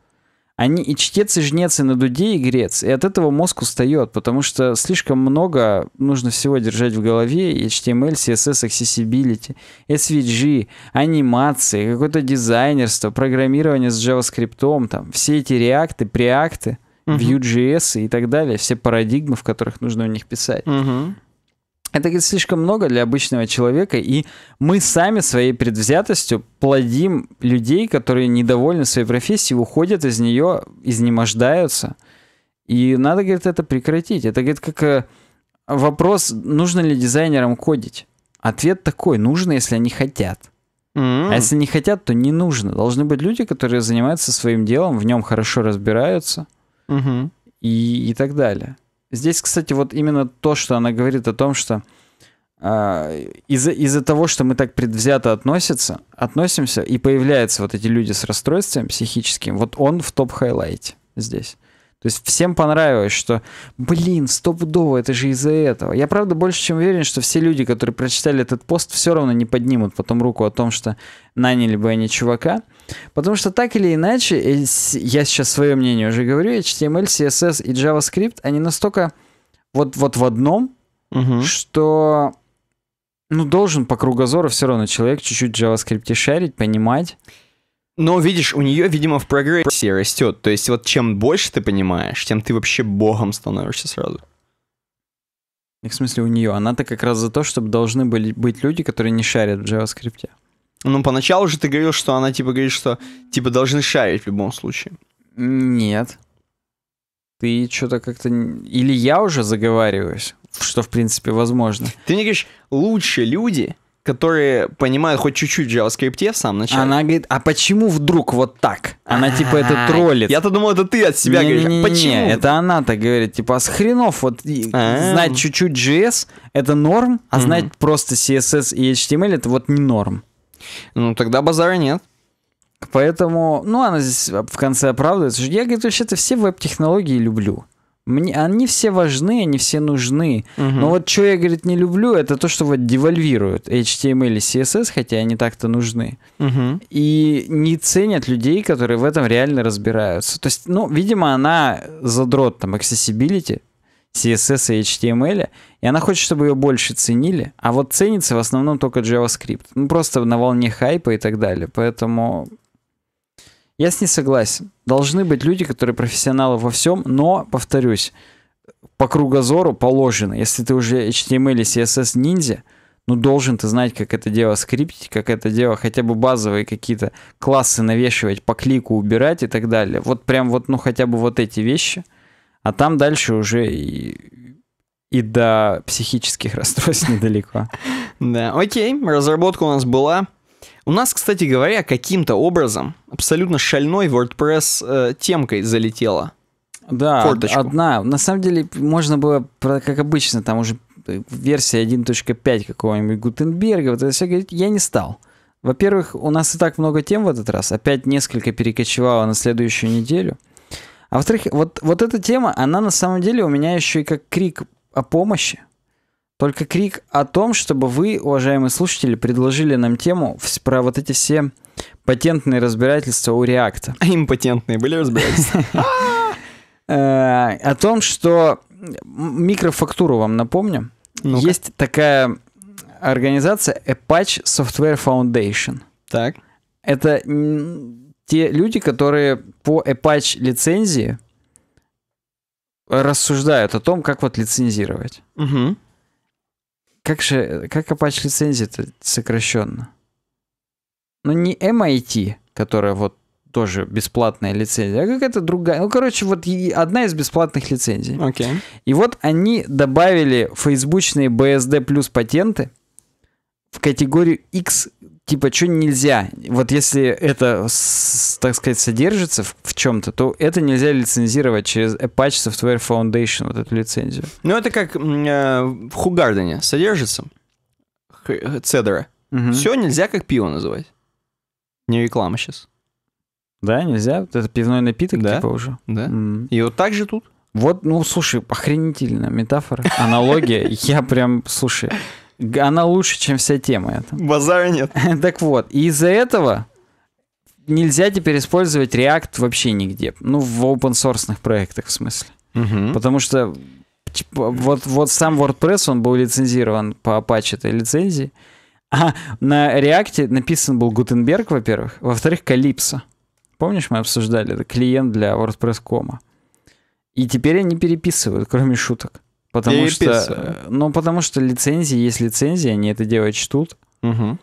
они и чтец, и жнец, и на дуде, и грец. И от этого мозг устает, потому что слишком много нужно всего держать в голове. HTML, CSS, accessibility, SVG, анимации, какое-то дизайнерство, программирование с JavaScript, там, все эти реакты, преакты, Vue.js и так далее, все парадигмы, в которых нужно у них писать. Uh-huh это слишком много для обычного человека, и мы сами своей предвзятостью плодим людей, которые недовольны своей профессией, уходят из нее, изнемождаются. И надо, говорит, это прекратить. Это, говорит, как э, вопрос, нужно ли дизайнерам кодить. Ответ такой, нужно, если они хотят. Mm-hmm. А если не хотят, то не нужно. Должны быть люди, которые занимаются своим делом, в нем хорошо разбираются mm-hmm. и, и так далее. Здесь, кстати, вот именно то, что она говорит о том, что а, из-за из того, что мы так предвзято относятся, относимся, и появляются вот эти люди с расстройством психическим, вот он в топ-хайлайте здесь. То есть всем понравилось, что, блин, стопудово, это же из-за этого. Я, правда, больше чем уверен, что все люди, которые прочитали этот пост, все равно не поднимут потом руку о том, что наняли бы они чувака. Потому что так или иначе, я сейчас свое мнение уже говорю, HTML, CSS эм и JavaScript, они настолько вот, вот в одном, угу. что ну, должен по кругозору все равно человек чуть-чуть JavaScript шарить, понимать. Но, видишь, у нее, видимо, в прогрессе растет. То есть вот чем больше ты понимаешь, тем ты вообще богом становишься сразу. В смысле у нее? Она-то как раз за то, чтобы должны были быть люди, которые не шарят в JavaScript. Ну, поначалу же ты говорил, что она типа говорит, что типа должны шарить в любом случае. Нет. Ты что-то как-то... Или я уже заговариваюсь, что в принципе возможно. Ты мне говоришь, лучше люди, которые понимают хоть чуть-чуть JavaScript в самом начале. Она говорит, а почему вдруг вот так? Она а, типа это троллит. Я-то думал, это ты от себя говоришь. А не, почему? Это она так говорит, типа, «А с хренов, вот знать чуть-чуть JS это норм, а знать просто CSS и HTML это вот не норм. Ну, тогда базара нет. Поэтому, ну, она здесь в конце оправдывается. Я, говорит, вообще-то все веб-технологии люблю. Мне, они все важны, они все нужны. Угу. Но вот что я, говорит, не люблю, это то, что вот девальвируют HTML и CSS, хотя они так-то нужны. Угу. И не ценят людей, которые в этом реально разбираются. То есть, ну, видимо, она задрот там accessibility, CSS и HTML, и она хочет, чтобы ее больше ценили, а вот ценится в основном только JavaScript. Ну, просто на волне хайпа и так далее. Поэтому я с ней согласен. Должны быть люди, которые профессионалы во всем, но, повторюсь, по кругозору положено. Если ты уже HTML и CSS ниндзя, ну должен ты знать, как это дело скриптить, как это дело хотя бы базовые какие-то классы навешивать, по клику убирать и так далее. Вот прям вот, ну хотя бы вот эти вещи. А там дальше уже и, и до психических [LAUGHS] расстройств недалеко. Да, окей, разработка у нас была. У нас, кстати говоря, каким-то образом абсолютно шальной WordPress э, темкой залетела. Да, Форточку. одна. На самом деле, можно было, как обычно, там уже э, версия 1.5 какого-нибудь Гутенберга, вот это все, говорить. я не стал. Во-первых, у нас и так много тем в этот раз. Опять несколько перекочевало на следующую неделю. А во-вторых, вот, вот эта тема, она на самом деле у меня еще и как крик о помощи. Только крик о том, чтобы вы, уважаемые слушатели, предложили нам тему про вот эти все патентные разбирательства у реакта. Им патентные были разбирательства? [LAUGHS] Э, о том, что микрофактуру вам напомню. Есть такая организация Apache Software Foundation. Так. Это те люди, которые по Apache лицензии рассуждают о том, как вот лицензировать. Как же, как Apache лицензия это сокращенно? Ну, не MIT, которая вот тоже бесплатная лицензия, а какая-то другая. Ну, короче, вот одна из бесплатных лицензий. Okay. И вот они добавили фейсбучные BSD плюс патенты в категорию X типа, что нельзя? Вот если это, так сказать, содержится в, в чем-то, то это нельзя лицензировать через Apache э, Software Foundation, вот эту лицензию. Ну, это как э, в Хугардене содержится х- цедра. Угу. Все нельзя как пиво называть. Не реклама сейчас. Да, нельзя? это пивной напиток да, типа уже? Да, mm. и вот так же тут. Вот, ну, слушай, охренительно метафора, аналогия. [LAUGHS] Я прям, слушай, она лучше, чем вся тема эта. Базара нет. [LAUGHS] так вот, из-за этого нельзя теперь использовать React вообще нигде. Ну, в open source проектах, в смысле. Угу. Потому что типа, вот, вот сам WordPress, он был лицензирован по Apache этой лицензии. А на React написан был Гутенберг, во-первых. Во-вторых, Calypso Помнишь, мы обсуждали? Это клиент для WordPress.com. И теперь они переписывают, кроме шуток. Потому и что, пицца. Э, э, ну, потому что лицензии есть лицензии, они это делать чтут. Угу.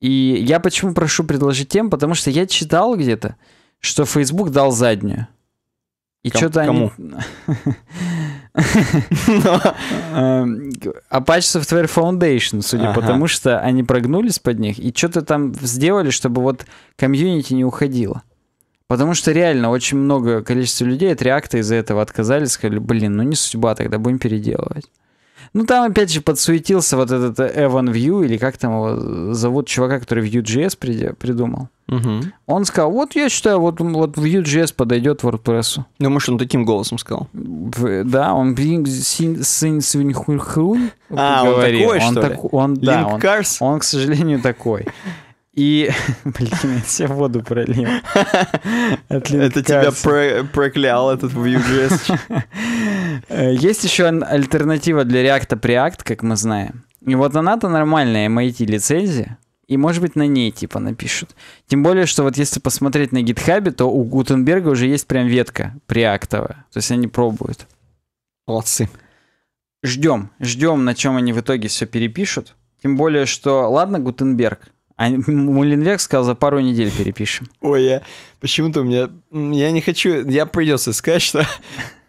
И я почему прошу предложить тем, потому что я читал где-то, что Facebook дал заднюю. И Ком- что-то они... Apache [LAUGHS] эм, а Software Foundation, судя ага. по тому, что они прогнулись под них, и что-то там сделали, чтобы вот комьюнити не уходило. Потому что реально очень много количества людей от реакта из-за этого отказались, сказали, блин, ну не судьба, тогда будем переделывать. Ну там опять же подсуетился вот этот Эван Вью, или как там его зовут, чувака, который Vue.js придумал. Угу. Он сказал, вот я считаю, вот, вот Vue.js подойдет WordPress. Ну, может, он таким голосом сказал. Да, он блин сын свиньхульхун. А, он говорил. такой, он что так, ли? Он, да, он, он, к сожалению, такой. И, [LAUGHS] блин, я себе воду пролил. [LAUGHS] Это тебя проклял этот Vue.js. [LAUGHS] Э, есть еще альтернатива для React Preact, как мы знаем. И вот она-то нормальная MIT эм лицензия. И, может быть, на ней, типа, напишут. Тем более, что вот если посмотреть на гитхабе, то у Гутенберга уже есть прям ветка преактовая. То есть они пробуют. Молодцы. Ждем. Ждем, на чем они в итоге все перепишут. Тем более, что, ладно, Гутенберг, а Мулинвек сказал, за пару недель перепишем. Ой, я почему-то у меня... Я не хочу... Я придется сказать, что...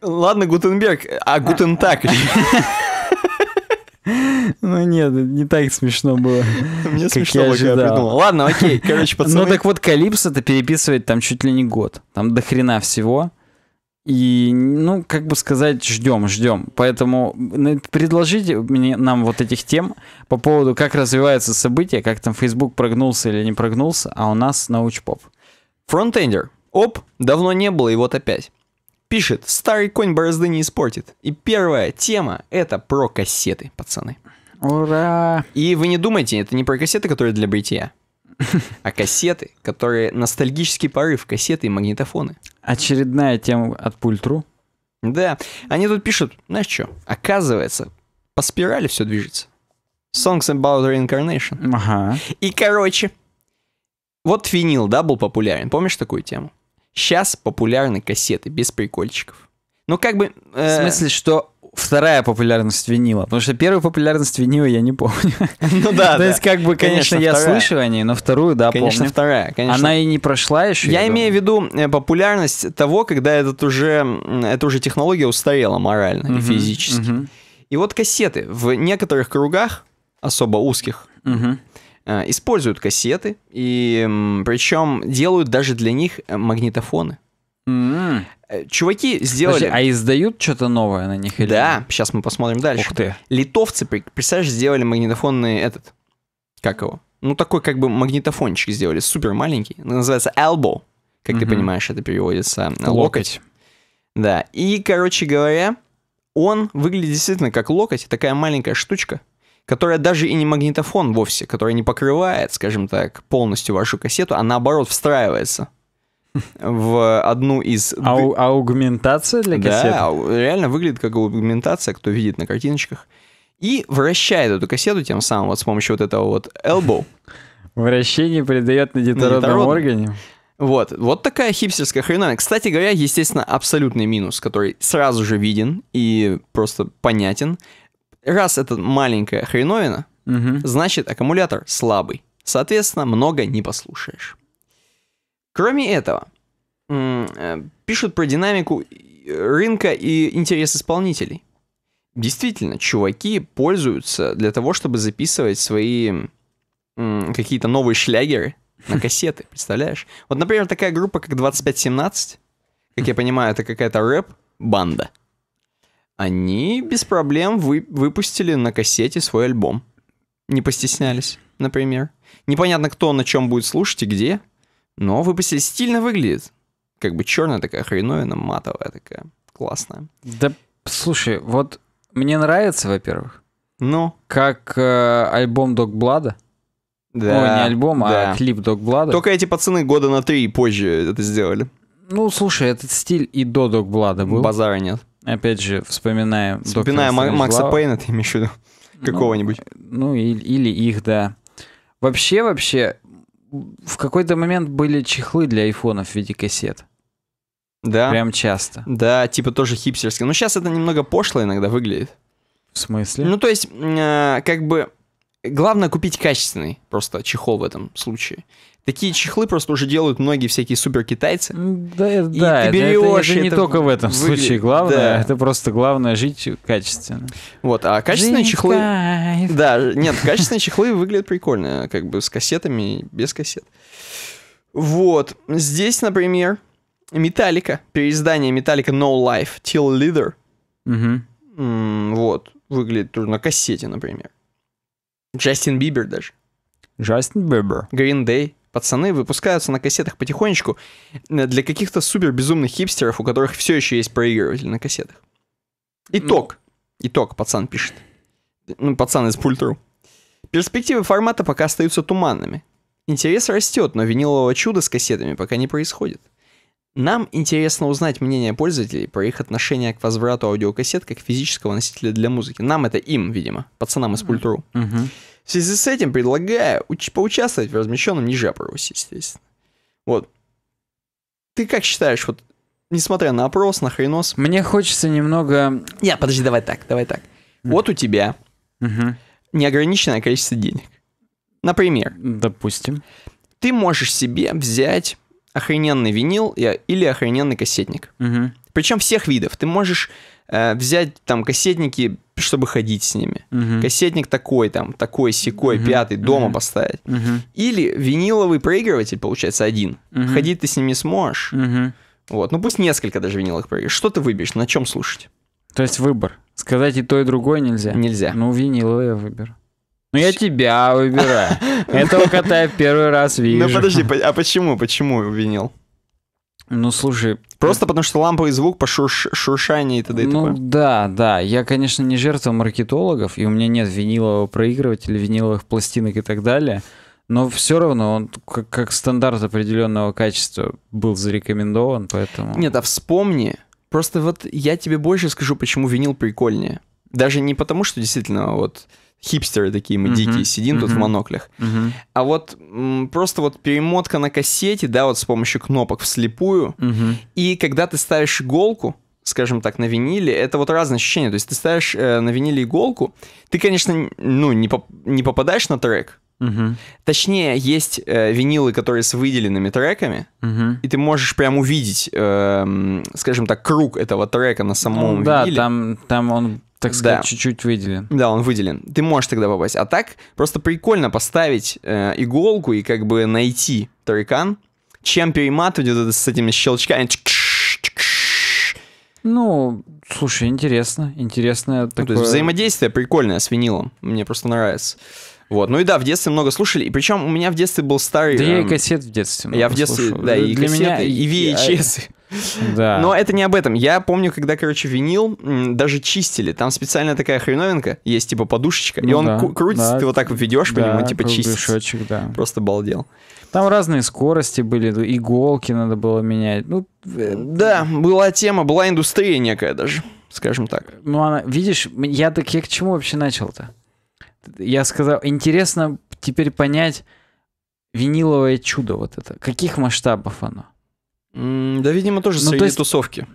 Ладно, Гутенберг, а Гутентак. Ну нет, не так смешно было. Мне смешно, я придумал. Ладно, окей, короче, ну пацаны. Ну так вот, Калипс это переписывает там чуть ли не год. Там до хрена всего. И, ну, как бы сказать, ждем, ждем. Поэтому ну, предложите мне, нам вот этих тем по поводу, как развиваются события, как там Facebook прогнулся или не прогнулся, а у нас научпоп. Фронтендер. Оп, давно не было, и вот опять. Пишет, старый конь борозды не испортит. И первая тема — это про кассеты, пацаны. Ура! И вы не думайте, это не про кассеты, которые для бритья. [LAUGHS] а кассеты, которые ностальгический порыв, кассеты и магнитофоны. Очередная тема от пультру. Да, они тут пишут, знаешь что, оказывается, по спирали все движется. Songs about reincarnation. Ага. И, короче, вот винил, да, был популярен. Помнишь такую тему? Сейчас популярны кассеты без прикольчиков. Ну, как бы... Э... В смысле, что вторая популярность винила? Потому что первую популярность винила я не помню. Ну да, То есть как бы, конечно, я слышу о ней, но вторую, да, помню. Конечно, вторая, конечно. Она и не прошла еще. Я имею в виду э, популярность того, когда этот уже, эта уже технология устарела морально и физически. И вот кассеты в некоторых кругах, особо узких, э, используют кассеты, и причем делают даже для них э, магнитофоны. Mm-hmm. Э, чуваки сделали... Подожди, а издают что-то новое на них? Или... Да, сейчас мы посмотрим дальше. Ух ты. Литовцы, представляешь, сделали магнитофонный этот... Как его? Ну, такой как бы магнитофончик сделали, супер маленький. Называется elbow. Как угу. ты понимаешь, это переводится э, локоть. локоть. Да, и, короче говоря, он выглядит действительно как локоть, такая маленькая штучка, которая даже и не магнитофон вовсе, которая не покрывает, скажем так, полностью вашу кассету, а наоборот встраивается в одну из... Ау а аугментация для кассеты? Да, а реально выглядит как аугментация, кто видит на картиночках. И вращает эту кассету тем самым вот с помощью вот этого вот elbow. Вращение придает на детородном органе. Вот, вот такая хипстерская хрена. Кстати говоря, естественно, абсолютный минус, который сразу же виден и просто понятен. Раз это маленькая хреновина, угу. значит аккумулятор слабый. Соответственно, много не послушаешь. Кроме этого, э, пишут про динамику рынка и интерес исполнителей. Действительно, чуваки пользуются для того, чтобы записывать свои какие-то новые шлягеры на [LAUGHS] кассеты, представляешь? Вот, например, такая группа, как 2517, как я понимаю, это какая-то рэп-банда. Они без проблем вы выпустили на кассете свой альбом. Не постеснялись, например. Непонятно, кто на чем будет слушать и где, но выпустили стильно выглядит. Как бы черная такая хреновина, матовая такая. Классная. Да, слушай, вот мне нравится, во-первых. Ну? Как э, альбом Док Блада. Да. Ну, не альбом, а да. а клип Док Блада. Только эти пацаны года на три позже это сделали. Ну, слушай, этот стиль и до Док Блада был. Базара нет. Опять же, вспоминаем... Вспоминаем Ма- Макса Пейна, ты имеешь в виду? Ну, какого-нибудь. Ну, ну или, или их, да. Вообще, вообще, в какой-то момент были чехлы для айфонов в виде кассет. Да. Прям часто. Да, типа тоже хипстерский. Но ну, сейчас это немного пошло иногда выглядит. В смысле? Ну, то есть, э, как бы, главное купить качественный просто чехол в этом случае. Такие чехлы просто уже делают многие всякие супер китайцы. Да, и да ты берешь, это, это не это только в этом выглядит, случае главное, да. это просто главное жить качественно. Вот, а качественные жить чехлы... Кайф. Да, нет, качественные чехлы выглядят прикольно, как бы с кассетами, без кассет. Вот, здесь, например, Металлика, переиздание Металлика No Life, Till Leader. Угу. вот, выглядит тоже на кассете, например. Джастин Бибер даже. Джастин Бибер. Green Day пацаны выпускаются на кассетах потихонечку э, для каких-то супер безумных хипстеров, у которых все еще есть проигрыватель на кассетах. Итог. Ну. Итог, пацан пишет. Ну, пацан из Пультру. Перспективы формата пока остаются туманными. Интерес растет, но винилового чуда с кассетами пока не происходит. Нам интересно узнать мнение пользователей про их отношение к возврату аудиокассет как физического носителя для музыки. Нам это им, видимо, пацанам из пультуру. Угу. В связи с этим предлагаю уч- поучаствовать в размещенном ниже опросе, естественно. Вот. Ты как считаешь, вот, несмотря на опрос, на хренос... Мне хочется немного... Я, подожди, давай так, давай так. Mm. Вот у тебя mm-hmm. неограниченное количество денег. Например. Допустим. Ты можешь себе взять охрененный винил э, или охрененный кассетник. Угу. Причем всех видов. Ты можешь Э, взять там кассетники, чтобы ходить с ними. Угу. Кассетник такой там, такой, секой, угу. пятый, дома угу. поставить. Угу. Или виниловый проигрыватель, получается, один. Угу. Ходить ты с ними сможешь. Угу. Вот, ну пусть несколько даже виниловых проигрывателей. Что ты выберешь, на чем слушать? То есть выбор. Сказать и то, и другое нельзя? Нельзя. Ну, виниловый я выберу. Ну я тебя выбираю. [LAUGHS] Этого кота я первый раз ну, вижу. Ну подожди, [LAUGHS] а почему, почему винил? Ну, слушай... Просто э, потому что ламповый звук по шурш... шуршанию и т.д. Ну, такое. да, да. Я, конечно, не жертва маркетологов, и у меня нет винилового проигрывателя, виниловых пластинок и так далее, но все равно он как, как стандарт определенного качества был зарекомендован, поэтому... Нет, а вспомни. Просто вот я тебе больше скажу, почему винил прикольнее. Даже не потому, что действительно вот хипстеры такие, мы uh-huh. дикие, сидим uh-huh. тут в моноклях. Uh-huh. А вот просто вот перемотка на кассете, да, вот с помощью кнопок вслепую, uh-huh. и когда ты ставишь иголку, скажем так, на виниле, это вот разное ощущение, То есть ты ставишь э, на виниле иголку, ты, конечно, ну, не, поп- не попадаешь на трек, Угу. Точнее, есть э, винилы, которые с выделенными треками, угу. и ты можешь прям увидеть, э, скажем так, круг этого трека на самом ну, да, виниле. Да, там, там он, так сказать, да. чуть-чуть выделен. Да, он выделен. Ты можешь тогда попасть. А так просто прикольно поставить э, иголку и как бы найти трекан, чем перематывать вот это с этими щелчками. Ну, слушай, интересно. Интересное ну, такое... То есть взаимодействие прикольное с винилом. Мне просто нравится. Вот. Ну и да, в детстве много слушали. И причем у меня в детстве был старый... Да эм... я и эм, кассет в детстве Я в детстве, слушал. да, и Для кассеты, меня... и VHS. [LAUGHS] Да. Но это не об этом. Я помню, когда, короче, винил даже чистили. Там специальная такая хреновинка есть, типа подушечка. Ну, и он да, крутится, да. ты вот так введешь, да, по нему, типа чистишь. да. Просто балдел. Там разные скорости были, иголки надо было менять. Ну, э, да, была тема, была индустрия некая даже, скажем так. Ну, она, видишь, я так я к чему вообще начал-то? я сказал, интересно теперь понять виниловое чудо вот это. Каких масштабов оно? да, видимо, тоже ну, среди то есть... тусовки.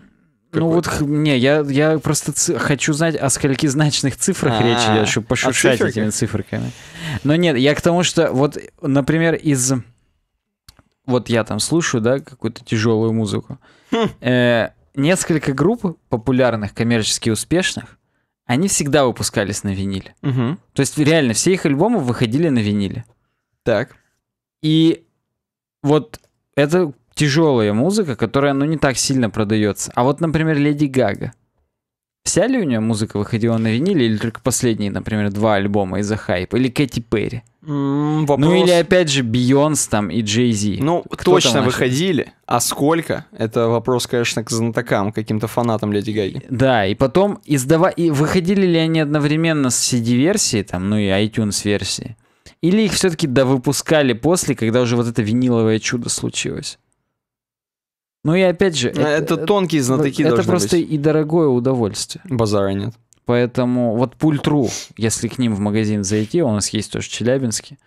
Ну вот, не, я, я просто ци- хочу знать, о скольких значных цифрах А-а-а. речь а, идет, чтобы пошуршать этими цифрками. Но нет, я к тому, что вот, например, из... Вот я там слушаю, да, какую-то тяжелую музыку. Хм. Э- несколько групп популярных, коммерчески успешных, они всегда выпускались на виниле. Угу. То есть реально все их альбомы выходили на виниле. Так. И вот это тяжелая музыка, которая, ну, не так сильно продается. А вот, например, Леди Гага. Вся ли у нее музыка выходила на виниле или только последние, например, два альбома из-за хайпа, Или Кэти Перри? М, ну, вопрос... Ну или опять же Бейонс там и Джей Зи. Ну Кто точно выходили, а сколько? Это вопрос, конечно, к знатокам, каким-то фанатам Леди Гаги. Да, и потом издава... и выходили ли они одновременно с CD-версией, там, ну и iTunes-версией? Или их все-таки довыпускали после, когда уже вот это виниловое чудо случилось? Ну и опять же... А, это, это тонкие ну, знатоки Это просто быть. и дорогое удовольствие. Базара нет. Поэтому вот пультру, если к ним в магазин зайти, у нас есть тоже Челябинский.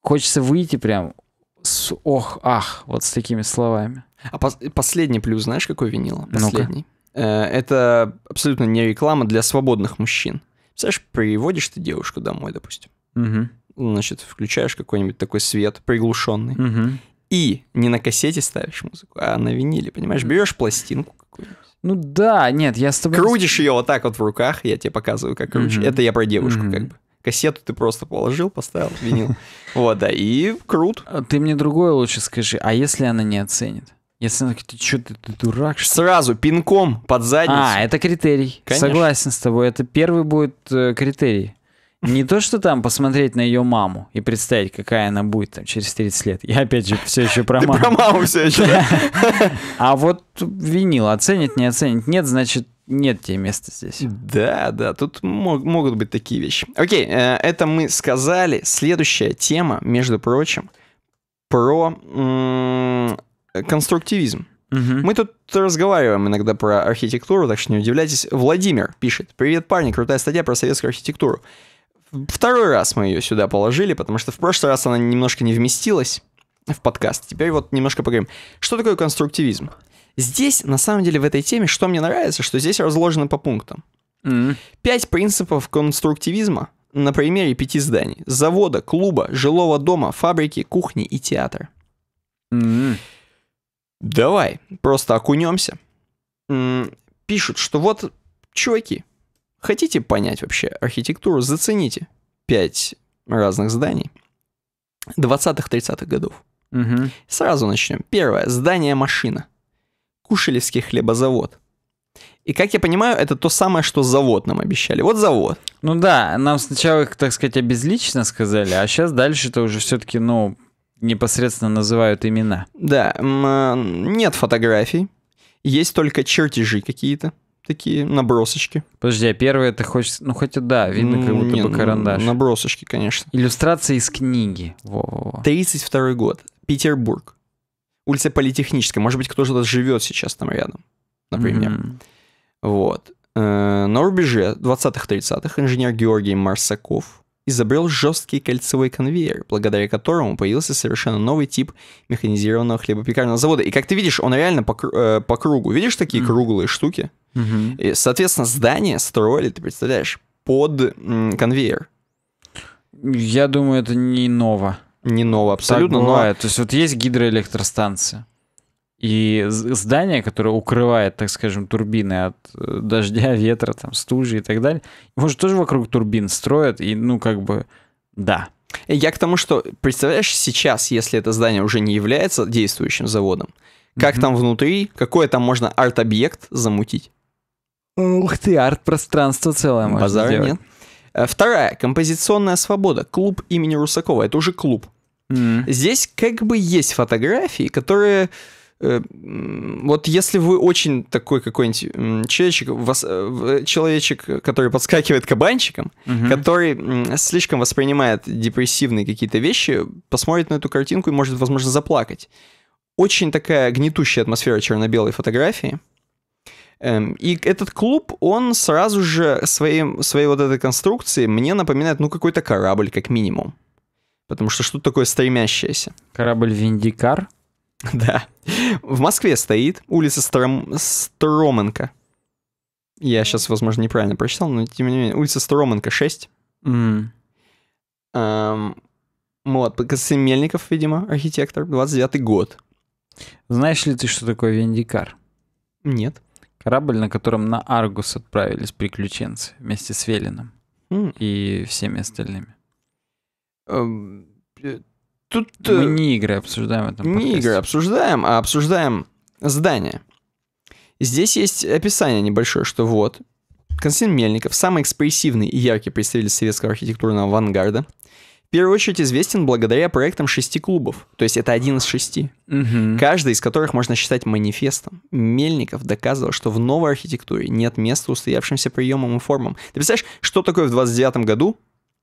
хочется выйти прям с ох-ах, вот с такими словами. А пос- последний плюс, знаешь, какой винила? Последний. ну Это абсолютно не реклама для свободных мужчин. Представляешь, приводишь ты девушку домой, допустим. Угу. Значит, включаешь какой-нибудь такой свет приглушенный. Угу и не на кассете ставишь музыку, а на виниле, понимаешь? Берешь пластинку какую-нибудь. Ну да, нет, я с тобой... Крутишь ее вот так вот в руках, я тебе показываю, как крутишь. mm Это я про девушку mm как бы. Кассету ты просто положил, поставил, винил. Вот, да, и крут. А ты мне другое лучше скажи, а если она не оценит? Если она говорит, ты что, ты, дурак? Сразу, пинком под задницу. А, это критерий. Согласен с тобой, это первый будет э, критерий. Не то, что там посмотреть на ее маму и представить, какая она будет там через 30 лет. Я опять же все еще про маму. про маму все еще. [LAUGHS] А вот винил оценит, не оценит. Нет, значит, нет тебе места здесь. Да, да, тут мог, могут быть такие вещи. Окей, э, это мы сказали. Следующая тема, между прочим, про конструктивизм. Угу. Мы тут разговариваем иногда про архитектуру, так что не удивляйтесь. Владимир пишет. Привет, парни, крутая статья про советскую архитектуру. Второй раз мы ее сюда положили, потому что в прошлый раз она немножко не вместилась в подкаст. Теперь вот немножко поговорим. Что такое конструктивизм? Здесь, на самом деле, в этой теме, что мне нравится, что здесь разложено по пунктам. Mm-hmm. Пять принципов конструктивизма на примере пяти зданий. Завода, клуба, жилого дома, фабрики, кухни и театра. Mm-hmm. Давай, просто окунемся. Пишут, что вот, чуваки, Хотите понять вообще архитектуру, зацените пять разных зданий 20-30-х годов. Угу. Сразу начнем. Первое. Здание-машина. Кушелевский хлебозавод. И, как я понимаю, это то самое, что завод нам обещали. Вот завод. Ну да, нам сначала их, так сказать, обезлично сказали, а сейчас дальше-то уже все-таки, ну, непосредственно называют имена. Да, э, нет фотографий, есть только чертежи какие-то такие набросочки. Подожди, а первое ты хочешь, Ну, хоть да, видно как будто не, бы ну, карандаш. Набросочки, конечно. Иллюстрации из книги. Во-во-во. 32 год. Петербург. Улица Политехническая. Может быть, кто-то живет сейчас там рядом, например. Mm-hmm. Вот. Э, на рубеже 20-30-х инженер Георгий Марсаков изобрел жесткий кольцевой конвейер, благодаря которому появился совершенно новый тип механизированного хлебопекарного завода. И как ты видишь, он реально по, э, по кругу. Видишь такие mm. круглые штуки? Mm-hmm. И, соответственно, здание строили, ты представляешь, под м, конвейер. Я думаю, это не ново. Не ново абсолютно. Так бывает. Но... То есть вот есть гидроэлектростанция. И здание, которое укрывает, так скажем, турбины от э, дождя, [LAUGHS] ветра, там, стужи и так далее, может тоже вокруг турбин строят, и, ну, как бы, да. Э, я к тому, что, представляешь, сейчас, если это здание уже не является действующим заводом, как mm-hmm. там внутри, какой там можно арт-объект замутить? Э, ух ты, арт-пространство целое можно Базар сделать. нет. Вторая, композиционная свобода, клуб имени Русакова, это уже клуб. Mm-hmm. Здесь как бы есть фотографии, которые Э, вот если вы очень такой какой-нибудь человечек, вас, э, э, человечек, который подскакивает кабанчиком, угу. который слишком воспринимает депрессивные какие-то вещи, посмотрит на эту картинку и может, возможно, заплакать. Очень такая гнетущая атмосфера черно-белой фотографии. Эм, и этот клуб, он сразу же своей, своей вот этой конструкции мне напоминает, ну, какой-то корабль, как минимум. Потому что что такое стремящееся? Корабль Виндикар? [LAUGHS] Да. В Москве стоит улица Стром... Строменко. Я сейчас, возможно, неправильно прочитал, но тем не менее. Улица Строменко, 6. Mm. Эм, вот, Косемельников, видимо, архитектор, 29-й год. Знаешь ли ты, что такое Вендикар? Нет. Корабль, на котором на Аргус отправились приключенцы вместе с Велином mm. и всеми остальными. Э, Тут... Мы э, не игры обсуждаем в этом Не игры обсуждаем, а обсуждаем здание. Здесь есть описание небольшое, что вот, Константин Мельников, самый экспрессивный и яркий представитель советского архитектурного авангарда, в первую очередь известен благодаря проектам шести клубов. То есть это один из шести. Угу. Каждый из которых можно считать манифестом. Мельников доказывал, что в новой архитектуре нет места устоявшимся приемам и формам. Ты представляешь, что такое в 29 году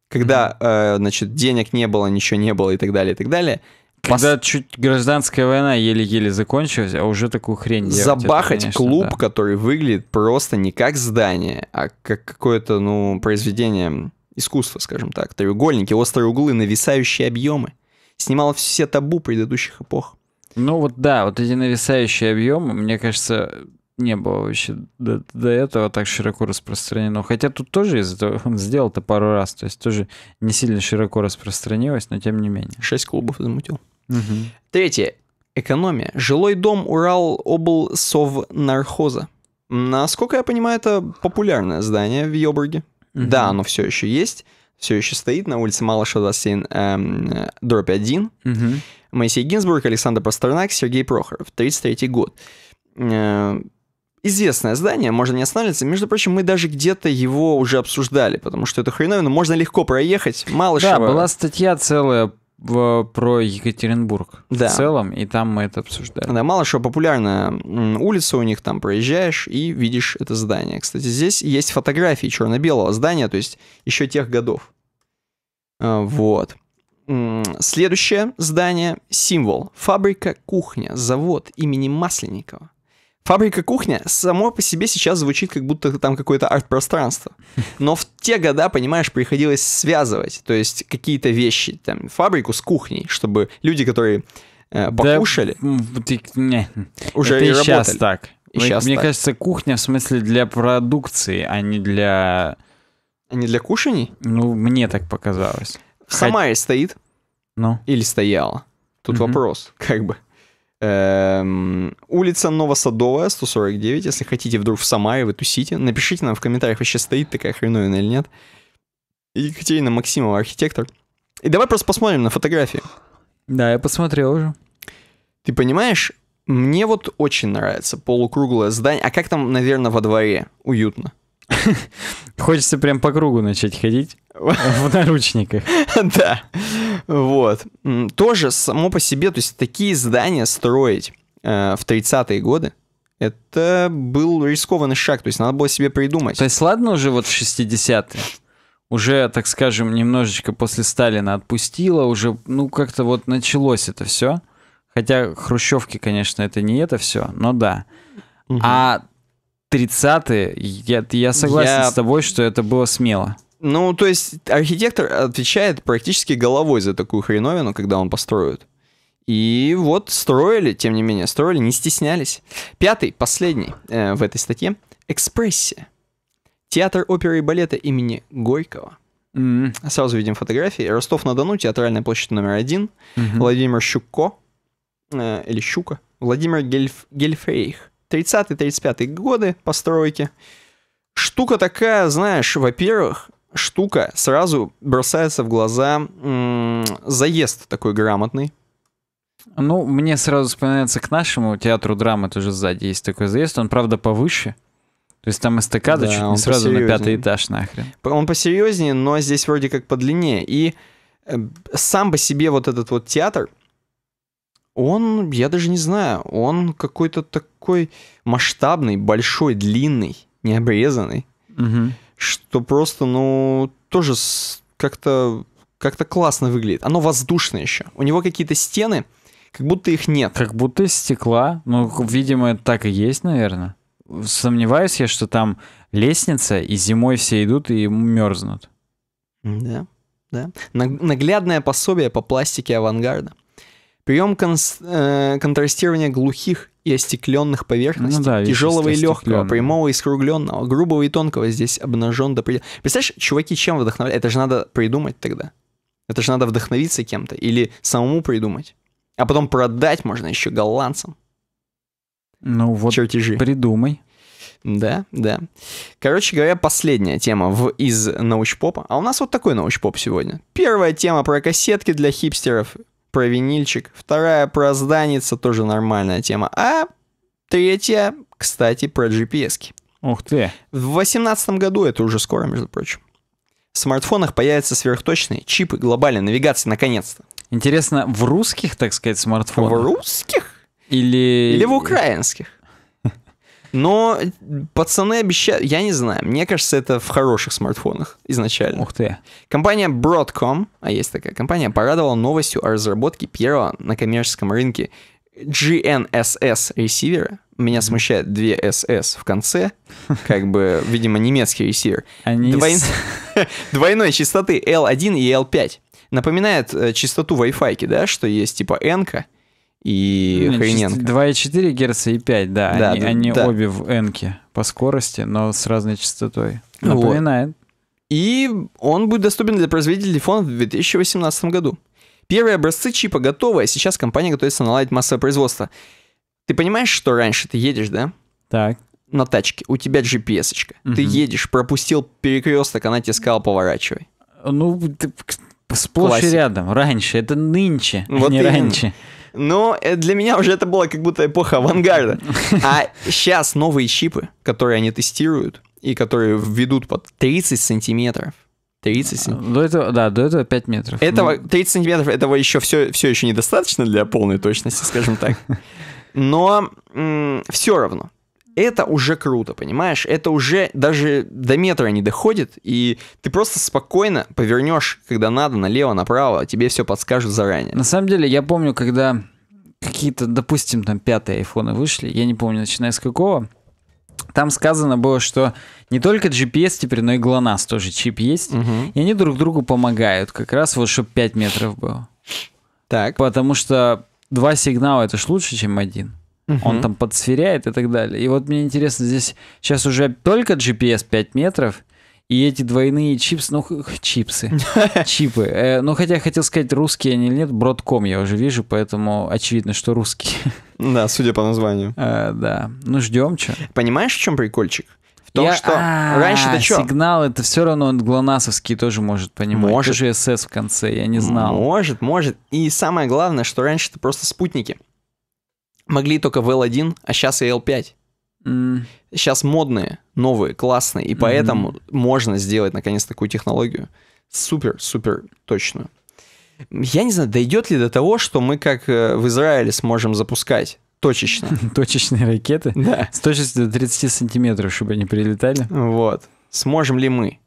когда, э, значит, денег не было, ничего не было и так далее, и так далее. Когда Пос... чуть гражданская война еле-еле закончилась, а уже такую хрень делать. Забахать это, конечно, клуб, да. который выглядит просто не как здание, а как какое-то, ну, произведение искусства, скажем так. Треугольники, острые углы, нависающие объемы. Снимал все табу предыдущих эпох. Ну вот да, вот эти нависающие объемы, мне кажется, не было вообще до, до этого так широко распространено. Хотя тут тоже из этого он сделал это пару раз, то есть тоже не сильно широко распространилось, но тем не менее. Шесть клубов замутил. Угу. Третье. Экономия. Жилой дом Урал обл. нархоза Насколько я понимаю, это популярное здание в Йобурге. Угу. Да, оно все еще есть, все еще стоит на улице Малыша 27, эм, дробь 1. Угу. Моисей Гинзбург, Александр Пастернак, Сергей Прохоров, 33 год. Э, известное здание, можно не останавливаться. Между прочим, мы даже где-то его уже обсуждали, потому что это хреновина, можно легко проехать, мало да, была статья целая в, про Екатеринбург да. в целом, и там мы это обсуждали. Да, мало что популярная улица у них, там проезжаешь и видишь это здание. Кстати, здесь есть фотографии черно-белого здания, то есть еще тех годов. А, вот. Следующее здание – символ. Фабрика, кухня, завод имени Масленникова. Фабрика кухня само по себе сейчас звучит, как будто там какое-то арт-пространство. Но в те года, понимаешь, приходилось связывать, то есть какие-то вещи, там, фабрику с кухней, чтобы люди, которые э, покушали, да, не, уже это и работали. сейчас так. И Вы, сейчас мне так. кажется, кухня в смысле для продукции, а не для... А не для кушаний? Ну, мне так показалось. В Хоть... Самаре стоит? Ну? Или стояла? Тут угу. вопрос, как бы. Эм, улица Новосадовая, 149. Если хотите вдруг в Самаре, вы тусите. Напишите нам в комментариях, вообще стоит такая хреновина или нет. Екатерина Максимова, архитектор. И давай просто посмотрим на фотографии. Да, я посмотрел уже. Ты понимаешь, мне вот очень нравится полукруглое здание. А как там, наверное, во дворе? Уютно. [LAUGHS] Хочется прям по кругу начать ходить. В [LAUGHS] наручниках. Да. Вот. Тоже само по себе, то есть такие здания строить э, в 30-е годы, это был рискованный шаг, то есть надо было себе придумать. То есть ладно уже вот в 60-е? Уже, так скажем, немножечко после Сталина отпустило, уже, ну, как-то вот началось это все. Хотя хрущевки, конечно, это не это все, но да. Угу. А 30-е, я, я согласен я... с тобой, что это было смело. Ну, то есть архитектор отвечает практически головой за такую хреновину, когда он построит. И вот строили, тем не менее, строили, не стеснялись. Пятый, последний э, в этой статье. Экспрессия. Театр оперы и балета имени Горького. Mm-hmm. Сразу видим фотографии. Ростов-на-Дону, театральная площадь номер один. Mm-hmm. Владимир Щуко. Э, или Щука. Владимир Гельф, Гельфрейх. 30-35 годы постройки. Штука такая, знаешь, во-первых, штука сразу бросается в глаза заезд такой грамотный. Ну, мне сразу вспоминается к нашему театру драмы тоже сзади есть такой заезд. Он, правда, повыше. То есть там эстакада да, чуть не сразу на пятый этаж нахрен. Он посерьезнее, но здесь вроде как подлиннее. И э, сам по себе вот этот вот театр, он, я даже не знаю, он какой-то такой масштабный, большой, длинный, необрезанный. Угу что просто, ну, тоже как-то как-то классно выглядит. Оно воздушное еще. У него какие-то стены, как будто их нет. Как будто из стекла. Ну, видимо, так и есть, наверное. Сомневаюсь я, что там лестница, и зимой все идут и мерзнут. Да, да. Наглядное пособие по пластике авангарда. Прием кон- э- контрастирования глухих и остекленных поверхностей, ну, да, тяжелого и легкого, прямого и скругленного, грубого и тонкого здесь обнажен до предела. Представляешь, чуваки чем вдохновляют? Это же надо придумать тогда. Это же надо вдохновиться кем-то или самому придумать. А потом продать можно еще голландцам. Ну вот Чертежи. придумай. Да, да. Короче говоря, последняя тема в, из научпопа. А у нас вот такой научпоп сегодня. Первая тема про кассетки для хипстеров про винильчик, вторая про зданица, тоже нормальная тема, а третья, кстати, про GPS. -ки. Ух ты. В восемнадцатом году, это уже скоро, между прочим, в смартфонах появятся сверхточные чипы глобальной навигации, наконец-то. Интересно, в русских, так сказать, смартфонах? В русских? Или... Или в украинских? Но пацаны обещают, я не знаю, мне кажется, это в хороших смартфонах изначально. Ух ты. Компания Broadcom, а есть такая компания, порадовала новостью о разработке первого на коммерческом рынке GNSS ресивера. Меня смущает 2SS в конце, как бы, [LAUGHS] видимо, немецкий ресивер. Они... Двой... [LAUGHS] Двойной частоты L1 и L5. Напоминает э, частоту Wi-Fi, да, что есть типа N-ка и ну, Хайненко. 2,4 Гц и 5, да. да они да, они да. обе в n по скорости, но с разной частотой. Напоминает. Вот. И он будет доступен для производителей фон в 2018 году. Первые образцы чипа готовы, а сейчас компания готовится наладить массовое производство. Ты понимаешь, что раньше ты едешь, да? Так. На тачке, у тебя GPS-очка. Угу. Ты едешь, пропустил перекресток, она тебе сказала, поворачивай. Ну, ты, сплошь Классик. рядом, раньше, это нынче, а вот не именно. раньше. Но э, для меня уже это было как будто эпоха авангарда. А сейчас новые чипы, которые они тестируют, и которые введут под 30 сантиметров, 30 сантиметров. До этого, да, до этого 5 метров. Этого, 30 ну. сантиметров, этого еще все, все еще недостаточно для полной точности, скажем так. Но все равно это уже круто, понимаешь? Это уже даже до метра не доходит, и ты просто спокойно повернешь, когда надо, налево, направо, а тебе все подскажут заранее. На самом деле, я помню, когда какие-то, допустим, там пятые айфоны вышли, я не помню, начиная с какого, там сказано было, что не только GPS теперь, но и GLONASS тоже чип есть, угу. и они друг другу помогают, как раз вот, чтобы 5 метров было. Так. Потому что два сигнала это ж лучше, чем один. Угу. Он там подсверяет и так далее. И вот мне интересно, здесь сейчас уже только GPS 5 метров, и эти двойные чипсы, ну, чипсы, [LAUGHS] чипы. Э, ну, хотя я хотел сказать, русские они или нет, бродком я уже вижу, поэтому очевидно, что русские. Да, судя по названию. Э, да. Ну, ждем, что. Понимаешь, в чем прикольчик? В том, я... что а, раньше ты что? Сигнал это все равно он глонасовский тоже может понимать. Может. же СС в конце, я не знал. Может, может. И самое главное, что раньше это просто спутники могли только в L1, а сейчас и L5. Mm. Сейчас модные, новые, классные, и поэтому можно сделать наконец такую технологию супер-супер точную. Я не знаю, дойдет ли до того, что мы как э, в Израиле сможем запускать точечно. [LAUGHS] Точечные ракеты? Да. С точностью до 30 сантиметров, чтобы они прилетали. Вот. Сможем ли мы?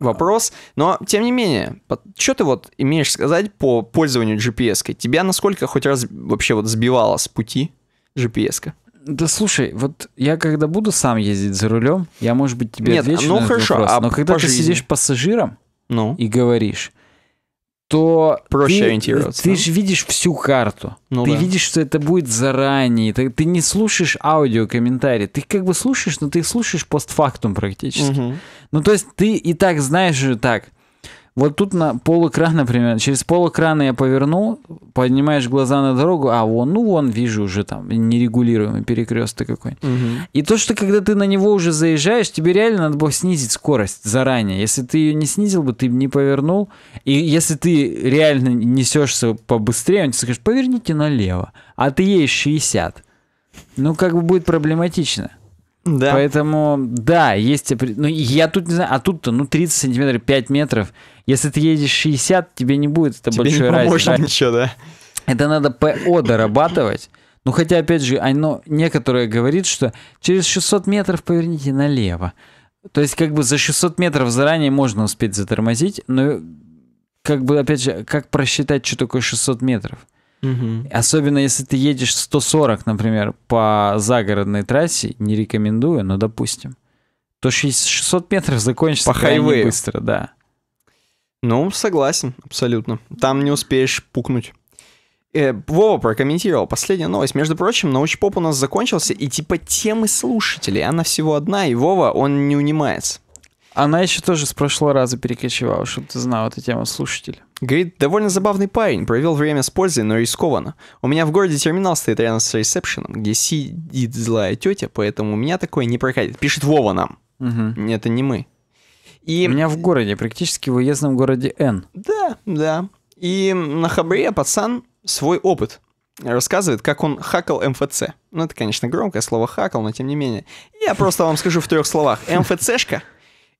Вопрос. Но, тем не менее, что ты вот имеешь сказать по пользованию GPS? -кой? Тебя насколько хоть раз вообще вот сбивало с пути? GPS-ка. Да слушай, вот я когда буду сам ездить за рулем, я, может быть, тебе Нет, отвечу ну, на хорошо, вопрос. А но когда ты сидишь пассажиром ну? и говоришь, то Проще ты, ориентироваться. Ты же видишь всю карту. Ну, ты да. видишь, что это будет заранее. Ты, ты не слушаешь аудиокомментарий, Ты как бы слушаешь, но ты их слушаешь постфактум практически. Угу. Ну, то есть ты и так знаешь же так. Вот тут на пол например, [LAUGHS] через пол я поверну, поднимаешь глаза на дорогу, а вон, ну вон, вижу уже там нерегулируемый перекресток какой. Угу. И то, что когда ты на него уже заезжаешь, тебе реально надо было снизить скорость заранее. Если ты ее не снизил бы, ты бы не повернул. И если ты реально несешься побыстрее, он тебе скажет, поверните налево, а ты едешь 60. Ну, как бы будет проблематично. Да. Поэтому, да, есть... Ну, я тут не знаю, а тут-то, ну, 30 сантиметров, 5 метров. Если ты едешь 60, тебе не будет это тебе большой разницы. Да? [LAUGHS] ничего, да? Это надо ПО дорабатывать. Ну, хотя, опять же, оно некоторое говорит, что через 600 метров поверните налево. То есть, как бы за 600 метров заранее можно успеть затормозить, но как бы, опять же, как просчитать, что такое 600 метров? Угу. Особенно если ты едешь 140, например, по загородной трассе, не рекомендую, но допустим, то 600 метров закончится по хайвею быстро, да. Ну, согласен, абсолютно. Там не успеешь пукнуть. Э, Вова прокомментировал последняя новость. Между прочим, научпоп у нас закончился, и типа темы слушателей, она всего одна, и Вова, он не унимается. Она еще тоже с прошлого раза перекочевала, чтобы ты знал эту тему, слушатель. Говорит, довольно забавный парень, провел время с пользой, но рискованно. У меня в городе терминал стоит рядом с ресепшеном, где сидит злая тетя, поэтому у меня такое не прокатит. Пишет Вова нам. Угу. Это не мы. И... У меня в городе, практически в уездном городе Н. Да, да. И на хабре пацан свой опыт рассказывает, как он хакал МФЦ. Ну, это, конечно, громкое слово хакал, но тем не менее. Я просто вам скажу в трех словах. МФЦшка —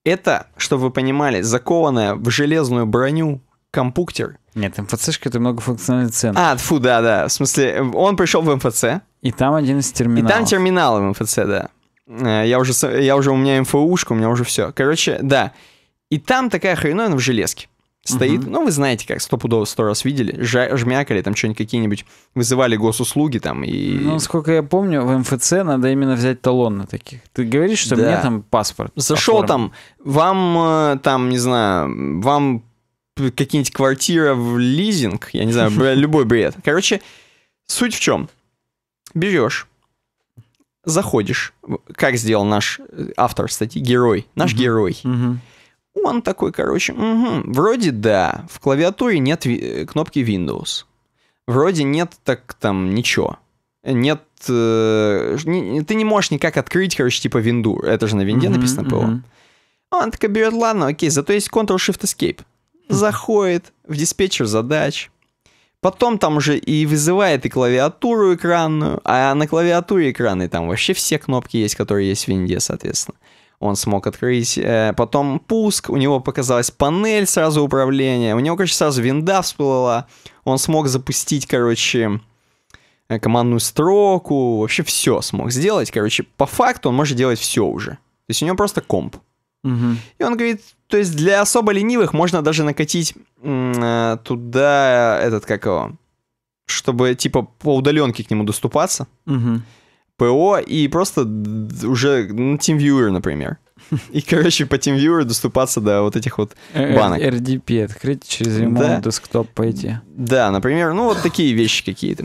это, чтобы вы понимали, закованная в железную броню компуктер. Нет, МФЦшка это многофункциональный центр. А, фу, да, да. В смысле, он пришел в МФЦ. И там один из терминалов. И там терминал в МФЦ, да. Э, я уже, я уже, у меня МФУшка, у меня уже все. Короче, да. И там такая хреновина в железке стоит, угу. ну, вы знаете, как стопудово сто раз видели, ж, жмякали там что-нибудь какие-нибудь, вызывали госуслуги там и... Ну, сколько я помню, в МФЦ надо именно взять талон на таких. Ты говоришь, что да. мне там паспорт. Зашел там, вам э, там, не знаю, вам какие-нибудь квартира в лизинг, я не знаю, [LAUGHS] любой бред. Короче, суть в чем? Берешь, заходишь, как сделал наш э, автор статьи, герой, наш угу. герой. Угу он такой, короче, угу. вроде да, в клавиатуре нет ви- э, кнопки Windows. Вроде нет так там ничего. Нет, э, не, ты не можешь никак открыть, короче, типа винду. Это же на винде mm-hmm, написано было. Mm-hmm. Он такой берет, ладно, окей, зато есть Ctrl-Shift-Escape. Заходит в диспетчер задач. Потом там уже и вызывает и клавиатуру экранную, а на клавиатуре экраны там вообще все кнопки есть, которые есть в винде, соответственно он смог открыть. Э, потом пуск, у него показалась панель сразу управления, у него, короче, сразу винда всплыла, он смог запустить, короче, э, командную строку, вообще все смог сделать. Короче, по факту он может делать все уже. То есть у него просто комп. Угу. И он говорит, то есть для особо ленивых можно даже накатить э, туда этот, как его, чтобы типа по удаленке к нему доступаться. Угу. ПО и просто уже ну, TeamViewer, например. И, короче, по TeamViewer доступаться до вот этих вот э, э, банок. RDP открыть через ремонт да. десктоп пойти. Да, например, ну вот такие вещи какие-то.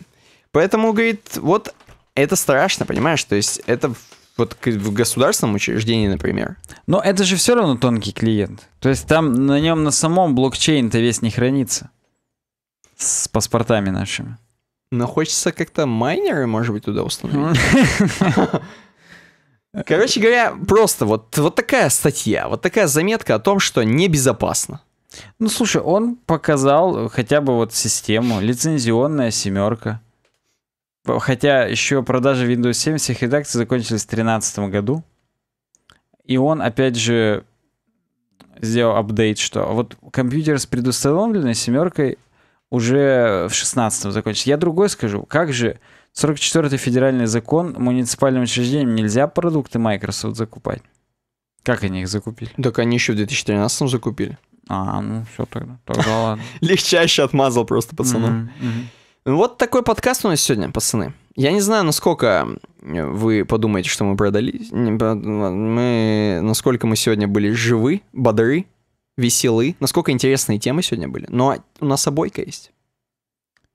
Поэтому, говорит, вот это страшно, понимаешь? То есть это вот в государственном учреждении, например. Но это же все равно тонкий клиент. То есть там на нем на самом блокчейн-то весь не хранится. С паспортами нашими. Но хочется как-то майнеры, может быть, туда установить. [LAUGHS] Короче говоря, просто вот, вот такая статья, вот такая заметка о том, что небезопасно. Ну, слушай, он показал хотя бы вот систему, лицензионная семерка. Хотя еще продажи Windows 7 всех редакций закончились в 2013 году. И он, опять же, сделал апдейт, что вот компьютер с предустановленной семеркой уже в 16-м закончится. Я другой скажу. Как же 44-й федеральный закон муниципальным учреждениям нельзя продукты Microsoft закупать? Как они их закупили? Так они еще в 2013 закупили. А, ну все тогда. Тогда ладно. [LAUGHS] Легчайше отмазал просто, пацаны. Ну, вот такой подкаст у нас сегодня, пацаны. Я не знаю, насколько э, вы подумаете, что мы продались, мы, насколько мы сегодня были живы, бодры, веселы. Насколько интересные темы сегодня были. Но ну, а у нас обойка есть.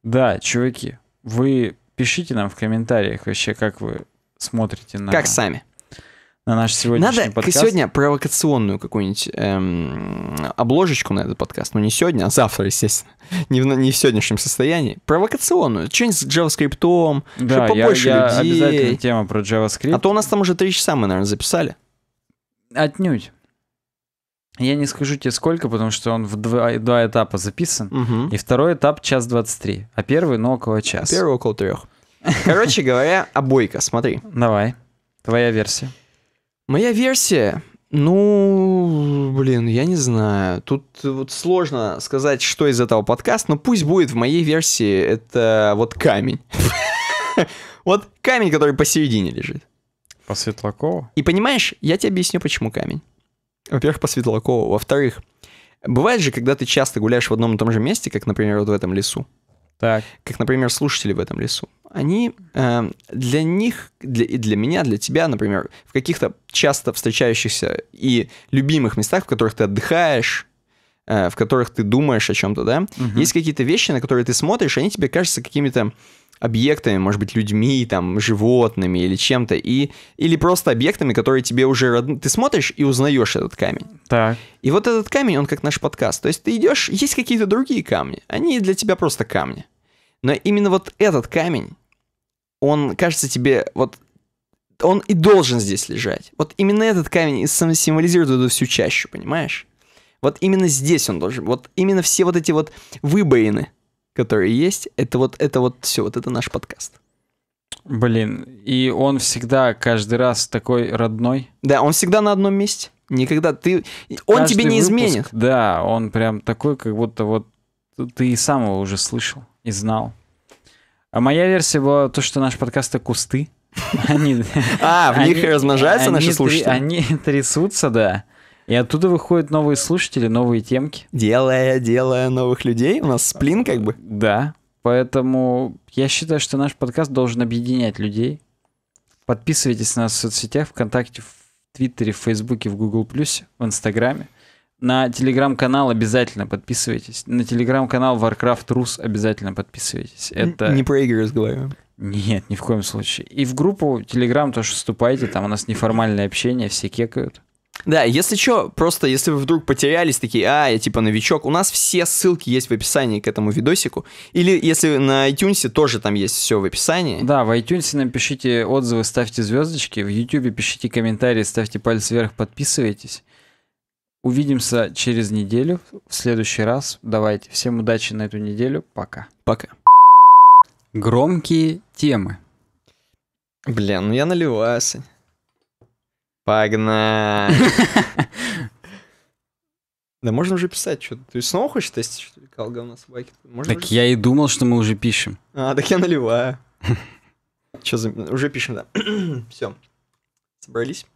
Да, чуваки, вы пишите нам в комментариях вообще, как вы смотрите на... Как сами. На наш сегодняшний надо подкаст. сегодня провокационную какую-нибудь эм, обложечку на этот подкаст. Ну, не сегодня, а завтра, естественно. не, в, не в сегодняшнем состоянии. Провокационную. Что-нибудь с JavaScript, да, чтобы побольше я, я людей. обязательно тема про JavaScript. А то у нас там уже три часа мы, наверное, записали. Отнюдь. Я не скажу тебе сколько, потому что он в два, два этапа записан. Угу. И второй этап час 23, а первый, ну, около часа. А первый около трех. Короче говоря, обойка, смотри. Давай, твоя версия. Моя версия, ну, блин, я не знаю. Тут вот сложно сказать, что из этого подкаст, но пусть будет в моей версии это вот камень. [LAUGHS] Вот камень, который посередине лежит. По Светлакова? И понимаешь, я тебе объясню, почему камень. Во-первых, по Светлакову. Во-вторых, бывает же, когда ты часто гуляешь в одном и том же месте, как, например, вот в этом лесу. Так. Как, например, слушатели в этом лесу. Они э, для них, для, и для меня, для тебя, например, в каких-то часто встречающихся и любимых местах, в которых ты отдыхаешь, э, в которых ты думаешь о чем-то, да, угу. есть какие-то вещи, на которые ты смотришь, они тебе кажутся какими-то объектами, может быть, людьми, там, животными или чем-то, и, или просто объектами, которые тебе уже родны. Ты смотришь и узнаешь этот камень. Так. И вот этот камень, он как наш подкаст. То есть ты идешь, есть какие-то другие камни, они для тебя просто камни. Но именно вот этот камень, он кажется тебе, вот он и должен здесь лежать. Вот именно этот камень символизирует эту всю чащу, понимаешь? Вот именно здесь он должен, вот именно все вот эти вот выбоины, которые есть, это вот это вот все, вот это наш подкаст. Блин, и он всегда каждый раз такой родной. Да, он всегда на одном месте. Никогда ты, он тебе не выпуск, изменит. Да, он прям такой, как будто вот ты и сам его уже слышал и знал. А моя версия была то, что наш подкаст это кусты. [LAUGHS] а, в них размножаются наши слушатели? Они трясутся, да. И оттуда выходят новые слушатели, новые темки. Делая, делая новых людей, у нас сплин как бы. Да, поэтому я считаю, что наш подкаст должен объединять людей. Подписывайтесь на нас в соцсетях, ВКонтакте, в Твиттере, в Фейсбуке, в Гугл Плюсе, в Инстаграме. На телеграм-канал обязательно подписывайтесь. На телеграм-канал Warcraft Rus обязательно подписывайтесь. Это... Не про игры разговариваем. Нет, ни в коем случае. И в группу Телеграм тоже вступайте, там у нас неформальное общение, все кекают. Да, если что, просто если вы вдруг потерялись, такие, а, я типа новичок, у нас все ссылки есть в описании к этому видосику. Или если на iTunes, тоже там есть все в описании. Да, в iTunes напишите отзывы, ставьте звездочки, в YouTube пишите комментарии, ставьте палец вверх, подписывайтесь. Увидимся через неделю, в следующий раз. Давайте, всем удачи на эту неделю, пока. Пока. Громкие темы. Блин, ну я наливаюсь. Погнали. [LAUGHS] Да можно уже писать что-то. Ты снова хочешь тестить, что ли, кал говна собаки? Можно так я и думал, что мы уже пишем. А, так я наливаю. [LAUGHS] Что за... Уже пишем, да. [CLEARS THROAT] Все. Собрались?